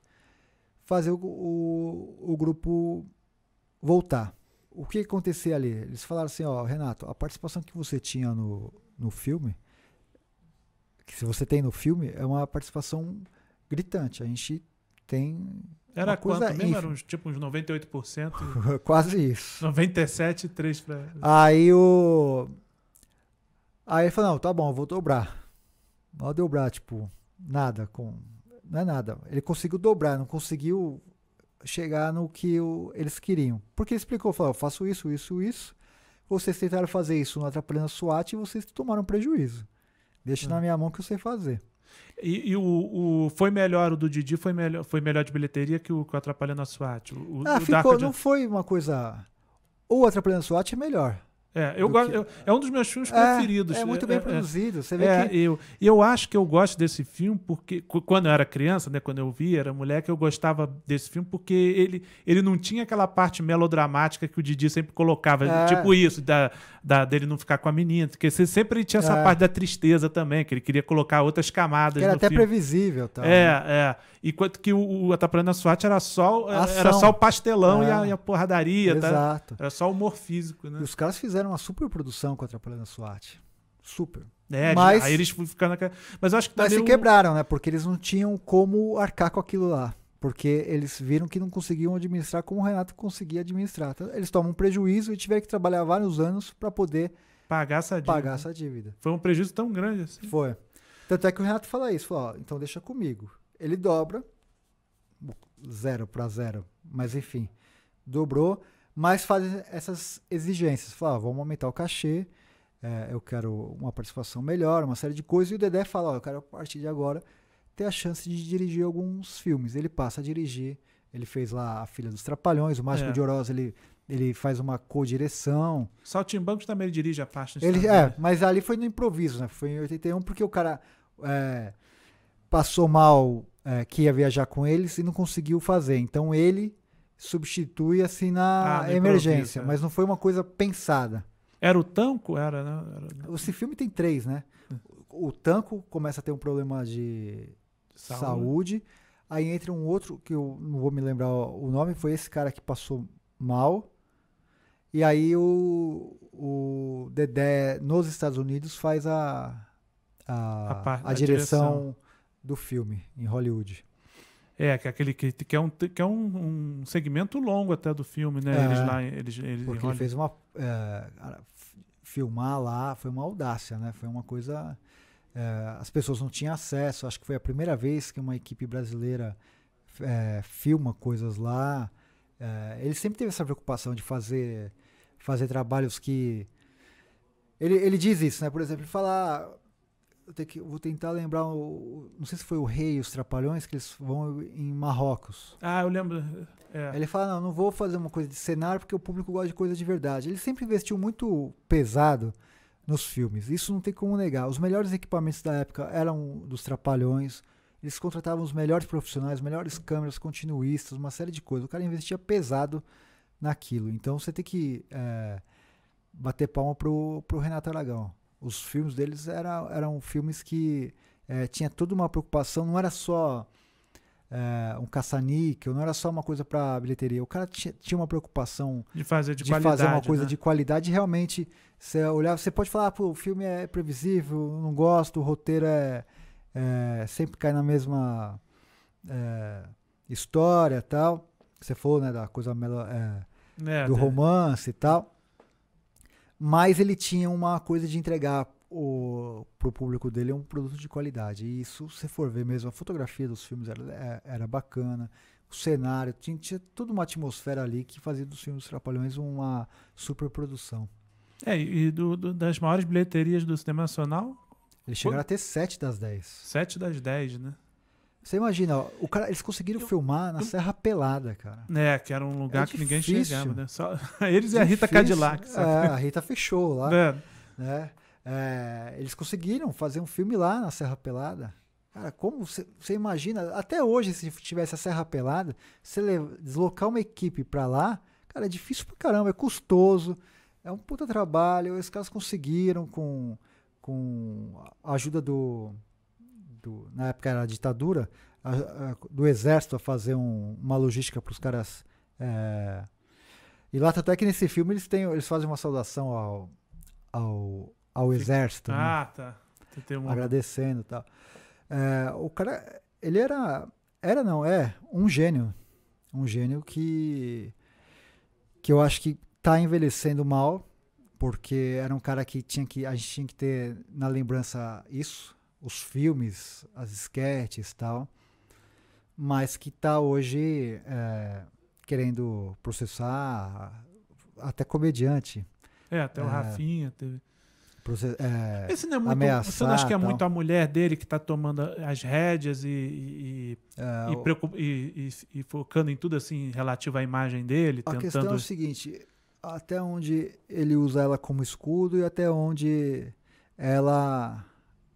fazer o, o, o grupo voltar o que acontecia ali? Eles falaram assim, ó, Renato, a participação que você tinha no, no filme, que se você tem no filme, é uma participação gritante. A gente tem. Era coisa quanto mesmo? Era uns, tipo uns 98%? Quase isso. 97,3% pra... Aí o. Aí ele falou, não, tá bom, vou dobrar. Vou dobrar, tipo, nada com. Não é nada. Ele conseguiu dobrar, não conseguiu chegar no que o, eles queriam. Porque ele explicou, falou, eu faço isso, isso, isso. Vocês tentaram fazer isso no atrapalhando SWAT e vocês tomaram prejuízo. Deixa hum. na minha mão que eu sei fazer. E, e o, o, foi melhor o do Didi foi melhor foi melhor de bilheteria que o que atrapalhando a SWAT. O, ah, ficou, não foi uma coisa. O atrapalhando a SWAT é melhor. É, eu gosto, que... é um dos meus filmes é, preferidos. É muito é, bem é, é, produzido. Você vê é, que... eu, eu acho que eu gosto desse filme porque, quando eu era criança, né, quando eu vi, era moleque, eu gostava desse filme porque ele, ele não tinha aquela parte melodramática que o Didi sempre colocava. É. Tipo isso, da, da, dele não ficar com a menina. Porque você sempre tinha essa é. parte da tristeza também, que ele queria colocar outras camadas. era até filme. previsível. Tal, tá? é, né? é. Enquanto que o, o Ataprana SWAT era só, era só o pastelão e a, e, a, porradaria. Tá? Exato. Tá? Era só o humor físico. Né? E os caras fizeram fizeram uma super produção com a a SWAT. Super. É, mas, aí eles ficaram naquela. Mas acho que Mas se quebraram, né? Porque eles não tinham como arcar com aquilo lá. Porque eles viram que não conseguiam administrar como o Renato conseguia administrar. Então, eles tomam um prejuízo e tiveram que trabalhar vários anos para poder pagar essa, dívida. pagar essa dívida. Foi um prejuízo tão grande assim. Foi. Tanto é que o Renato fala isso: fala, ó, então deixa comigo. Ele dobra, zero para zero, mas enfim, dobrou mas fazem essas exigências. Falam, ah, vamos aumentar o cachê, é, eu quero uma participação melhor, uma série de coisas. E o Dedé fala, oh, eu quero a partir de agora ter a chance de dirigir alguns filmes. Ele passa a dirigir, ele fez lá A Filha dos Trapalhões, O Mágico é. de Oroz, ele, ele faz uma co-direção. Saltimbanco também dirige a parte. Ele, é, mas ali foi no improviso, né? Foi em 81, porque o cara é, passou mal é, que ia viajar com eles e não conseguiu fazer. Então ele substitui assim na ah, emergência, é. mas não foi uma coisa pensada. Era o Tanco? Era, né? Era... Né? Esse filme tem três, né? O Tanco começa a ter um problema de saúde. saúde. Aí entra um outro, que eu não vou me lembrar o nome, foi esse cara que passou mal. E aí o, o Dedé, nos Estados Unidos, faz a, a, a, a direção, direção do filme em Hollywood. É, que é aquele que, que é, um, que é um, um, segmento longo até do filme, né? É, eles lá, eles, eles porque ele fez uma. É, filmar lá foi uma audácia, né? Foi uma coisa. É, as pessoas não tinham acesso. Acho que foi a primeira vez que uma equipe brasileira é, filma coisas lá. É, ele sempre teve essa preocupação de fazer, fazer trabalhos que. Ele, ele diz isso, né? Por exemplo, ele fala que, vou tentar lembrar, o, não sei se foi o rei os trapalhões, que eles vão em Marrocos. Ah, eu lembro. É. Ele fala, não, não vou fazer uma coisa de cenário porque o público gosta de coisa de verdade. Ele sempre investiu muito pesado nos filmes, isso não tem como negar. Os melhores equipamentos da época eram dos trapalhões, eles contratavam os melhores profissionais, melhores câmeras, continuistas, uma série de coisas. O cara investia pesado naquilo. Então você tem que é, bater palma pro, pro Renato Aragão. Os filmes deles era, eram filmes que é, tinha toda uma preocupação, não era só é, um caça-níquel, não era só uma coisa para bilheteria. O cara tinha, tinha uma preocupação de fazer, de, de fazer uma né? coisa né? de qualidade. Realmente, você olhar, você pode falar, ah, o filme é previsível, não gosto, o roteiro é, é sempre cai na mesma é, história tal. Você falou, né, da coisa melo, é, é, do romance e tal mas ele tinha uma coisa de entregar o, pro público dele um produto de qualidade. E isso, se for ver mesmo, a fotografia dos filmes era, é, era bacana, o cenário, tinha, tinha toda uma atmosfera ali que fazia dos filmes dos Trapalhões uma superprodução. É, e do, do, das maiores bilheterias do cinema nacional. Eles chegaram ter 7 das 10. 7 das 10, né? Você imagina, ó, o cara, eles conseguiram eu, filmar na eu, Serra Pelada, cara. É, que era um lugar é que ninguém chegava, né? Só, eles e a Rita Cadillac. Sabe? É, a Rita fechou lá. É. Né? É, eles conseguiram fazer um filme lá na Serra Pelada. Cara, como você imagina, até hoje, se tivesse a Serra Pelada, você deslocar uma equipe para lá, cara, é difícil pra caramba, é custoso, é um puta trabalho. Os caras conseguiram com, com a ajuda do do, na época era a ditadura, a, a, do exército a fazer um, uma logística para os caras. É, e lá até que nesse filme eles têm, eles fazem uma saudação ao, ao, ao exército. Né? Ah, né? tá. Uma... Agradecendo e tal. É, o cara, ele era, era não, é um gênio, um gênio que que eu acho que está envelhecendo mal, porque era um cara que tinha que a gente tinha que ter na lembrança isso, os filmes, as esquetes tal, mas que está hoje é, querendo processar até comediante. É, até o é, Rafinha teve. Process, é, Esse não é muito. Ameaçar, você não acha que é tal. muito a mulher dele que está tomando as rédeas e e, é, e, e, e, focando em tudo assim relativo à imagem dele? A tentando... questão é o seguinte: até onde ele usa ela como escudo e até onde ela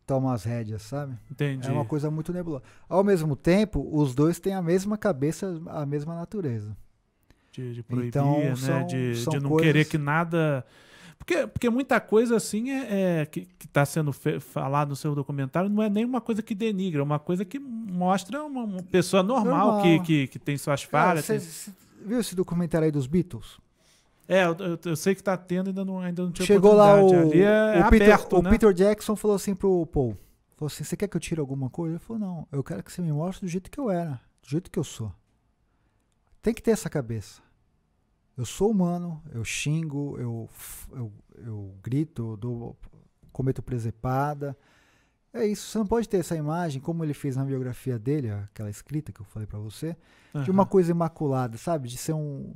toma as rédeas, sabe? Entendi. É uma coisa muito nebulosa. Ao mesmo tempo, os dois têm a mesma cabeça, a mesma natureza. De, de proibir, então, né? São, de, são de não coisas... querer que nada. Porque, porque muita coisa assim é, é que está sendo falado no seu documentário não é nenhuma coisa que denigra, é uma coisa que mostra uma, uma pessoa normal, normal, Que, que, que tem suas falhas. Você tem... viu esse documentário aí dos Beatles? É, eu, eu, eu, sei que tá tendo, ainda não, ainda não tinha Chegou lá é o, é, o, Peter, aberto, o né? Peter Jackson falou assim pro Paul, falou assim, você quer que eu tire alguma coisa? Ele falou, não, eu quero que você me mostre do jeito que eu era, do jeito que eu sou. Tem que ter essa cabeça. Eu sou humano, eu xingo, eu, eu, eu grito, eu dou, cometo presepada. É isso, você não pode ter essa imagem, como ele fez na biografia dele, aquela escrita que eu falei para você, uhum. de uma coisa imaculada, sabe? De ser um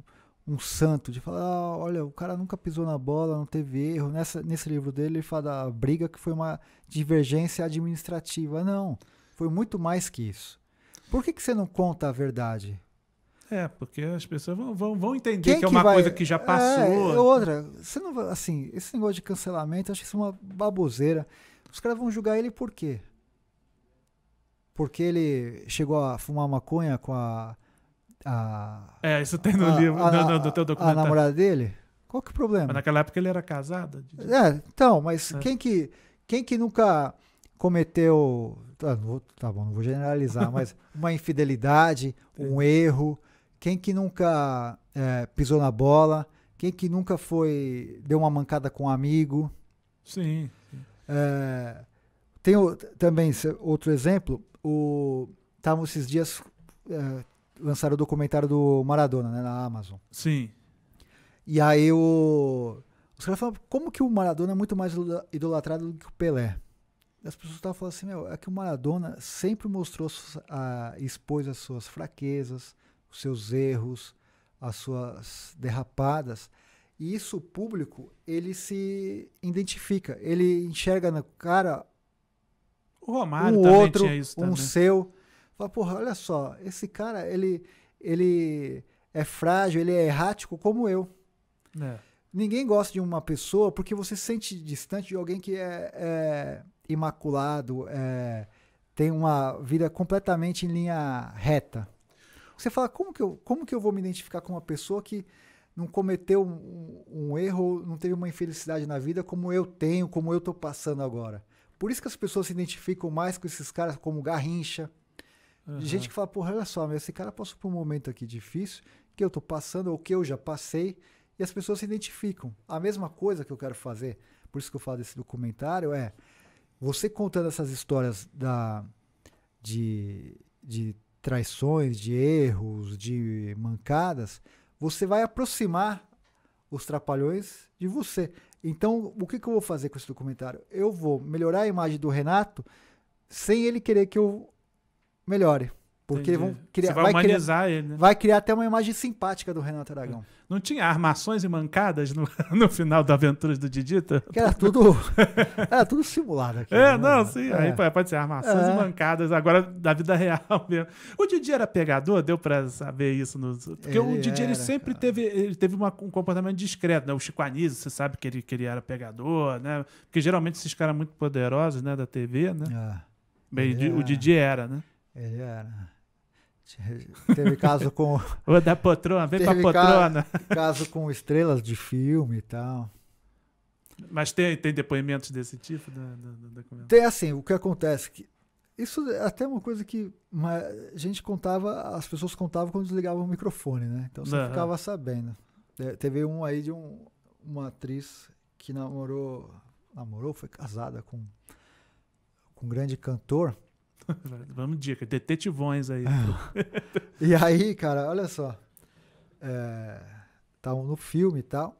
um santo, de falar, ah, olha, o cara nunca pisou na bola, não teve erro. Nessa, nesse livro dele, ele fala da briga que foi uma divergência administrativa. Não, foi muito mais que isso. Por que, que você não conta a verdade? É, porque as pessoas vão, vão, vão entender que é uma vai... coisa que já é, passou. É, outra, você não, assim, esse negócio de cancelamento, acho que isso é uma baboseira. Os caras vão julgar ele por quê? Porque ele chegou a fumar maconha com a a. É, isso tem no a, livro. A, do teu documentário. A namorada dele? Qual que é o problema? Mas naquela época ele era casado. É, então, mas é. Quem, que, quem que nunca cometeu. Tá, tá bom, não vou generalizar, mas uma infidelidade, um erro. Quem que nunca é, pisou na bola? Quem que nunca foi. deu uma mancada com um amigo? Sim. É, tem o, também outro exemplo. O, estavam esses dias é, lançaram o documentário do Maradona, né, na Amazon. Sim. E aí o, os caras falam, como que o Maradona é muito mais idolatrado do que o Pelé? as pessoas estavam falando assim, meu, é que o Maradona sempre mostrou, a, expôs as suas fraquezas, os seus erros, as suas derrapadas, e isso o público, ele se identifica, ele enxerga no cara o Romário um outro, um seu, Fala, porra, olha só, esse cara, ele, ele é frágil, ele é errático como eu. É. Ninguém gosta de uma pessoa porque você se sente distante de alguém que é, é imaculado, é, tem uma vida completamente em linha reta. Você fala, como que, eu, como que eu vou me identificar com uma pessoa que não cometeu um, um erro, não teve uma infelicidade na vida como eu tenho, como eu estou passando agora? Por isso que as pessoas se identificam mais com esses caras como Garrincha, Uhum. De gente que fala, porra, olha só, esse cara passou por um momento aqui difícil, que eu tô passando, ou que eu já passei, e as pessoas se identificam. A mesma coisa que eu quero fazer, por isso que eu falo desse documentário, é você contando essas histórias da, de, de traições, de erros, de mancadas, você vai aproximar os trapalhões de você. Então, o que, que eu vou fazer com esse documentário? Eu vou melhorar a imagem do Renato sem ele querer que eu melhore. Porque vão criar, vai, vai, humanizar criar, ele, né? Vai criar até uma imagem simpática do Renato Aragão. Não tinha armações e mancadas no, no final da Aventuras do Didita? Que era tudo, era tudo simulado aqui. É, né? não, sim. É. Aí pode ser armações é. e mancadas, agora da vida real mesmo. O Didi era pegador, deu pra saber isso. nos. porque ele o Didi era, ele sempre cara. teve, ele teve uma, um comportamento discreto, né? O Chico Anísio, você sabe que ele, que ele era pegador, né? Porque geralmente esses caras muito poderosos, né, da TV, né? É. Bem, o Didi era, né? Ele era. Teve caso com. Ô, da Potrona, vem pra Potrona. caso com estrelas de filme e tal. Mas tem, tem depoimentos desse tipo? Da, da, da tem assim, o que acontece que isso é até uma coisa que a gente contava, as pessoas contavam quando desligavam o microfone, né? Então você uhum. ficava sabendo. É, teve um aí de um, uma atriz que namorou, namorou, foi casada com, com um grande cantor Vamos dica, detetivões aí. e aí, cara, olha só. É, no filme e tal.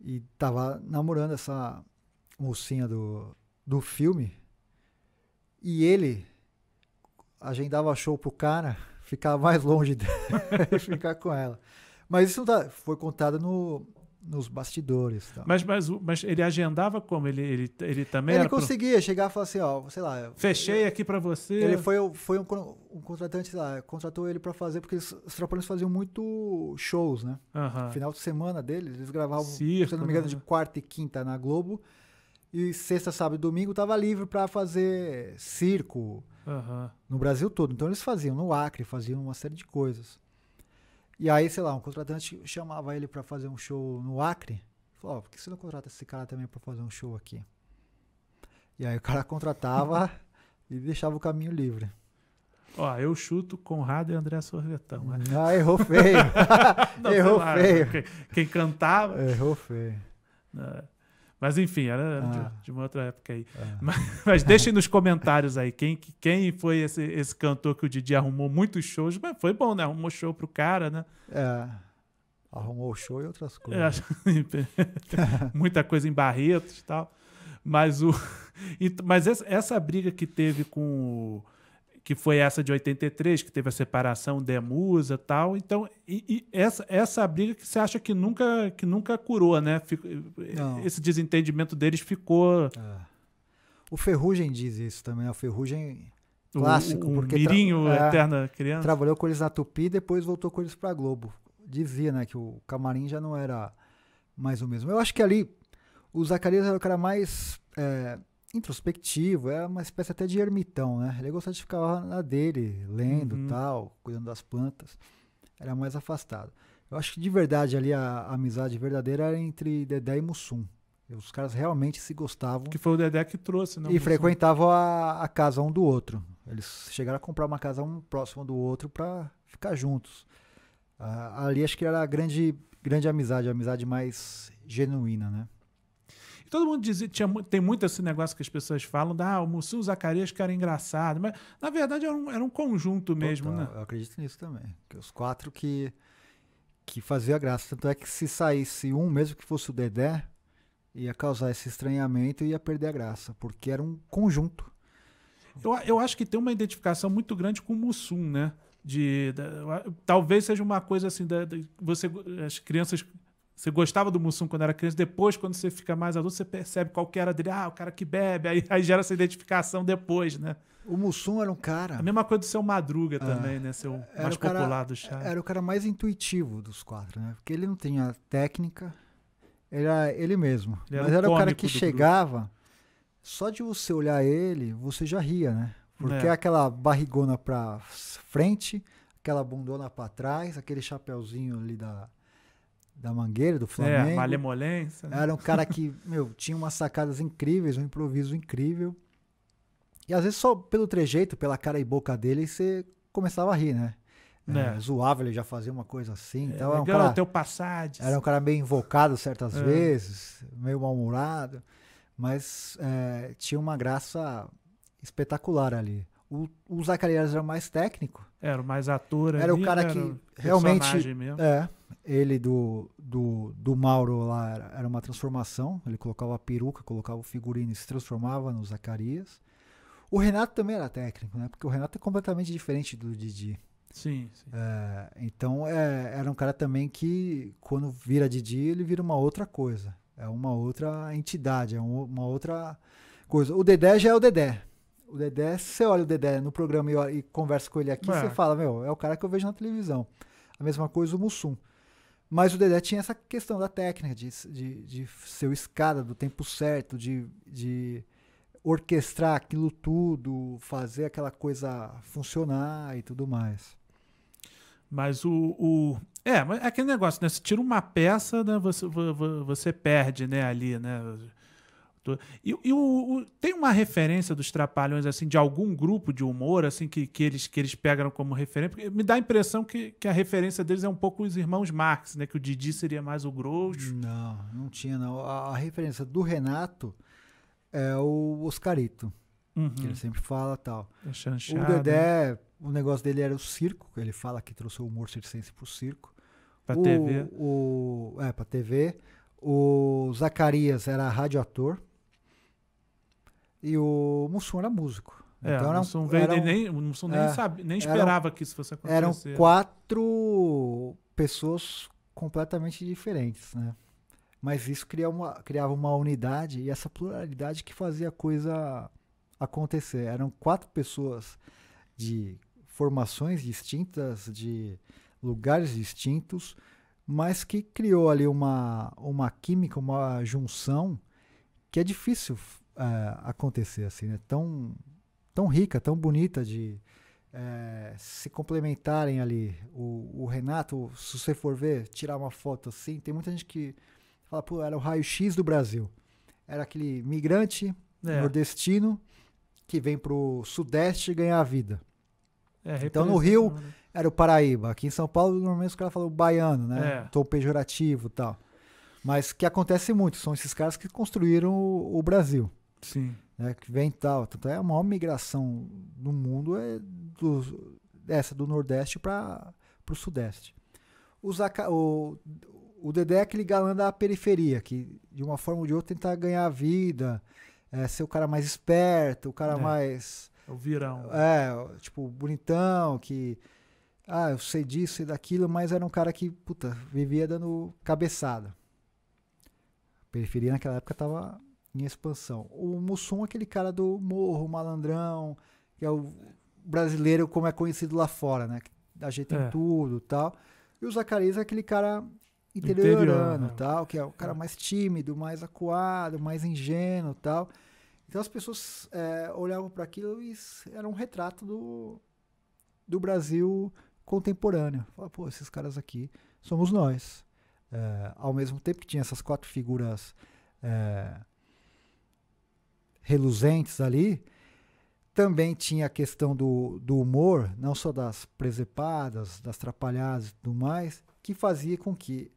E tava namorando essa mocinha do, do filme. E ele agendava show pro cara ficar mais longe dele e ficar com ela. Mas isso não tá, foi contado no, nos bastidores. Tal. Mas, mas, mas ele agendava como? Ele, ele, ele também Ele conseguia pro... chegar e falar assim, ó, sei lá... Fechei ele, aqui para você. Ele foi, foi um, um contratante, lá, contratou ele para fazer, porque os trapalhões faziam muito shows, né? Uhum. Final de semana deles, eles gravavam, Circo, se não me engano, né? de quarta e quinta na Globo e sexta, sábado e domingo tava livre para fazer circo uhum. no Brasil todo. Então eles faziam no Acre, faziam uma série de coisas. E aí, sei lá, um contratante chamava ele para fazer um show no Acre. Falou, oh, por que você não contrata esse cara também para fazer um show aqui? E aí o cara contratava e deixava o caminho livre. Ó, eu chuto Conrado e André Sorvetão. Né? Mas... Hum, ah, errou feio. não, errou lá, feio. Quem, quem, cantava. Errou feio. Né? Mas enfim, era ah. de, de, uma outra época aí. Ah. Mas, mas, deixem nos comentários aí quem, quem foi esse, esse cantor que o Didi arrumou muitos shows. Mas foi bom, né? Arrumou show pro cara, né? É. Arrumou show e outras coisas. É, muita coisa em Barretos e tal. Mas, o, mas essa briga que teve com o que foi essa de 83, que teve a separação da Musa tal. Então, e, e essa, essa é briga que você acha que nunca, que nunca curou, né? Fico, esse desentendimento deles ficou. É. O Ferrugem diz isso também, o Ferrugem clássico. O, o porque Mirinho, é, eterna criança. Trabalhou com eles na Tupi, depois voltou com eles para Globo. Dizia, né, que o camarim já não era mais o mesmo. Eu acho que ali o Zacarias era o cara mais é, introspectivo, era é uma espécie até de ermitão, né? Ele gostava de ficar lá na dele, lendo uhum. tal, cuidando das plantas. Era mais afastado. Eu acho que de verdade ali a, a amizade verdadeira era entre Dedé e Mussum. E os caras realmente se gostavam. Que foi o Dedé que trouxe, né? E frequentavam a, a, casa um do outro. Eles chegaram a comprar uma casa um próximo do outro para ficar juntos. Ah, ali acho que era a grande, grande amizade, a amizade mais genuína, né? todo mundo dizia, tinha, tem muito esse negócio que as pessoas falam, da, ah, o Mussum Zacarias que era engraçado, mas na verdade era um, era um conjunto mesmo, Total, né? Eu acredito nisso também. Que os quatro que, que faziam a graça. Tanto é que se saísse um, mesmo que fosse o Dedé, ia causar esse estranhamento e ia perder a graça, porque era um conjunto. Eu, eu acho que tem uma identificação muito grande com o Mussum, né? De, talvez seja uma coisa assim, da, você, as crianças você gostava do Mussum quando era criança, depois, quando você fica mais adulto, você percebe qual que era dele. Ah, o cara que bebe, aí, aí gera essa identificação depois, né? O Mussum era um cara. A mesma coisa do seu Madruga ah, também, né? Seu mais cara, popular do chá. Era o cara mais intuitivo dos quatro, né? Porque ele não tinha técnica, era ele mesmo. Ele Mas era, era o cara que chegava, grupo. só de você olhar ele, você já ria, né? Porque é. aquela barrigona pra frente, aquela bundona pra trás, aquele chapéuzinho ali da da Mangueira, do é, Flamengo. É, malemolência. Né? Era um cara que, meu, tinha umas sacadas incríveis, um improviso incrível. E às vezes só pelo trejeito, pela cara e boca dele, você começava a rir, né? É, é. Zoava, ele já fazia uma coisa assim. É, então, era um cara, teu Era um cara meio invocado certas é. vezes, meio mal-humorado, mas é, tinha uma graça espetacular ali. O, o Zacarias era mais técnico. Era o mais ator. Era ali, né? o cara era que realmente. Mesmo. É, ele do, do, do Mauro lá era, era, uma transformação. Ele colocava a peruca, colocava o figurino e se transformava no Zacarias. O Renato também era técnico, né? Porque o Renato é completamente diferente do Didi. Sim, sim. É, então é, era um cara também que, quando vira Didi, ele vira uma outra coisa. É uma outra entidade, é uma outra coisa. O Dedé já é o Dedé. O Dedé, você olha o Dedé no programa e, e conversa com ele aqui, é. você fala, meu, é o cara que eu vejo na televisão. A mesma coisa o Mussum. Mas o Dedé tinha essa questão da técnica, de, de, de ser o escada do tempo certo, de, de orquestrar aquilo tudo, fazer aquela coisa funcionar e tudo mais. Mas o. o é, é aquele negócio, né? Você tira uma peça, né? você, você perde, né, ali, né? E, e o, o, tem uma referência dos Trapalhões, assim, de algum grupo de humor, assim, que, que, eles, que eles pegaram como referência? Porque me dá a impressão que, que a referência deles é um pouco os irmãos Marx, né? Que o Didi seria mais o grosso. Não, não tinha, não. A, a referência do Renato é o Oscarito, uhum. que ele uhum. sempre fala tal. É o né? Dedé, o negócio dele era o circo, ele fala que trouxe o humor circense pro circo. Pra o, TV. O, é, pra TV. O Zacarias era radioator. E o Mussum era músico. É, então, o Mussum, veio, eram, nem, o Mussum nem, é, sabe, nem esperava eram, que isso fosse acontecer. Eram quatro pessoas completamente diferentes, né? Mas isso criava uma, criava uma unidade e essa pluralidade que fazia a coisa acontecer. Eram quatro pessoas de formações distintas, de lugares distintos, mas que criou ali uma, uma química, uma junção que é difícil é, acontecer assim, né? Tão tão rica, tão bonita de é, se complementarem ali. O, o, Renato, se você for ver, tirar uma foto assim, tem muita gente que fala, pô, era o raio-x do Brasil. Era aquele migrante é. nordestino que vem pro Sudeste ganhar a vida. É, então no Rio né? era o Paraíba, aqui em São Paulo normalmente os caras falam baiano, né? É. Tom pejorativo, tal. Mas que acontece muito, são esses caras que construíram o, o Brasil. Sim. Né, que vem tal. Tanto é a maior migração do mundo é do, essa do Nordeste para o Sudeste. O, o, o Dedé é aquele galã da periferia, que de uma forma ou de outra tentar ganhar vida, é, ser o cara mais esperto, o cara é. mais. É o virão. É, tipo, bonitão, que. Ah, eu sei disso e daquilo, mas era um cara que, puta, vivia dando cabeçada. A periferia naquela época tava em expansão. O Mussum é aquele cara do morro, malandrão, que é o brasileiro como é conhecido lá fora, né? Da ajeita é. em tudo tal. E o Zacarias é aquele cara interiorano, né? tal, que é o cara é. mais tímido, mais acuado, mais ingênuo tal. Então as pessoas é, olhavam para aquilo e era um retrato do, do Brasil contemporâneo. Fala, pô, esses caras aqui somos nós. É, ao mesmo tempo que tinha essas quatro figuras é, reluzentes ali. Também tinha a questão do, do humor, não só das presepadas, das trapalhadas e tudo mais, que fazia com que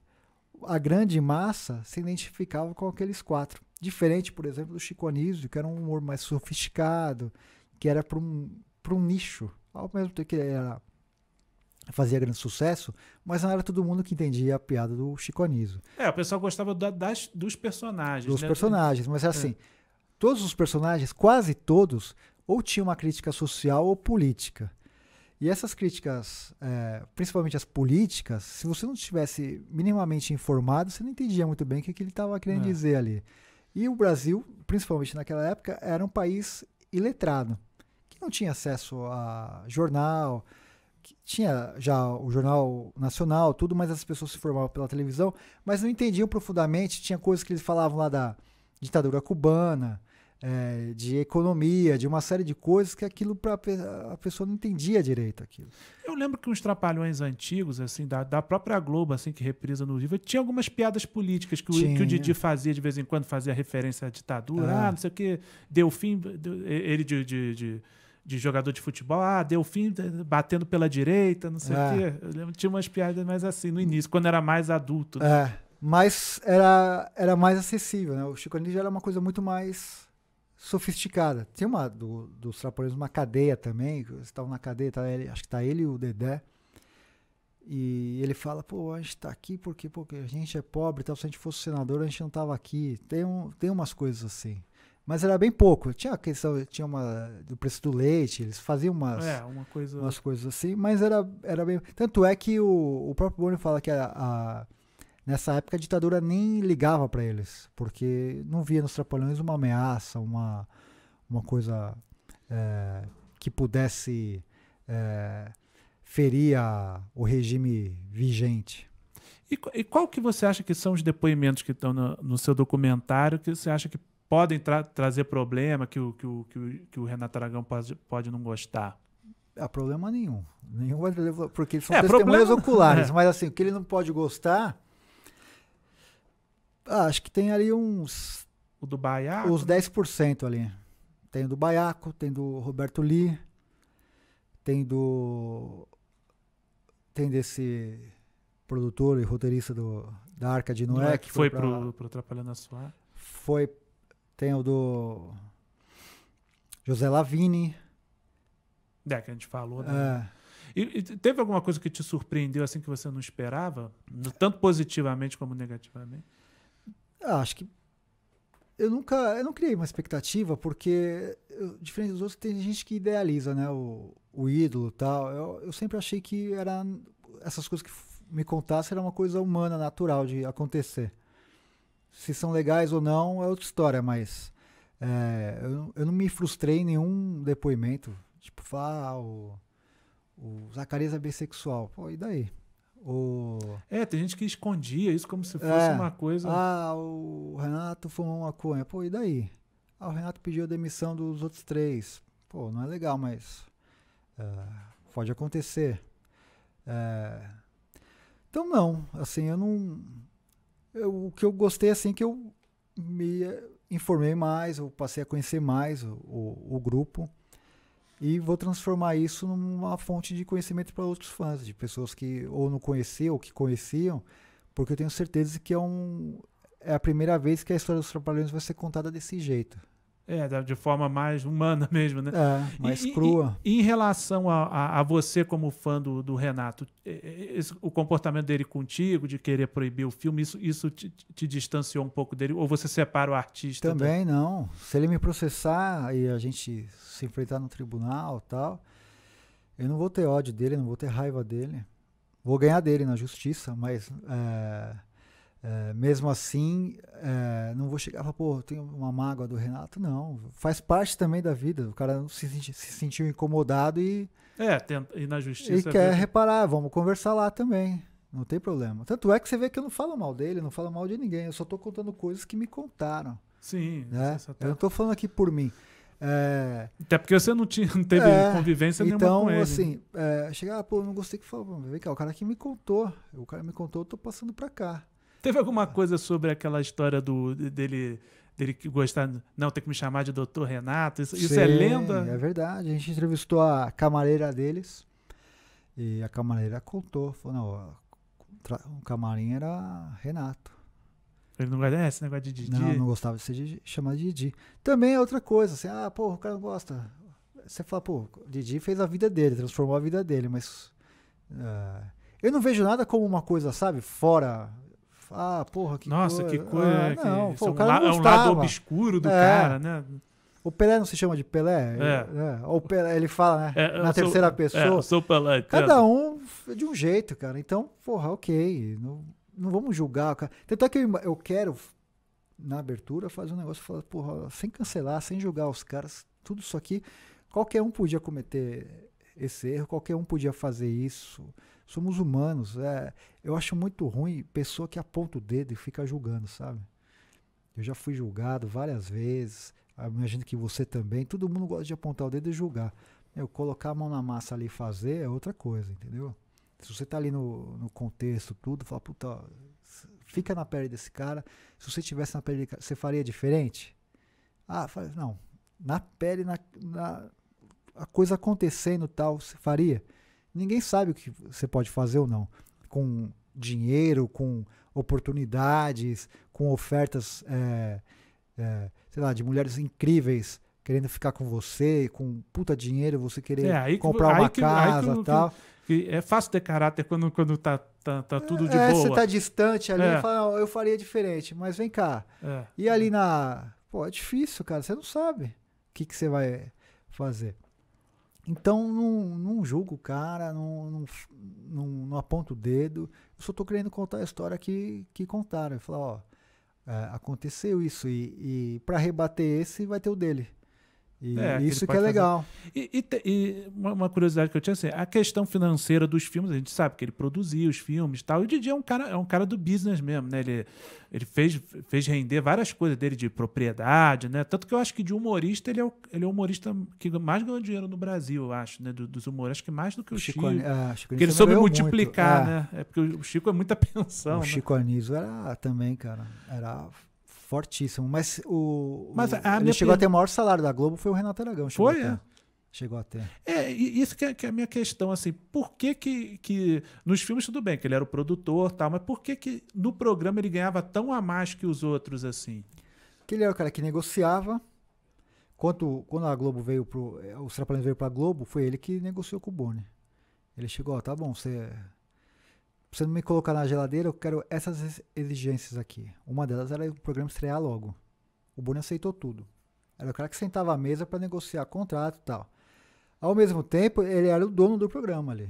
a grande massa se identificava com aqueles quatro. Diferente, por exemplo, do Chico Anísio, que era um humor mais sofisticado, que era para um, um nicho, ao mesmo tempo que era, fazia grande sucesso, mas não era todo mundo que entendia a piada do Chico Anísio. É, o pessoal gostava da, das, dos personagens. Dos né? personagens, mas é. assim, é. Todos os personagens, quase todos, ou tinham uma crítica social ou política. E essas críticas, é, principalmente as políticas, se você não estivesse minimamente informado, você não entendia muito bem o que, que ele estava querendo é. dizer ali. E o Brasil, principalmente naquela época, era um país iletrado, que não tinha acesso a jornal, tinha já o jornal nacional, tudo, mas as pessoas se formavam pela televisão, mas não entendiam profundamente, tinha coisas que eles falavam lá da ditadura cubana, é, de economia, de uma série de coisas que aquilo para a pessoa não entendia direito aquilo. Eu lembro que uns trapalhões antigos, assim, da, da própria Globo, assim, que reprisa no Viva, tinha algumas piadas políticas que o, que o, Didi fazia de vez em quando, fazia referência à ditadura, ah, ah não sei o que, deu fim, ele de, de, de de jogador de futebol, ah, deu fim batendo pela direita, não sei o é. quê. Eu lembro, tinha umas piadas mais assim no início, quando era mais adulto. Né? É, mas era, era mais acessível, né? O Chico Anísio era uma coisa muito mais sofisticada. Tem uma do, dos trapalhões, uma cadeia também, estavam na cadeia, tá ele, acho que tá ele e o Dedé. E ele fala, pô, a gente tá aqui porque, porque a gente é pobre tal, se a gente fosse senador, a gente não tava aqui. Tem, um, tem umas coisas assim. Mas era bem pouco. Tinha a questão, tinha uma do preço do leite, eles faziam umas, é, uma coisa... umas coisas assim, mas era, era bem. Tanto é que o, o próprio Bono fala que a, a Nessa época a ditadura nem ligava para eles, porque não via nos trapalhões uma ameaça, uma, uma coisa é, que pudesse é, ferir a, o regime vigente. E, e, qual que você acha que são os depoimentos que estão no, no seu documentário que você acha que podem tra trazer problema, que o, que o, que o, que o Renato Aragão pode, pode não gostar? há ah, problema nenhum. Nenhum vai porque são é, testemunhas problema. oculares, é. mas assim, o que ele não pode gostar ah, acho que tem ali uns. O do Baiaco? Os 10% ali. Tem do Baiaco, tem do Roberto Lee, tem do. Tem desse produtor e roteirista do, da Arca de Noé. É que foi, foi pra, pro, pro Atrapalhando a Suar. Foi. Tem o do. José Lavini. É, que a gente falou, né? É. E, e, teve alguma coisa que te surpreendeu assim que você não esperava? Tanto positivamente como negativamente? Ah, acho que eu nunca, eu não criei uma expectativa porque eu, diferente dos outros tem gente que idealiza, né, o, o ídolo tal. Eu, eu sempre achei que era essas coisas que me contassem era uma coisa humana, natural de acontecer. Se são legais ou não é outra história, mas é, eu, eu não me frustrei em nenhum depoimento, tipo, ah, o, o Zacarias é bissexual. Pô, e daí? O... É, tem gente que escondia isso como se é. fosse é. uma coisa. Ah, o Renato fumou cunha. Pô, e daí? Ah, o Renato pediu a demissão dos outros três. Pô, não é legal, mas é, pode acontecer. É. então não, assim, eu não. Eu, o que eu gostei assim que eu me informei mais, eu passei a conhecer mais o, o, o grupo e vou transformar isso numa fonte de conhecimento para outros fãs, de pessoas que ou não conheciam ou que conheciam, porque eu tenho certeza que é, um, é a primeira vez que a história dos Trapalhões vai ser contada desse jeito. É, de forma mais humana mesmo, né? É, mais e, crua. E, e, em relação a, a, a, você como fã do, do Renato, é, é, esse, o comportamento dele contigo, de querer proibir o filme, isso, isso te, te distanciou um pouco dele? Ou você separa o artista? Também não. Se ele me processar e a gente se enfrentar no tribunal tal, eu não vou ter ódio dele, não vou ter raiva dele. Vou ganhar dele na justiça, mas... É é, mesmo assim, é, não vou chegar e falar, pô, tenho uma mágoa do Renato, não. Faz parte também da vida. O cara se, se sentiu incomodado e. É, e na justiça. E é quer reparar, vamos conversar lá também. Não tem problema. Tanto é que você vê que eu não falo mal dele, não falo mal de ninguém. Eu só estou contando coisas que me contaram. Sim. Né? Eu não estou falando aqui por mim. É... Até porque você não, tinha, não teve é... convivência então, nenhuma com ele. Então, assim, é, chegar, ah, pô, não gostei que falou. Vem cá, o cara que me contou. O cara me contou, eu tô passando para cá. Teve alguma coisa sobre aquela história do, dele dele que gostar, não, tem que me chamar de doutor Renato, isso, Sim, isso, é lenda? é verdade, a gente entrevistou a camareira deles e a camareira contou, falou, não, o camarim era Renato. Ele não gosta desse é, negócio de Didi? Não, não gostava de ser de, chamado de Didi. Também é outra coisa, assim, ah, pô, o cara não gosta. Você fala, pô, Didi fez a vida dele, transformou a vida dele, mas... Uh, eu não vejo nada como uma coisa, sabe, fora ah, porra, que Nossa, coisa. que coisa. Ah, é, não, que o cara não é um lado obscuro do é. cara, né? O Pelé não se chama de Pelé? É. é ou Pelé, ele fala, né? É, na terceira é, pessoa. É, sou Pelé. Cada um de um jeito, cara. Então, porra, ok. Não, não vamos julgar. Cara. Tanto é que eu, eu quero, na abertura, fazer um negócio falar, porra, sem cancelar, sem julgar os caras, tudo isso aqui. Qualquer um podia cometer esse erro, qualquer um podia fazer isso somos humanos. É, eu acho muito ruim pessoa que aponta o dedo e fica julgando, sabe? Eu já fui julgado várias vezes. Imagino que você também. Todo mundo gosta de apontar o dedo e julgar. Eu colocar a mão na massa ali e fazer é outra coisa, entendeu? Se você tá ali no, no contexto, tudo, fala, puta, fica na pele desse cara. Se você tivesse na pele você faria diferente? Ah, não. Na pele, na, na a coisa acontecendo tal, você faria? Ninguém sabe o que você pode fazer ou não com dinheiro, com oportunidades, com ofertas, é, é, sei lá, de mulheres incríveis querendo ficar com você, com puta dinheiro, você querer é, comprar que, uma que, casa e tal. Que, é fácil ter caráter quando, quando tá, tá, tá é, tudo de é, boa. Você tá distante ali, é. fala, eu faria diferente, mas vem cá. É, e ali é. na... Pô, é difícil, cara, você não sabe o que, que você vai fazer. Então, não, não julgo o cara, não, não, não, não aponto o dedo. Eu só estou querendo contar a história que, que contaram. Falar, ó, é, aconteceu isso e, e para rebater esse vai ter o dele. E é, isso que é legal. E, e uma, uma, curiosidade que eu tinha assim, a questão financeira dos filmes, a gente sabe que ele produzia os filmes e tal. o Didi é um cara, é um cara do business mesmo, né? Ele, ele fez, fez render várias coisas dele de propriedade, né? Tanto que eu acho que de humorista ele é o, ele é o humorista que mais ganhou dinheiro no Brasil, eu acho, né? Do, dos humoristas, acho que mais do que o Chico. Chico, ah, Chico porque ele soube multiplicar, muito. É. né? É. é porque o Chico é muita pensão. O né? Chico Anísio era também, cara. Era fortíssimo. Mas o. Mas o, ele chegou per... a ter o maior salário da Globo, foi o Renato Aragão. Foi? É. A chegou até. É, isso que é, que é, a minha questão, assim, por que que, que nos filmes tudo bem, que ele era o produtor tal, mas por que que no programa ele ganhava tão a mais que os outros, assim? Que ele era o cara que negociava, quando, quando a Globo veio pro, eh, os Trapalhões veio pra Globo, foi ele que negociou com o Boni. Ele chegou, ó, tá bom, você Pra você não me colocar na geladeira, eu quero essas exigências aqui. Uma delas era o programa estrear logo. O Boni aceitou tudo. Era o cara que sentava à mesa para negociar contrato e tal. Ao mesmo tempo, ele era o dono do programa ali.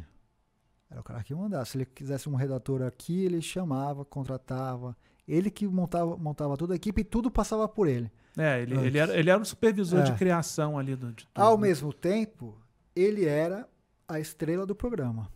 Era o cara que mandava. Se ele quisesse um redator aqui, ele chamava, contratava. Ele que montava, montava toda a equipe e tudo passava por ele. É, ele, ele era, ele era o supervisor é. de criação ali do, de tudo. Ao né? mesmo tempo, ele era a estrela do programa.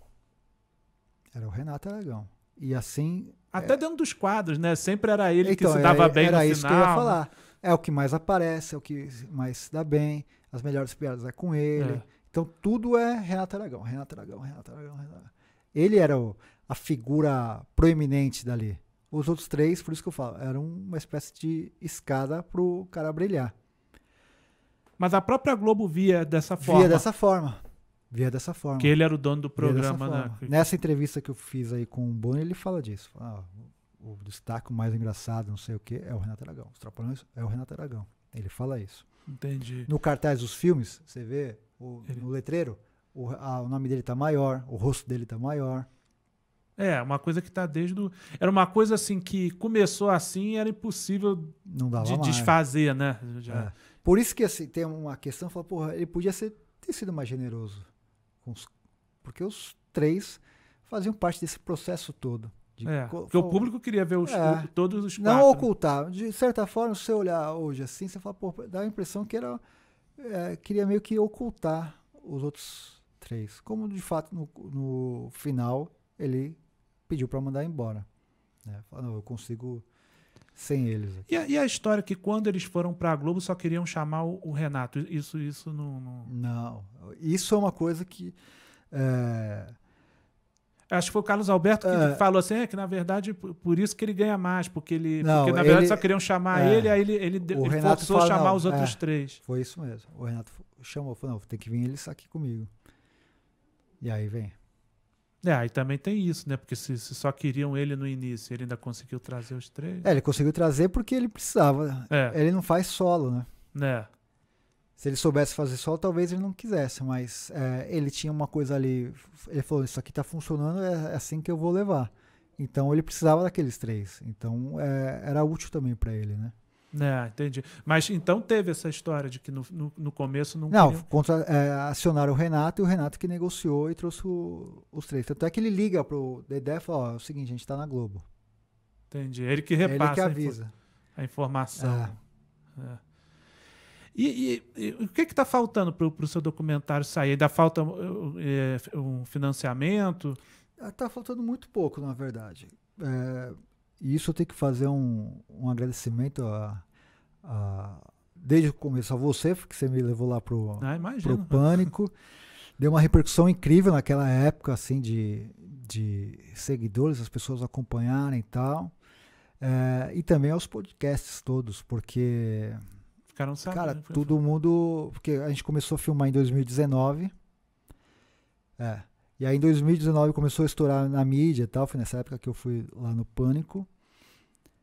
Era o Renato Aragão. E assim. Até é... dentro dos quadros, né? Sempre era ele então, que se dava era, bem era no isso final, que eu ia né? falar. É o que mais aparece, é o que mais se dá bem, as melhores piadas é com ele. É. Então tudo é Renato Aragão, Renato Aragão, Renato Aragão, Renato Aragão. Ele era o, a figura proeminente dali. Os outros três, por isso que eu falo, eram uma espécie de escada pro cara brilhar. Mas a própria Globo via dessa forma. Via dessa forma. Via dessa forma. Que ele era o dono do programa, né, Nessa entrevista que eu fiz aí com o Boni, ele fala disso. Fala, ah, o destaque mais engraçado, não sei o que, é o Renato Aragão. Os Trapalhões é o Renato Aragão. Ele fala isso. Entendi. No cartaz dos filmes, você vê o, ele... no letreiro, o, a, o, nome dele tá maior, o rosto dele tá maior. É, uma coisa que tá desde do... Era uma coisa assim que começou assim era impossível de mais. desfazer, né? Já... É. Por isso que assim, tem uma questão, fala, porra, ele podia ser, ter sido mais generoso os, porque os três faziam parte desse processo todo. É, porque o público queria ver os, é, todos os quatro. Não né? ocultar. De certa forma, se você olhar hoje assim, você fala, pô, dá a impressão que era, é, queria meio que ocultar os outros três. Como, de fato, no, no final, ele pediu para mandar embora. Né? Falou, não, eu consigo sem eles. E a, e a, história que quando eles foram para a Globo só queriam chamar o, o Renato. Isso, isso não, não, não. isso é uma coisa que. É... Acho que foi o Carlos Alberto que é... falou assim, é que na verdade por isso que ele ganha mais, porque ele, não, porque na verdade só queriam chamar é... ele, aí ele, ele, ele forçou fala, chamar não, os outros é, três. Foi isso mesmo. O Renato chamou, falou, não, tem que vir eles aqui comigo. E aí vem. É, aí também tem isso, né? Porque se, se, só queriam ele no início, ele ainda conseguiu trazer os três. É, ele conseguiu trazer porque ele precisava. É. Ele não faz solo, né? né Se ele soubesse fazer solo, talvez ele não quisesse, mas é, ele tinha uma coisa ali. Ele falou: Isso aqui tá funcionando, é, é assim que eu vou levar. Então ele precisava daqueles três. Então é, era útil também para ele, né? É, entendi. Mas então teve essa história de que no, no, no começo não. Não, queria... contra, é, acionaram o Renato e o Renato que negociou e trouxe o, os três. Tanto é que ele liga pro Dedé e fala: ó, é o seguinte, a gente tá na Globo. Entendi. Ele que repassa. ele que avisa. A, informação. É. é. E, e, e, o que está faltando para o seu documentário sair? Ainda falta um é, financiamento? Está ah, faltando muito pouco, na verdade. É, e isso eu tenho que fazer um, um agradecimento a, a, desde o começo a você, que você me levou lá pro, ah, pro Pânico. Deu uma repercussão incrível naquela época, assim, de, de seguidores, as pessoas acompanharem e tal. É, e também aos podcasts todos, porque. Ficaram sabendo. Cara, né, todo mundo. Porque a gente começou a filmar em 2019. É. E aí em 2019 começou a estourar na mídia e tal. Foi nessa época que eu fui lá no Pânico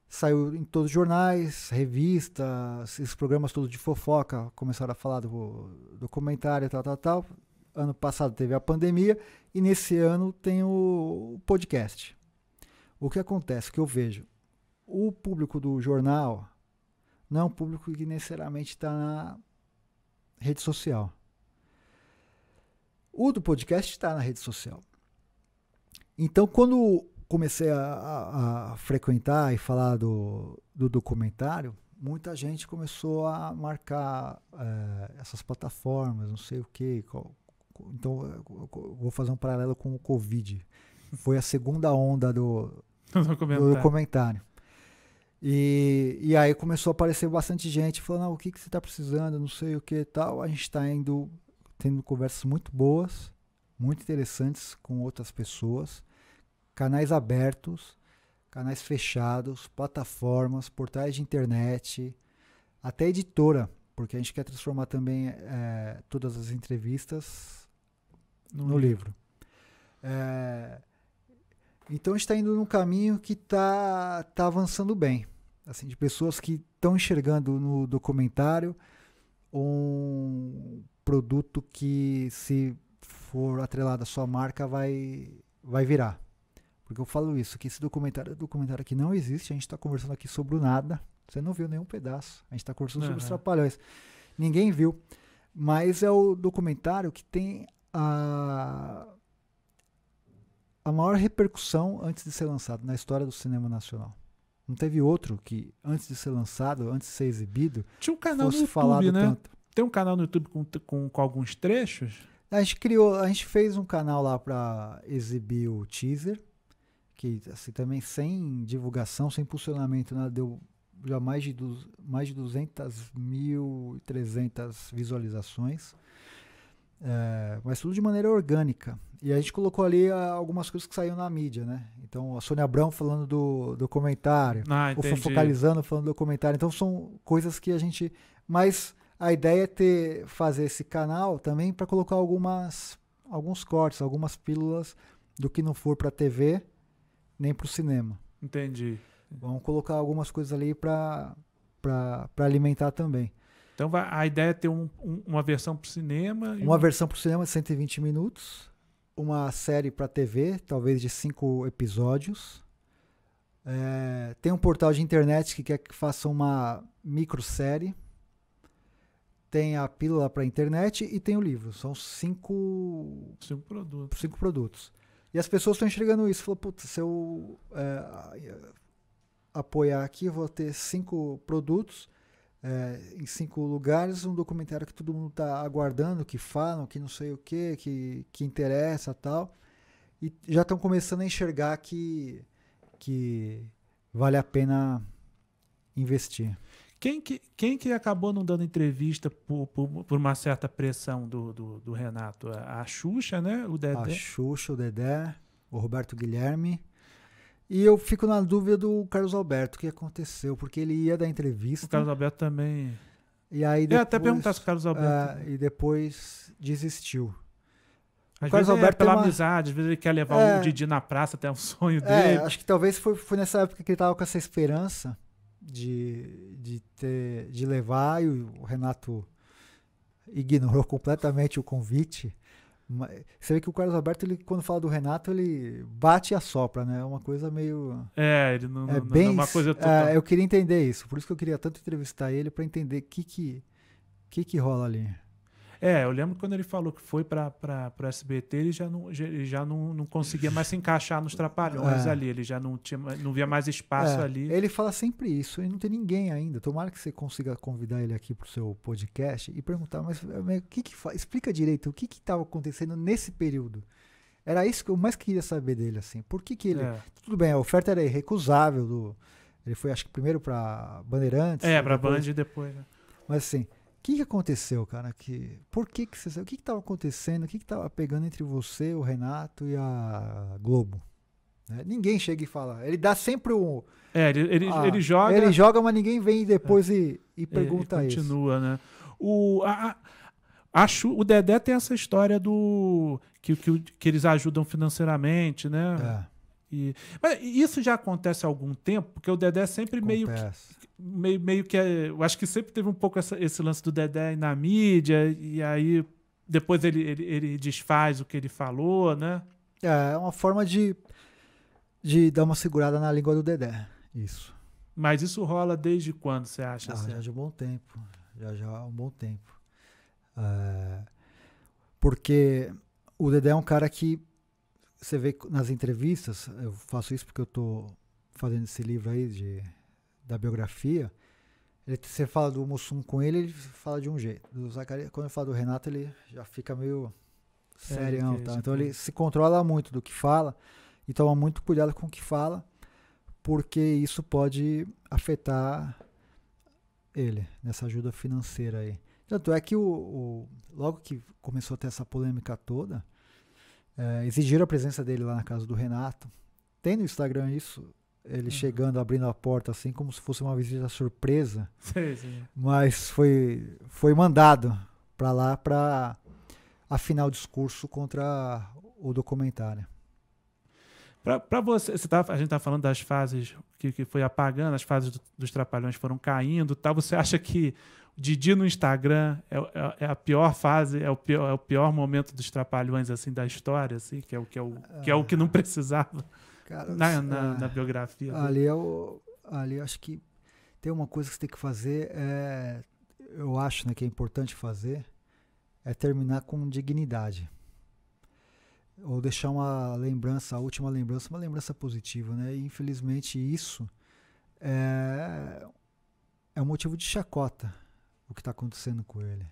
saiu em todos os jornais, revistas, esses programas todos de fofoca começaram a falar do, documentário tal, tal, tal. Ano passado teve a pandemia e nesse ano tem o, o podcast. O que acontece, o que eu vejo, o público do jornal não é um público que necessariamente está na rede social. O do podcast está na rede social. Então, quando comecei a, a, a, frequentar e falar do, do documentário, muita gente começou a marcar é, essas plataformas, não sei o que. então, eh, vou fazer um paralelo com o Covid. Foi a segunda onda do, do documentário. E, e aí começou a aparecer bastante gente falando: ah, o que, que você está precisando, não sei o que tal. A gente está indo, tendo conversas muito boas, muito interessantes com outras pessoas canais abertos, canais fechados, plataformas, portais de internet, até editora, porque a gente quer transformar também é, todas as entrevistas no, no livro. livro. É, então a gente está indo num caminho que está tá avançando bem, assim, de pessoas que estão enxergando no documentário um produto que se for atrelado à sua marca vai vai virar. Porque eu falo isso, que esse documentário é um documentário que não existe, a gente está conversando aqui sobre o nada. Você não viu nenhum pedaço. A gente está conversando uhum. sobre os trapalhões. Ninguém viu. Mas é o documentário que tem a, a maior repercussão antes de ser lançado na história do cinema nacional. Não teve outro que, antes de ser lançado, antes de ser exibido, Tinha um canal fosse no YouTube, falado né? tanto. Tem um canal no YouTube com, com, com alguns trechos? A gente criou, a gente fez um canal lá para exibir o teaser que assim, também sem divulgação, sem impulsionamento, nada, deu já mais de, du, mais de 200 mil 300 visualizações, é, mas tudo de maneira orgânica. E a gente colocou ali ah, algumas coisas que saíram na mídia, né? Então, a Sônia Abrão falando do documentário, ah, entendi. ou focalizando falando do documentário. Então, são coisas que a gente... Mas a ideia é ter, fazer esse canal também para colocar algumas, alguns cortes, algumas pílulas do que não for para TV, nem para o cinema. Entendi. Vamos colocar algumas coisas ali para alimentar também. Então a ideia é ter um, um, uma versão para o cinema. Uma, versão para o cinema de 120 minutos, uma série para TV, talvez de cinco episódios. É, tem um portal de internet que quer que faça uma microsérie. Tem a pílula para internet e tem o livro. São cinco, cinco produtos. Cinco produtos. E as pessoas estão enxergando isso. Falou, putz, se eu é, apoiar aqui, vou ter cinco produtos é, em cinco lugares, um documentário que todo mundo está aguardando, que falam, que não sei o quê, que, que interessa tal. E já estão começando a enxergar que, que vale a pena investir. Quem que, quem que acabou não dando entrevista por, por, por uma certa pressão do, do, do, Renato? A Xuxa, né? O Dedé. A Xuxa, o Dedé, o Roberto Guilherme. E eu fico na dúvida do Carlos Alberto, o que aconteceu, porque ele ia dar entrevista. O Carlos Alberto também. E aí depois, eu até perguntar se o Carlos Alberto. Uh, e depois desistiu. Às Carlos vezes é Alberto é pela uma... amizade, às vezes ele quer levar é... o Didi na praça, até é um sonho dele. É, acho que talvez foi, foi nessa época que ele estava com essa esperança de, de, ter, de levar, e o Renato ignorou completamente o convite. Você vê que o Carlos Alberto, ele, quando fala do Renato, ele bate e assopra, né? É uma coisa meio. É, ele não. É, não, é bem, não, uma coisa é, total. É, eu queria entender isso, por isso que eu queria tanto entrevistar ele, para entender o que, que, que, que rola ali. É, eu lembro quando ele falou que foi para o SBT, ele já, não, ele já não, não conseguia mais se encaixar nos trapalhões é. ali, ele já não, tinha, não via mais espaço é. ali. Ele fala sempre isso, e não tem ninguém ainda. Tomara que você consiga convidar ele aqui para o seu podcast e perguntar, mas o que que explica direito, o que estava acontecendo nesse período? Era isso que eu mais queria saber dele, assim. Por que, que ele. É. Tudo bem, a oferta era irrecusável. Do, ele foi, acho que primeiro para Bandeirantes. É, para Band e depois, né? Mas assim, que, que aconteceu, cara? Que, por que, que você O que estava acontecendo? O que estava pegando entre você, o Renato e a Globo? Né? Ninguém chega e fala. Ele dá sempre um. É, ele, ele, ah, ele joga. Ele joga, mas ninguém vem depois é, e, e é, pergunta ele continua, isso. Continua, né? O, a, a, acho, o Dedé tem essa história do. Que, que, que eles ajudam financeiramente, né? É. E, mas isso já acontece há algum tempo, porque o Dedé sempre meio que, meio, meio que. É, eu acho que sempre teve um pouco essa, esse lance do Dedé na mídia, e aí depois ele, ele, ele desfaz o que ele falou, né? É, é, uma forma de, de dar uma segurada na língua do Dedé. Isso. Mas isso rola desde quando, você acha? Ah, assim? Já de um bom tempo. Já já há um bom tempo. É, porque o Dedé é um cara que você vê nas entrevistas, eu faço isso porque eu estou fazendo esse livro aí de, da biografia. Ele, você fala do Mussum com ele, ele fala de um jeito. Do Zacarias, quando eu falo do Renato, ele já fica meio sério. É, tá? Então ele se controla muito do que fala e toma muito cuidado com o que fala, porque isso pode afetar ele nessa ajuda financeira aí. Tanto é que o, o logo que começou a ter essa polêmica toda, é, exigiram a presença dele lá na casa do Renato. Tem no Instagram isso, ele uhum. chegando, abrindo a porta, assim, como se fosse uma visita surpresa. Sim, sim. Mas foi, foi mandado para lá para afinar o discurso contra o documentário. Para você, você tá, a gente está falando das fases que, que foi apagando, as fases do, dos trapalhões foram caindo, tal. Tá? Você acha que Didi no Instagram é, é, é, a pior fase, é o pior, é o pior momento dos trapalhões assim da história, assim, que é o que é o que, é o que não ah. precisava Cara, na, na, ah. na, biografia. É ali eu, ali acho que tem uma coisa que você tem que fazer, é, eu acho, né, que é importante fazer, é terminar com dignidade ou deixar uma lembrança, a última lembrança, uma lembrança positiva, né? E infelizmente isso é, é um motivo de chacota o que está acontecendo com ele.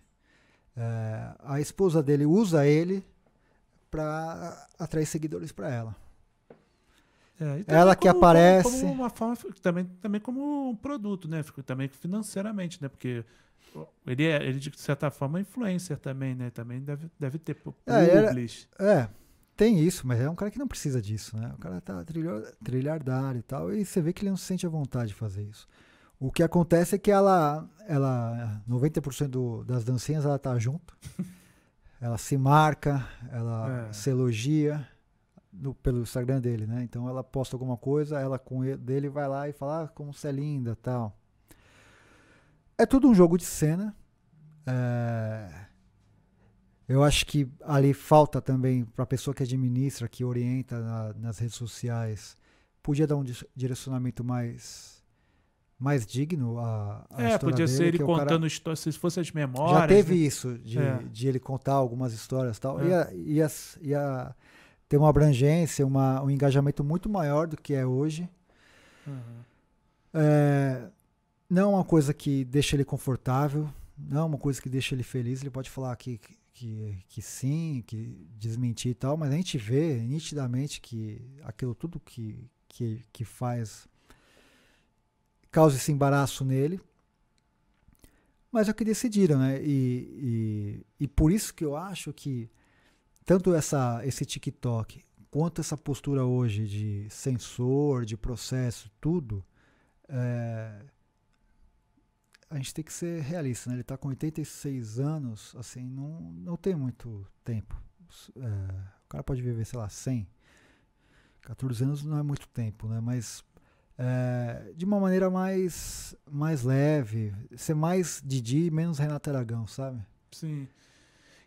É, a esposa dele usa ele para atrair seguidores para ela. É, ela que aparece como, uma forma também também como um produto né também financeiramente né porque ele é ele de certa forma é influencer também né também deve deve ter é, é- publish. é, é tem isso mas é um cara que não precisa disso né o cara tá trilhardário e tal e você vê que ele não se sente à vontade de fazer isso o que acontece é que ela, ela 90% do, das dancinhas ela tá junto. ela se marca, ela é. se elogia no, pelo Instagram dele, né? Então ela posta alguma coisa, ela com ele dele vai lá e fala ah, como você é linda, tal. É tudo um jogo de cena. É... Eu acho que ali falta também para a pessoa que administra, que orienta na, nas redes sociais, podia dar um direcionamento mais mais digno a, a É, podia ser dele, ele é contando cara... histórias, se fosse as memórias. Já teve né? isso, de, é. de ele contar algumas histórias tal. É. e tal. E, as e a ter uma abrangência, uma, um engajamento muito maior do que é hoje. Uhum. É, não é uma coisa que deixa ele confortável, não é uma coisa que deixa ele feliz. Ele pode falar que, que, que sim, que desmentir e tal, mas a gente vê nitidamente que aquilo tudo que, que, que faz causa esse embaraço nele. Mas é o que decidiram, né? E, e, e por isso que eu acho que tanto essa, esse TikTok quanto essa postura hoje de sensor, de processo, tudo, é, a gente tem que ser realista, né? Ele está com 86 anos, assim, não, não tem muito tempo. É, o cara pode viver, sei lá, 100. 14 anos não é muito tempo, né? Mas é, de uma maneira mais, mais leve, ser mais Didi e menos Renato Aragão, sabe? Sim.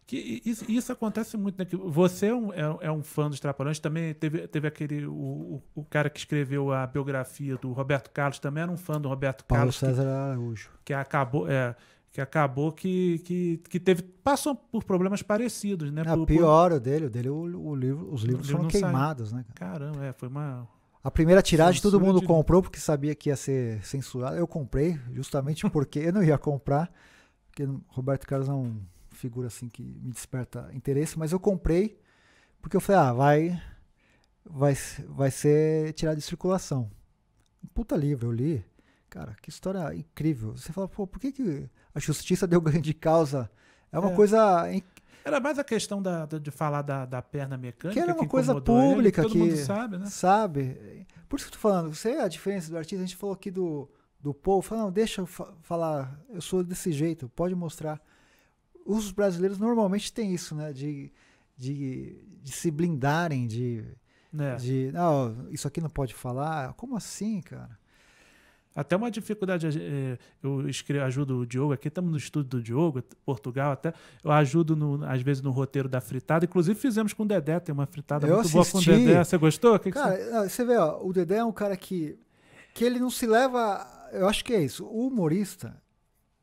Que, isso, isso acontece muito, né? Que você é um, é, é um fã dos Trapalhões, também teve, teve aquele. O, o, cara que escreveu a biografia do Roberto Carlos também era um fã do Roberto Paulo Carlos. Paulo César que, Araújo. Que acabou. É, que acabou que, que, que teve passou por problemas parecidos, né? É, pior por... o dele, o dele o, o livro, os livros foram queimados, né? Cara? Caramba, é, foi uma a primeira tiragem Censura todo mundo de... comprou porque sabia que ia ser censurado. Eu comprei justamente porque eu não ia comprar, porque Roberto Carlos é uma figura assim que me desperta interesse, mas eu comprei porque eu falei, ah, vai vai vai ser tirado de circulação. Puta livro, eu li. Cara, que história incrível. Você fala, pô, por que, que a justiça deu grande causa? É uma é. coisa era mais a questão da, de falar da, da perna mecânica. Que era uma que coisa pública ele, que, que sabe, né? Sabe. Por isso que eu tô falando, você é a diferença do artista, a gente falou aqui do, do povo, fala, não, deixa eu fa falar, eu sou desse jeito, pode mostrar. Os brasileiros normalmente têm isso, né? De, de, de se blindarem, de. É. De, não, isso aqui não pode falar. Como assim, cara? Até uma dificuldade, eh, eu escrevo, ajudo o Diogo aqui, estamos no estúdio do Diogo, Portugal, até eu ajudo no, às vezes no roteiro da fritada. Inclusive fizemos com o Dedé, tem uma fritada eu muito assisti. boa com o Dedé. Você gostou? Que cara, que você... você... vê, ó, o Dedé é um cara que, que ele não se leva. Eu acho que é isso. O humorista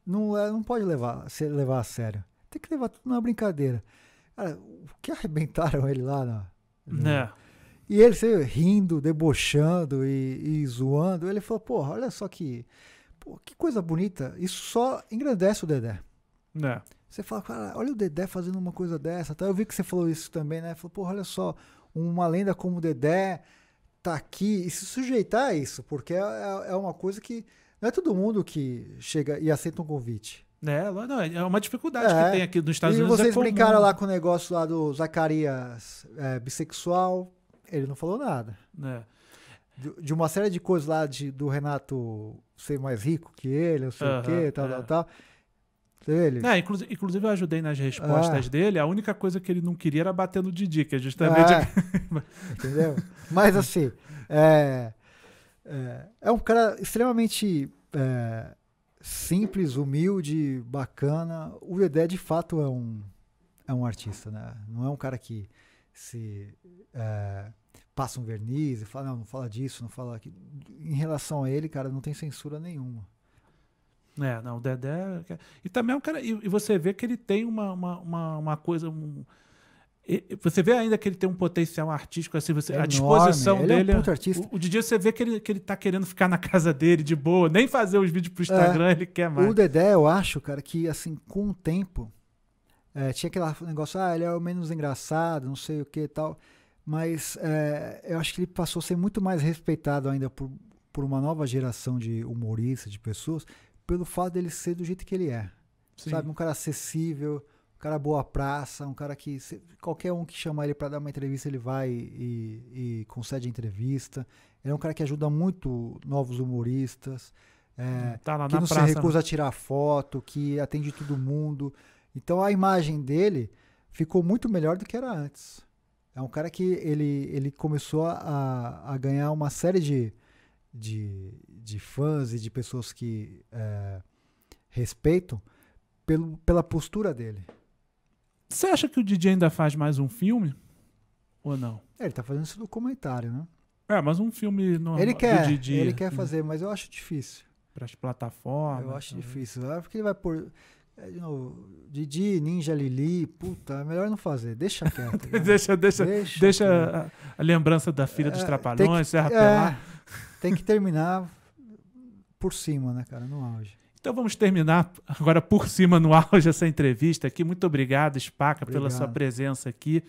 não, é, não pode levar, se levar a sério. Tem que levar tudo numa brincadeira. Cara, o que arrebentaram ele lá na. No... É. E ele você, rindo, debochando e, e, zoando, ele falou, porra, olha só que. Pô, que coisa bonita. Isso só engrandece o Dedé. né Você fala, cara, olha o Dedé fazendo uma coisa dessa. Tá? Eu vi que você falou isso também, né? Falou, porra, olha só, uma lenda como o Dedé tá aqui e se sujeitar a isso, porque é, é, é uma coisa que. Não é todo mundo que chega e aceita um convite. É, não, é uma dificuldade é. que tem aqui nos Estados e Unidos. E é vocês é brincaram lá com o negócio lá do Zacarias é, bissexual. Ele não falou nada. Né? De, uma série de coisas lá de, do Renato ser mais rico que ele, não sei uhum, o quê, tal, é. tal, tal. Ele... É, inclusive, inclusive eu ajudei nas respostas ah. dele. A única coisa que ele não queria era bater no Didi, que é justamente. Ah. entendeu? Mas assim, é, é, é um cara extremamente é, simples, humilde, bacana. O Edé de fato é um, é um artista, né? Não é um cara que se é, passa um verniz e fala, não, não fala disso, não fala aquilo. Em relação a ele, cara, não tem censura nenhuma. É, não, o Dedé. E também é um cara. E você vê que ele tem uma, uma, uma, uma coisa. Um, você vê ainda que ele tem um potencial artístico, assim, você, é a disposição ele é dele. É um puto artista. O, o DJ você vê que ele, que ele tá querendo ficar na casa dele de boa, nem fazer os vídeos pro é. Instagram, é, ele quer mais. O Dedé, eu acho, cara, que assim, com o tempo, é, tinha aquele negócio, ah, ele é o menos engraçado, não sei o que e tal. Mas é, eu acho que ele passou a ser muito mais respeitado ainda por, por uma nova geração de humoristas, de pessoas, pelo fato dele ser do jeito que ele é. Sim. Sabe, um cara acessível, um cara boa praça, um cara que se, qualquer um que chama ele para dar uma entrevista, ele vai e, e concede a entrevista. Ele é um cara que ajuda muito novos humoristas. É, tá que não praça, se né? recusa né? a tirar foto, que atende todo mundo. Então a imagem dele ficou muito melhor do que era antes. É um cara que ele, ele começou a, a ganhar uma série de, de, de fãs e de pessoas que é, respeitam pelo, pela postura dele. Você acha que o DJ ainda faz mais um filme? Ou não? É, ele tá fazendo isso no comentário, né? É, mas um filme normal ele quer, Didi, Ele quer né? fazer, mas eu acho difícil. Para as plataformas. Eu acho também. difícil. Porque ele vai pôr. Por é, de novo, Didi, Ninja, Lili, puta, é melhor não fazer, deixa quieto. deixa, deixa, deixa, deixa a, a, lembrança da filha é, dos Trapalhões, Serra Pelar. É, tem que terminar por cima, né, cara, no auge. Então vamos terminar agora por cima no auge essa entrevista aqui. Muito obrigado, Spaca, obrigado. pela sua presença aqui.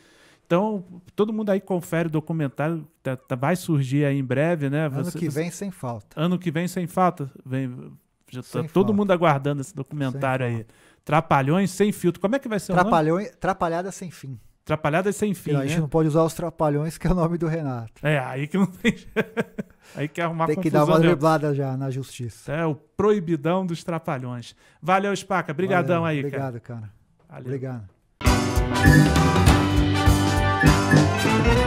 Então, todo mundo aí confere o documentário, tá, tá, vai surgir aí em breve, né? Ano Você, que vem sem falta. Ano que vem sem falta. Vem, já tá todo mundo aguardando esse documentário sem aí. Falta. Trapalhões sem filtro. Como é que vai ser trapalhão o nome? Trapalhada sem fim. Trapalhada sem fim. né? A gente né? não pode usar os trapalhões, que é o nome do Renato. É, aí que não tem. aí que arrumar Tem que dar uma driblada já na justiça. É, o proibidão dos trapalhões. Valeu, Spaca. Brigadão Valeu, aí, obrigado, cara. cara. Valeu. Obrigado, cara. Obrigado.